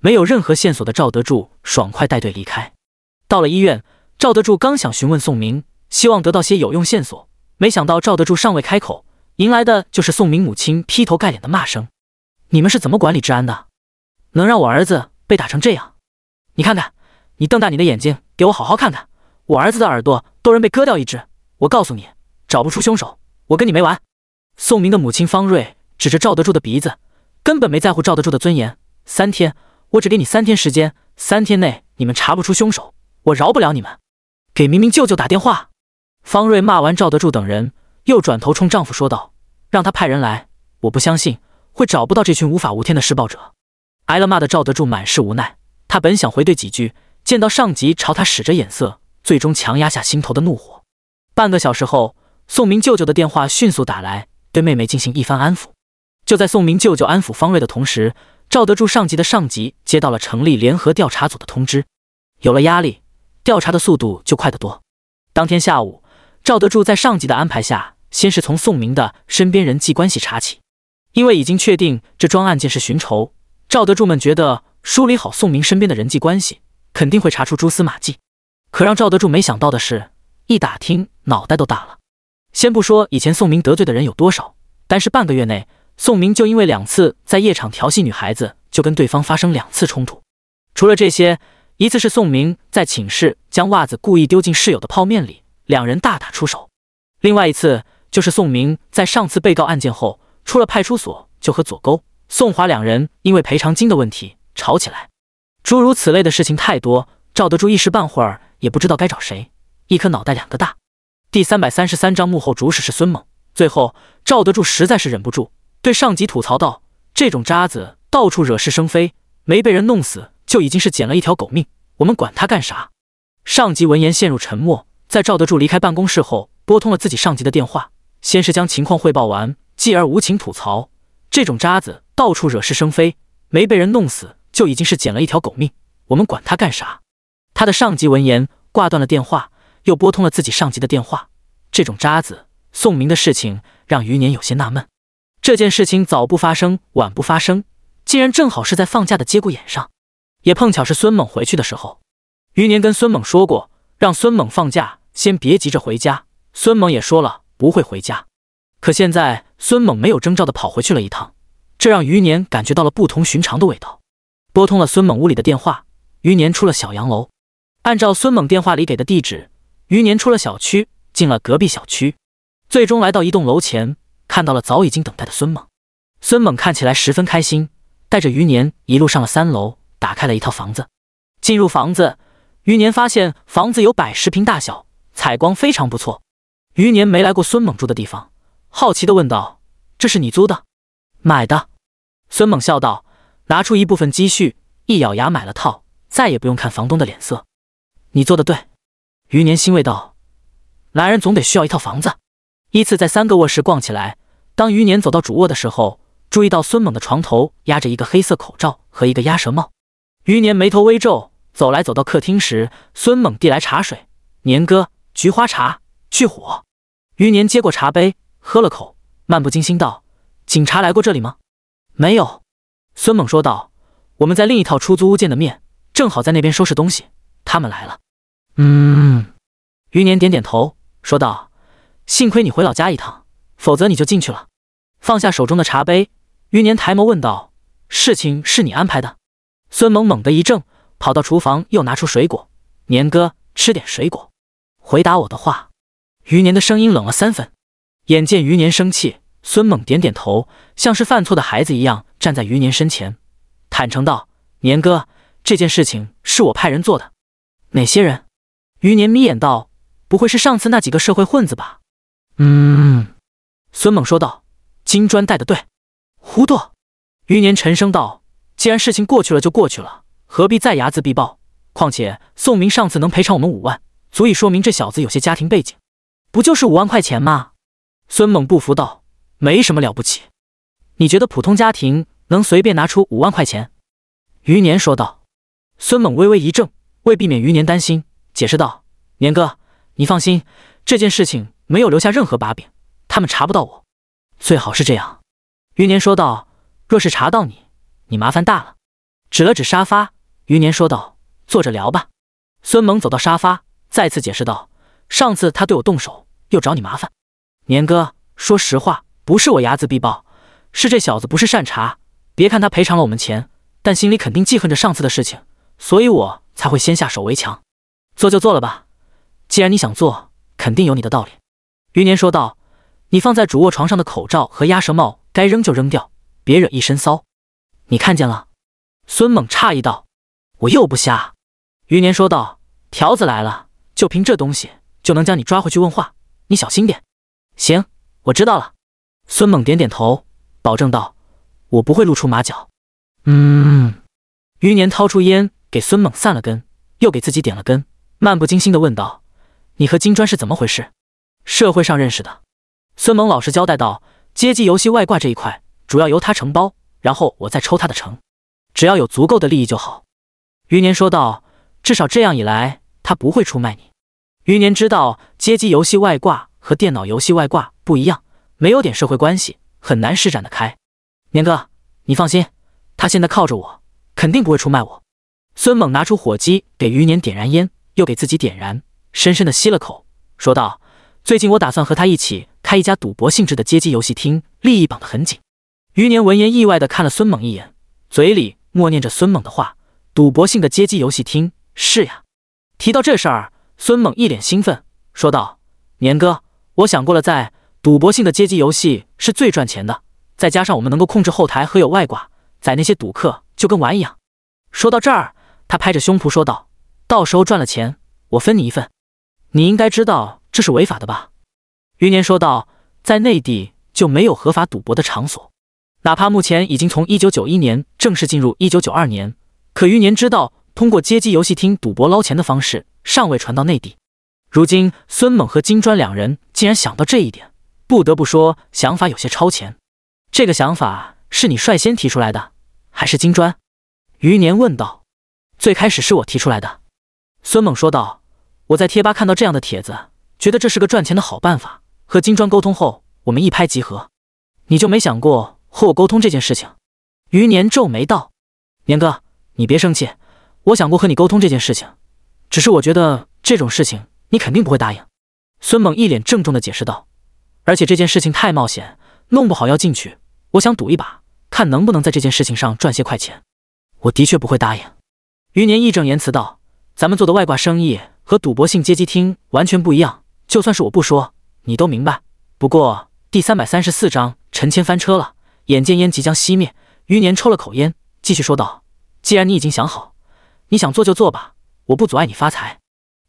没有任何线索的赵德柱爽快带队离开。到了医院，赵德柱刚想询问宋明，希望得到些有用线索，没想到赵德柱尚未开口，迎来的就是宋明母亲劈头盖脸的骂声：“你们是怎么管理治安的？能让我儿子被打成这样？你看看！”你瞪大你的眼睛，给我好好看看，我儿子的耳朵都人被割掉一只。我告诉你，找不出凶手，我跟你没完。宋明的母亲方瑞指着赵德柱的鼻子，根本没在乎赵德柱的尊严。三天，我只给你三天时间，三天内你们查不出凶手，我饶不了你们。给明明舅舅打电话。方瑞骂完赵德柱等人，又转头冲丈夫说道：“让他派人来，我不相信会找不到这群无法无天的施暴者。”挨了骂的赵德柱满是无奈，他本想回怼几句。见到上级朝他使着眼色，最终强压下心头的怒火。半个小时后，宋明舅舅的电话迅速打来，对妹妹进行一番安抚。就在宋明舅舅安抚方瑞的同时，赵德柱上级的上级接到了成立联合调查组的通知。有了压力，调查的速度就快得多。当天下午，赵德柱在上级的安排下，先是从宋明的身边人际关系查起，因为已经确定这桩案件是寻仇，赵德柱们觉得梳理好宋明身边的人际关系。肯定会查出蛛丝马迹，可让赵德柱没想到的是，一打听脑袋都大了。先不说以前宋明得罪的人有多少，但是半个月内，宋明就因为两次在夜场调戏女孩子，就跟对方发生两次冲突。除了这些，一次是宋明在寝室将袜子故意丢进室友的泡面里，两人大打出手；另外一次就是宋明在上次被告案件后，出了派出所就和左沟、宋华两人因为赔偿金的问题吵起来。诸如此类的事情太多，赵德柱一时半会儿也不知道该找谁。一颗脑袋两个大。第三百三十三章幕后主使是孙猛。最后，赵德柱实在是忍不住，对上级吐槽道：“这种渣子到处惹是生非，没被人弄死就已经是捡了一条狗命。我们管他干啥？”上级闻言陷入沉默。在赵德柱离开办公室后，拨通了自己上级的电话，先是将情况汇报完，继而无情吐槽：“这种渣子到处惹是生非，没被人弄死。”就已经是捡了一条狗命，我们管他干啥？他的上级闻言挂断了电话，又拨通了自己上级的电话。这种渣子宋明的事情让余年有些纳闷。这件事情早不发生，晚不发生，竟然正好是在放假的节骨眼上，也碰巧是孙猛回去的时候。余年跟孙猛说过，让孙猛放假先别急着回家。孙猛也说了不会回家，可现在孙猛没有征兆的跑回去了一趟，这让余年感觉到了不同寻常的味道。拨通了孙猛屋里的电话，余年出了小洋楼，按照孙猛电话里给的地址，余年出了小区，进了隔壁小区，最终来到一栋楼前，看到了早已经等待的孙猛。孙猛看起来十分开心，带着余年一路上了三楼，打开了一套房子。进入房子，余年发现房子有百十平大小，采光非常不错。余年没来过孙猛住的地方，好奇的问道：“这是你租的？买的？”孙猛笑道。拿出一部分积蓄，一咬牙买了套，再也不用看房东的脸色。你做的对，余年欣慰道。男人总得需要一套房子。依次在三个卧室逛起来。当余年走到主卧的时候，注意到孙猛的床头压着一个黑色口罩和一个鸭舌帽。余年眉头微皱，走来走到客厅时，孙猛递来茶水。年哥，菊花茶，去火。余年接过茶杯，喝了口，漫不经心道：“警察来过这里吗？”“没有。”孙猛说道：“我们在另一套出租屋见的面，正好在那边收拾东西。他们来了。”嗯，余年点点头说道：“幸亏你回老家一趟，否则你就进去了。”放下手中的茶杯，余年抬眸问道：“事情是你安排的？”孙猛猛地一怔，跑到厨房又拿出水果：“年哥，吃点水果。”回答我的话。余年的声音冷了三分。眼见余年生气。孙猛点点头，像是犯错的孩子一样站在余年身前，坦诚道：“年哥，这件事情是我派人做的。哪些人？”余年眯眼道：“不会是上次那几个社会混子吧？”“嗯。”孙猛说道，“金砖带的队。”“糊涂。”余年沉声道：“既然事情过去了，就过去了，何必再睚眦必报？况且宋明上次能赔偿我们五万，足以说明这小子有些家庭背景。不就是五万块钱吗？”孙猛不服道。没什么了不起，你觉得普通家庭能随便拿出五万块钱？余年说道。孙猛微微一怔，为避免余年担心，解释道：“年哥，你放心，这件事情没有留下任何把柄，他们查不到我。”最好是这样，余年说道。若是查到你，你麻烦大了。指了指沙发，余年说道：“坐着聊吧。”孙猛走到沙发，再次解释道：“上次他对我动手，又找你麻烦，年哥，说实话。”不是我睚眦必报，是这小子不是善茬。别看他赔偿了我们钱，但心里肯定记恨着上次的事情，所以我才会先下手为强。做就做了吧，既然你想做，肯定有你的道理。”余年说道，“你放在主卧床上的口罩和鸭舌帽，该扔就扔掉，别惹一身骚。”你看见了？孙猛诧异道，“我又不瞎。”余年说道，“条子来了，就凭这东西就能将你抓回去问话，你小心点。”“行，我知道了。”孙猛点点头，保证道：“我不会露出马脚。”嗯，余年掏出烟给孙猛散了根，又给自己点了根，漫不经心地问道：“你和金砖是怎么回事？”社会上认识的。孙猛老实交代道：“街机游戏外挂这一块，主要由他承包，然后我再抽他的成，只要有足够的利益就好。”余年说道：“至少这样一来，他不会出卖你。”余年知道街机游戏外挂和电脑游戏外挂不一样。没有点社会关系，很难施展得开。年哥，你放心，他现在靠着我，肯定不会出卖我。孙猛拿出火机给余年点燃烟，又给自己点燃，深深的吸了口，说道：“最近我打算和他一起开一家赌博性质的街机游戏厅，利益绑得很紧。”余年闻言，意外的看了孙猛一眼，嘴里默念着孙猛的话：“赌博性的街机游戏厅，是呀。”提到这事儿，孙猛一脸兴奋，说道：“年哥，我想过了，在。”赌博性的街机游戏是最赚钱的，再加上我们能够控制后台和有外挂，宰那些赌客就跟玩一样。说到这儿，他拍着胸脯说道：“到时候赚了钱，我分你一份。”你应该知道这是违法的吧？”余年说道：“在内地就没有合法赌博的场所，哪怕目前已经从一九九一年正式进入一九九二年，可余年知道通过街机游戏厅赌博捞钱的方式尚未传到内地。如今孙猛和金砖两人竟然想到这一点。”不得不说，想法有些超前。这个想法是你率先提出来的，还是金砖？余年问道。最开始是我提出来的，孙猛说道。我在贴吧看到这样的帖子，觉得这是个赚钱的好办法。和金砖沟通后，我们一拍即合。你就没想过和我沟通这件事情？余年皱眉道。年哥，你别生气，我想过和你沟通这件事情，只是我觉得这种事情你肯定不会答应。孙猛一脸郑重的解释道。而且这件事情太冒险，弄不好要进去。我想赌一把，看能不能在这件事情上赚些快钱。我的确不会答应。”余年义正言辞道，“咱们做的外挂生意和赌博性街机厅完全不一样，就算是我不说，你都明白。不过第三百三十四章，陈谦翻车了。眼见烟即将熄灭，余年抽了口烟，继续说道：“既然你已经想好，你想做就做吧，我不阻碍你发财。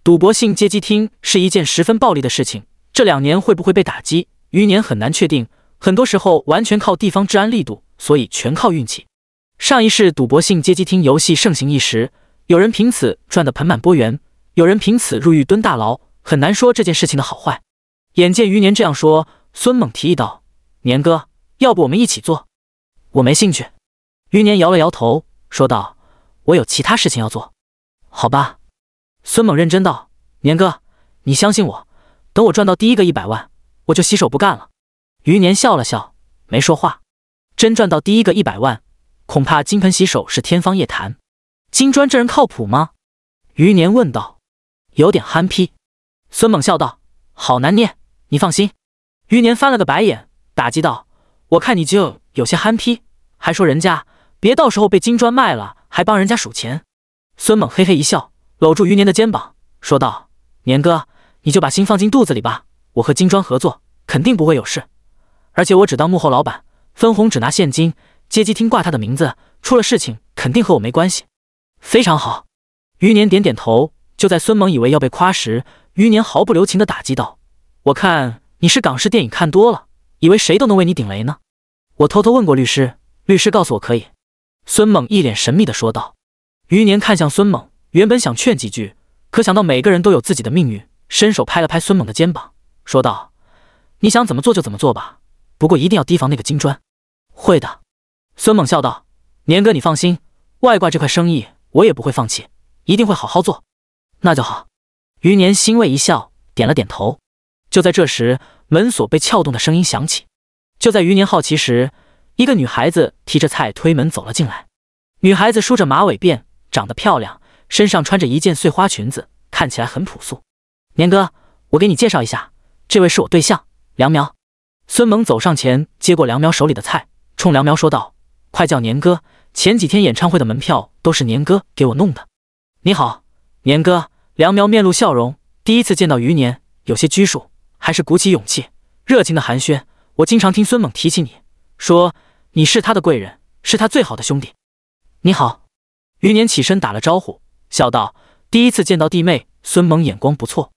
赌博性街机厅是一件十分暴利的事情。”这两年会不会被打击？余年很难确定，很多时候完全靠地方治安力度，所以全靠运气。上一世赌博性街机厅游戏盛行一时，有人凭此赚得盆满钵圆，有人凭此入狱蹲大牢，很难说这件事情的好坏。眼见余年这样说，孙猛提议道：“年哥，要不我们一起做？”“我没兴趣。”余年摇了摇头说道：“我有其他事情要做，好吧？”孙猛认真道：“年哥，你相信我。”等我赚到第一个一百万，我就洗手不干了。余年笑了笑，没说话。真赚到第一个一百万，恐怕金盆洗手是天方夜谭。金砖这人靠谱吗？余年问道。有点憨批。孙猛笑道。好难念，你放心。余年翻了个白眼，打击道：“我看你就有些憨批，还说人家别到时候被金砖卖了，还帮人家数钱。”孙猛嘿嘿一笑，搂住余年的肩膀，说道：“年哥。”你就把心放进肚子里吧，我和金砖合作肯定不会有事，而且我只当幕后老板，分红只拿现金，接机厅挂他的名字，出了事情肯定和我没关系。非常好，余年点点头。就在孙猛以为要被夸时，余年毫不留情的打击道：“我看你是港式电影看多了，以为谁都能为你顶雷呢？”我偷偷问过律师，律师告诉我可以。孙猛一脸神秘的说道。余年看向孙猛，原本想劝几句，可想到每个人都有自己的命运。伸手拍了拍孙猛的肩膀，说道：“你想怎么做就怎么做吧，不过一定要提防那个金砖。”“会的。”孙猛笑道，“年哥，你放心，外挂这块生意我也不会放弃，一定会好好做。”“那就好。”余年欣慰一笑，点了点头。就在这时，门锁被撬动的声音响起。就在余年好奇时，一个女孩子提着菜推门走了进来。女孩子梳着马尾辫，长得漂亮，身上穿着一件碎花裙子，看起来很朴素。年哥，我给你介绍一下，这位是我对象梁苗。孙猛走上前，接过梁苗手里的菜，冲梁苗说道：“快叫年哥！前几天演唱会的门票都是年哥给我弄的。”你好，年哥。梁苗面露笑容，第一次见到余年，有些拘束，还是鼓起勇气，热情的寒暄。我经常听孙猛提起你，说你是他的贵人，是他最好的兄弟。你好，余年起身打了招呼，笑道：“第一次见到弟妹，孙猛眼光不错。”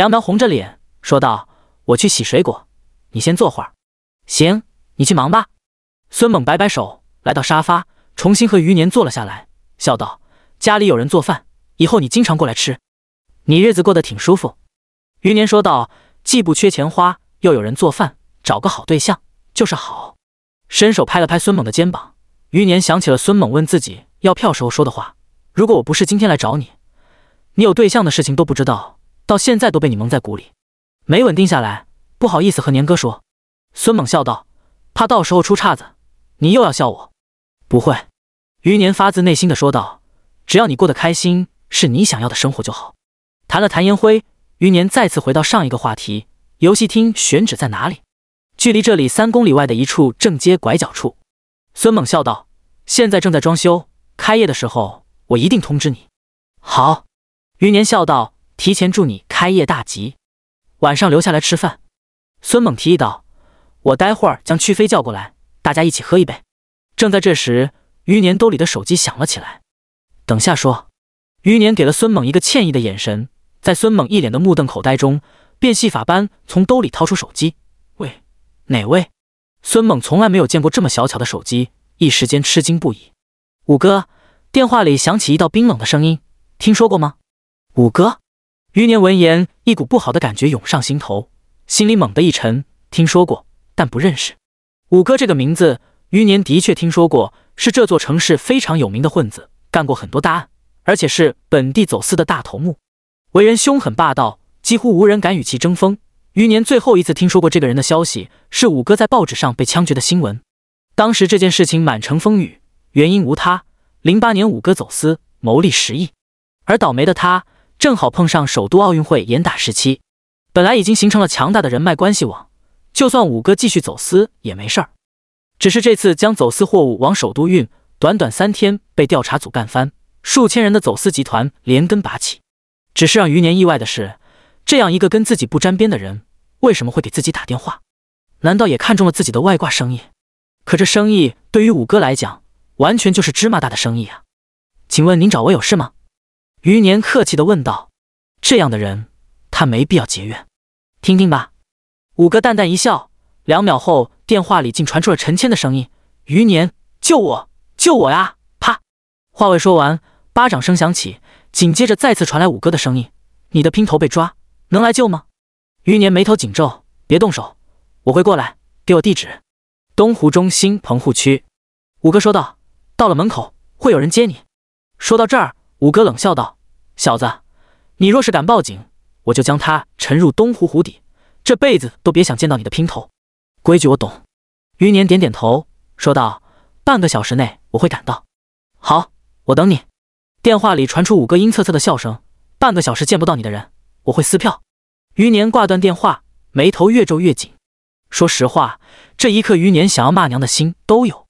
梁苗红着脸说道：“我去洗水果，你先坐会儿。”“行，你去忙吧。”孙猛摆摆手，来到沙发，重新和余年坐了下来，笑道：“家里有人做饭，以后你经常过来吃。你日子过得挺舒服。”余年说道：“既不缺钱花，又有人做饭，找个好对象就是好。”伸手拍了拍孙猛的肩膀，余年想起了孙猛问自己要票时候说的话：“如果我不是今天来找你，你有对象的事情都不知道。”到现在都被你蒙在鼓里，没稳定下来，不好意思和年哥说。孙猛笑道：“怕到时候出岔子，你又要笑我。”不会，余年发自内心的说道：“只要你过得开心，是你想要的生活就好。”谈了谈烟灰，余年再次回到上一个话题：游戏厅选址在哪里？距离这里三公里外的一处正街拐角处。孙猛笑道：“现在正在装修，开业的时候我一定通知你。”好，余年笑道。提前祝你开业大吉，晚上留下来吃饭。孙猛提议道：“我待会儿将曲飞叫过来，大家一起喝一杯。”正在这时，余年兜里的手机响了起来。等下说。余年给了孙猛一个歉意的眼神，在孙猛一脸的目瞪口呆中，变戏法般从兜里掏出手机。喂，哪位？孙猛从来没有见过这么小巧的手机，一时间吃惊不已。五哥。电话里响起一道冰冷的声音：“听说过吗？”五哥。余年闻言，一股不好的感觉涌上心头，心里猛地一沉。听说过，但不认识“五哥”这个名字。余年的确听说过，是这座城市非常有名的混子，干过很多大案，而且是本地走私的大头目，为人凶狠霸道，几乎无人敢与其争锋。余年最后一次听说过这个人的消息，是五哥在报纸上被枪决的新闻。当时这件事情满城风雨，原因无他，零八年五哥走私牟利十亿，而倒霉的他。正好碰上首都奥运会严打时期，本来已经形成了强大的人脉关系网，就算五哥继续走私也没事儿。只是这次将走私货物往首都运，短短三天被调查组干翻，数千人的走私集团连根拔起。只是让余年意外的是，这样一个跟自己不沾边的人，为什么会给自己打电话？难道也看中了自己的外挂生意？可这生意对于五哥来讲，完全就是芝麻大的生意啊！请问您找我有事吗？余年客气的问道：“这样的人，他没必要结怨。听听吧。”五哥淡淡一笑，两秒后，电话里竟传出了陈谦的声音：“余年，救我，救我呀！”啪，话未说完，巴掌声响起，紧接着再次传来五哥的声音：“你的姘头被抓，能来救吗？”余年眉头紧皱：“别动手，我会过来。给我地址，东湖中心棚户区。”五哥说道：“到了门口，会有人接你。”说到这儿。五哥冷笑道：“小子，你若是敢报警，我就将他沉入东湖湖底，这辈子都别想见到你的姘头。”规矩我懂。余年点点头，说道：“半个小时内我会赶到。”好，我等你。电话里传出五哥阴恻恻的笑声：“半个小时见不到你的人，我会撕票。”余年挂断电话，眉头越皱越紧。说实话，这一刻余年想要骂娘的心都有。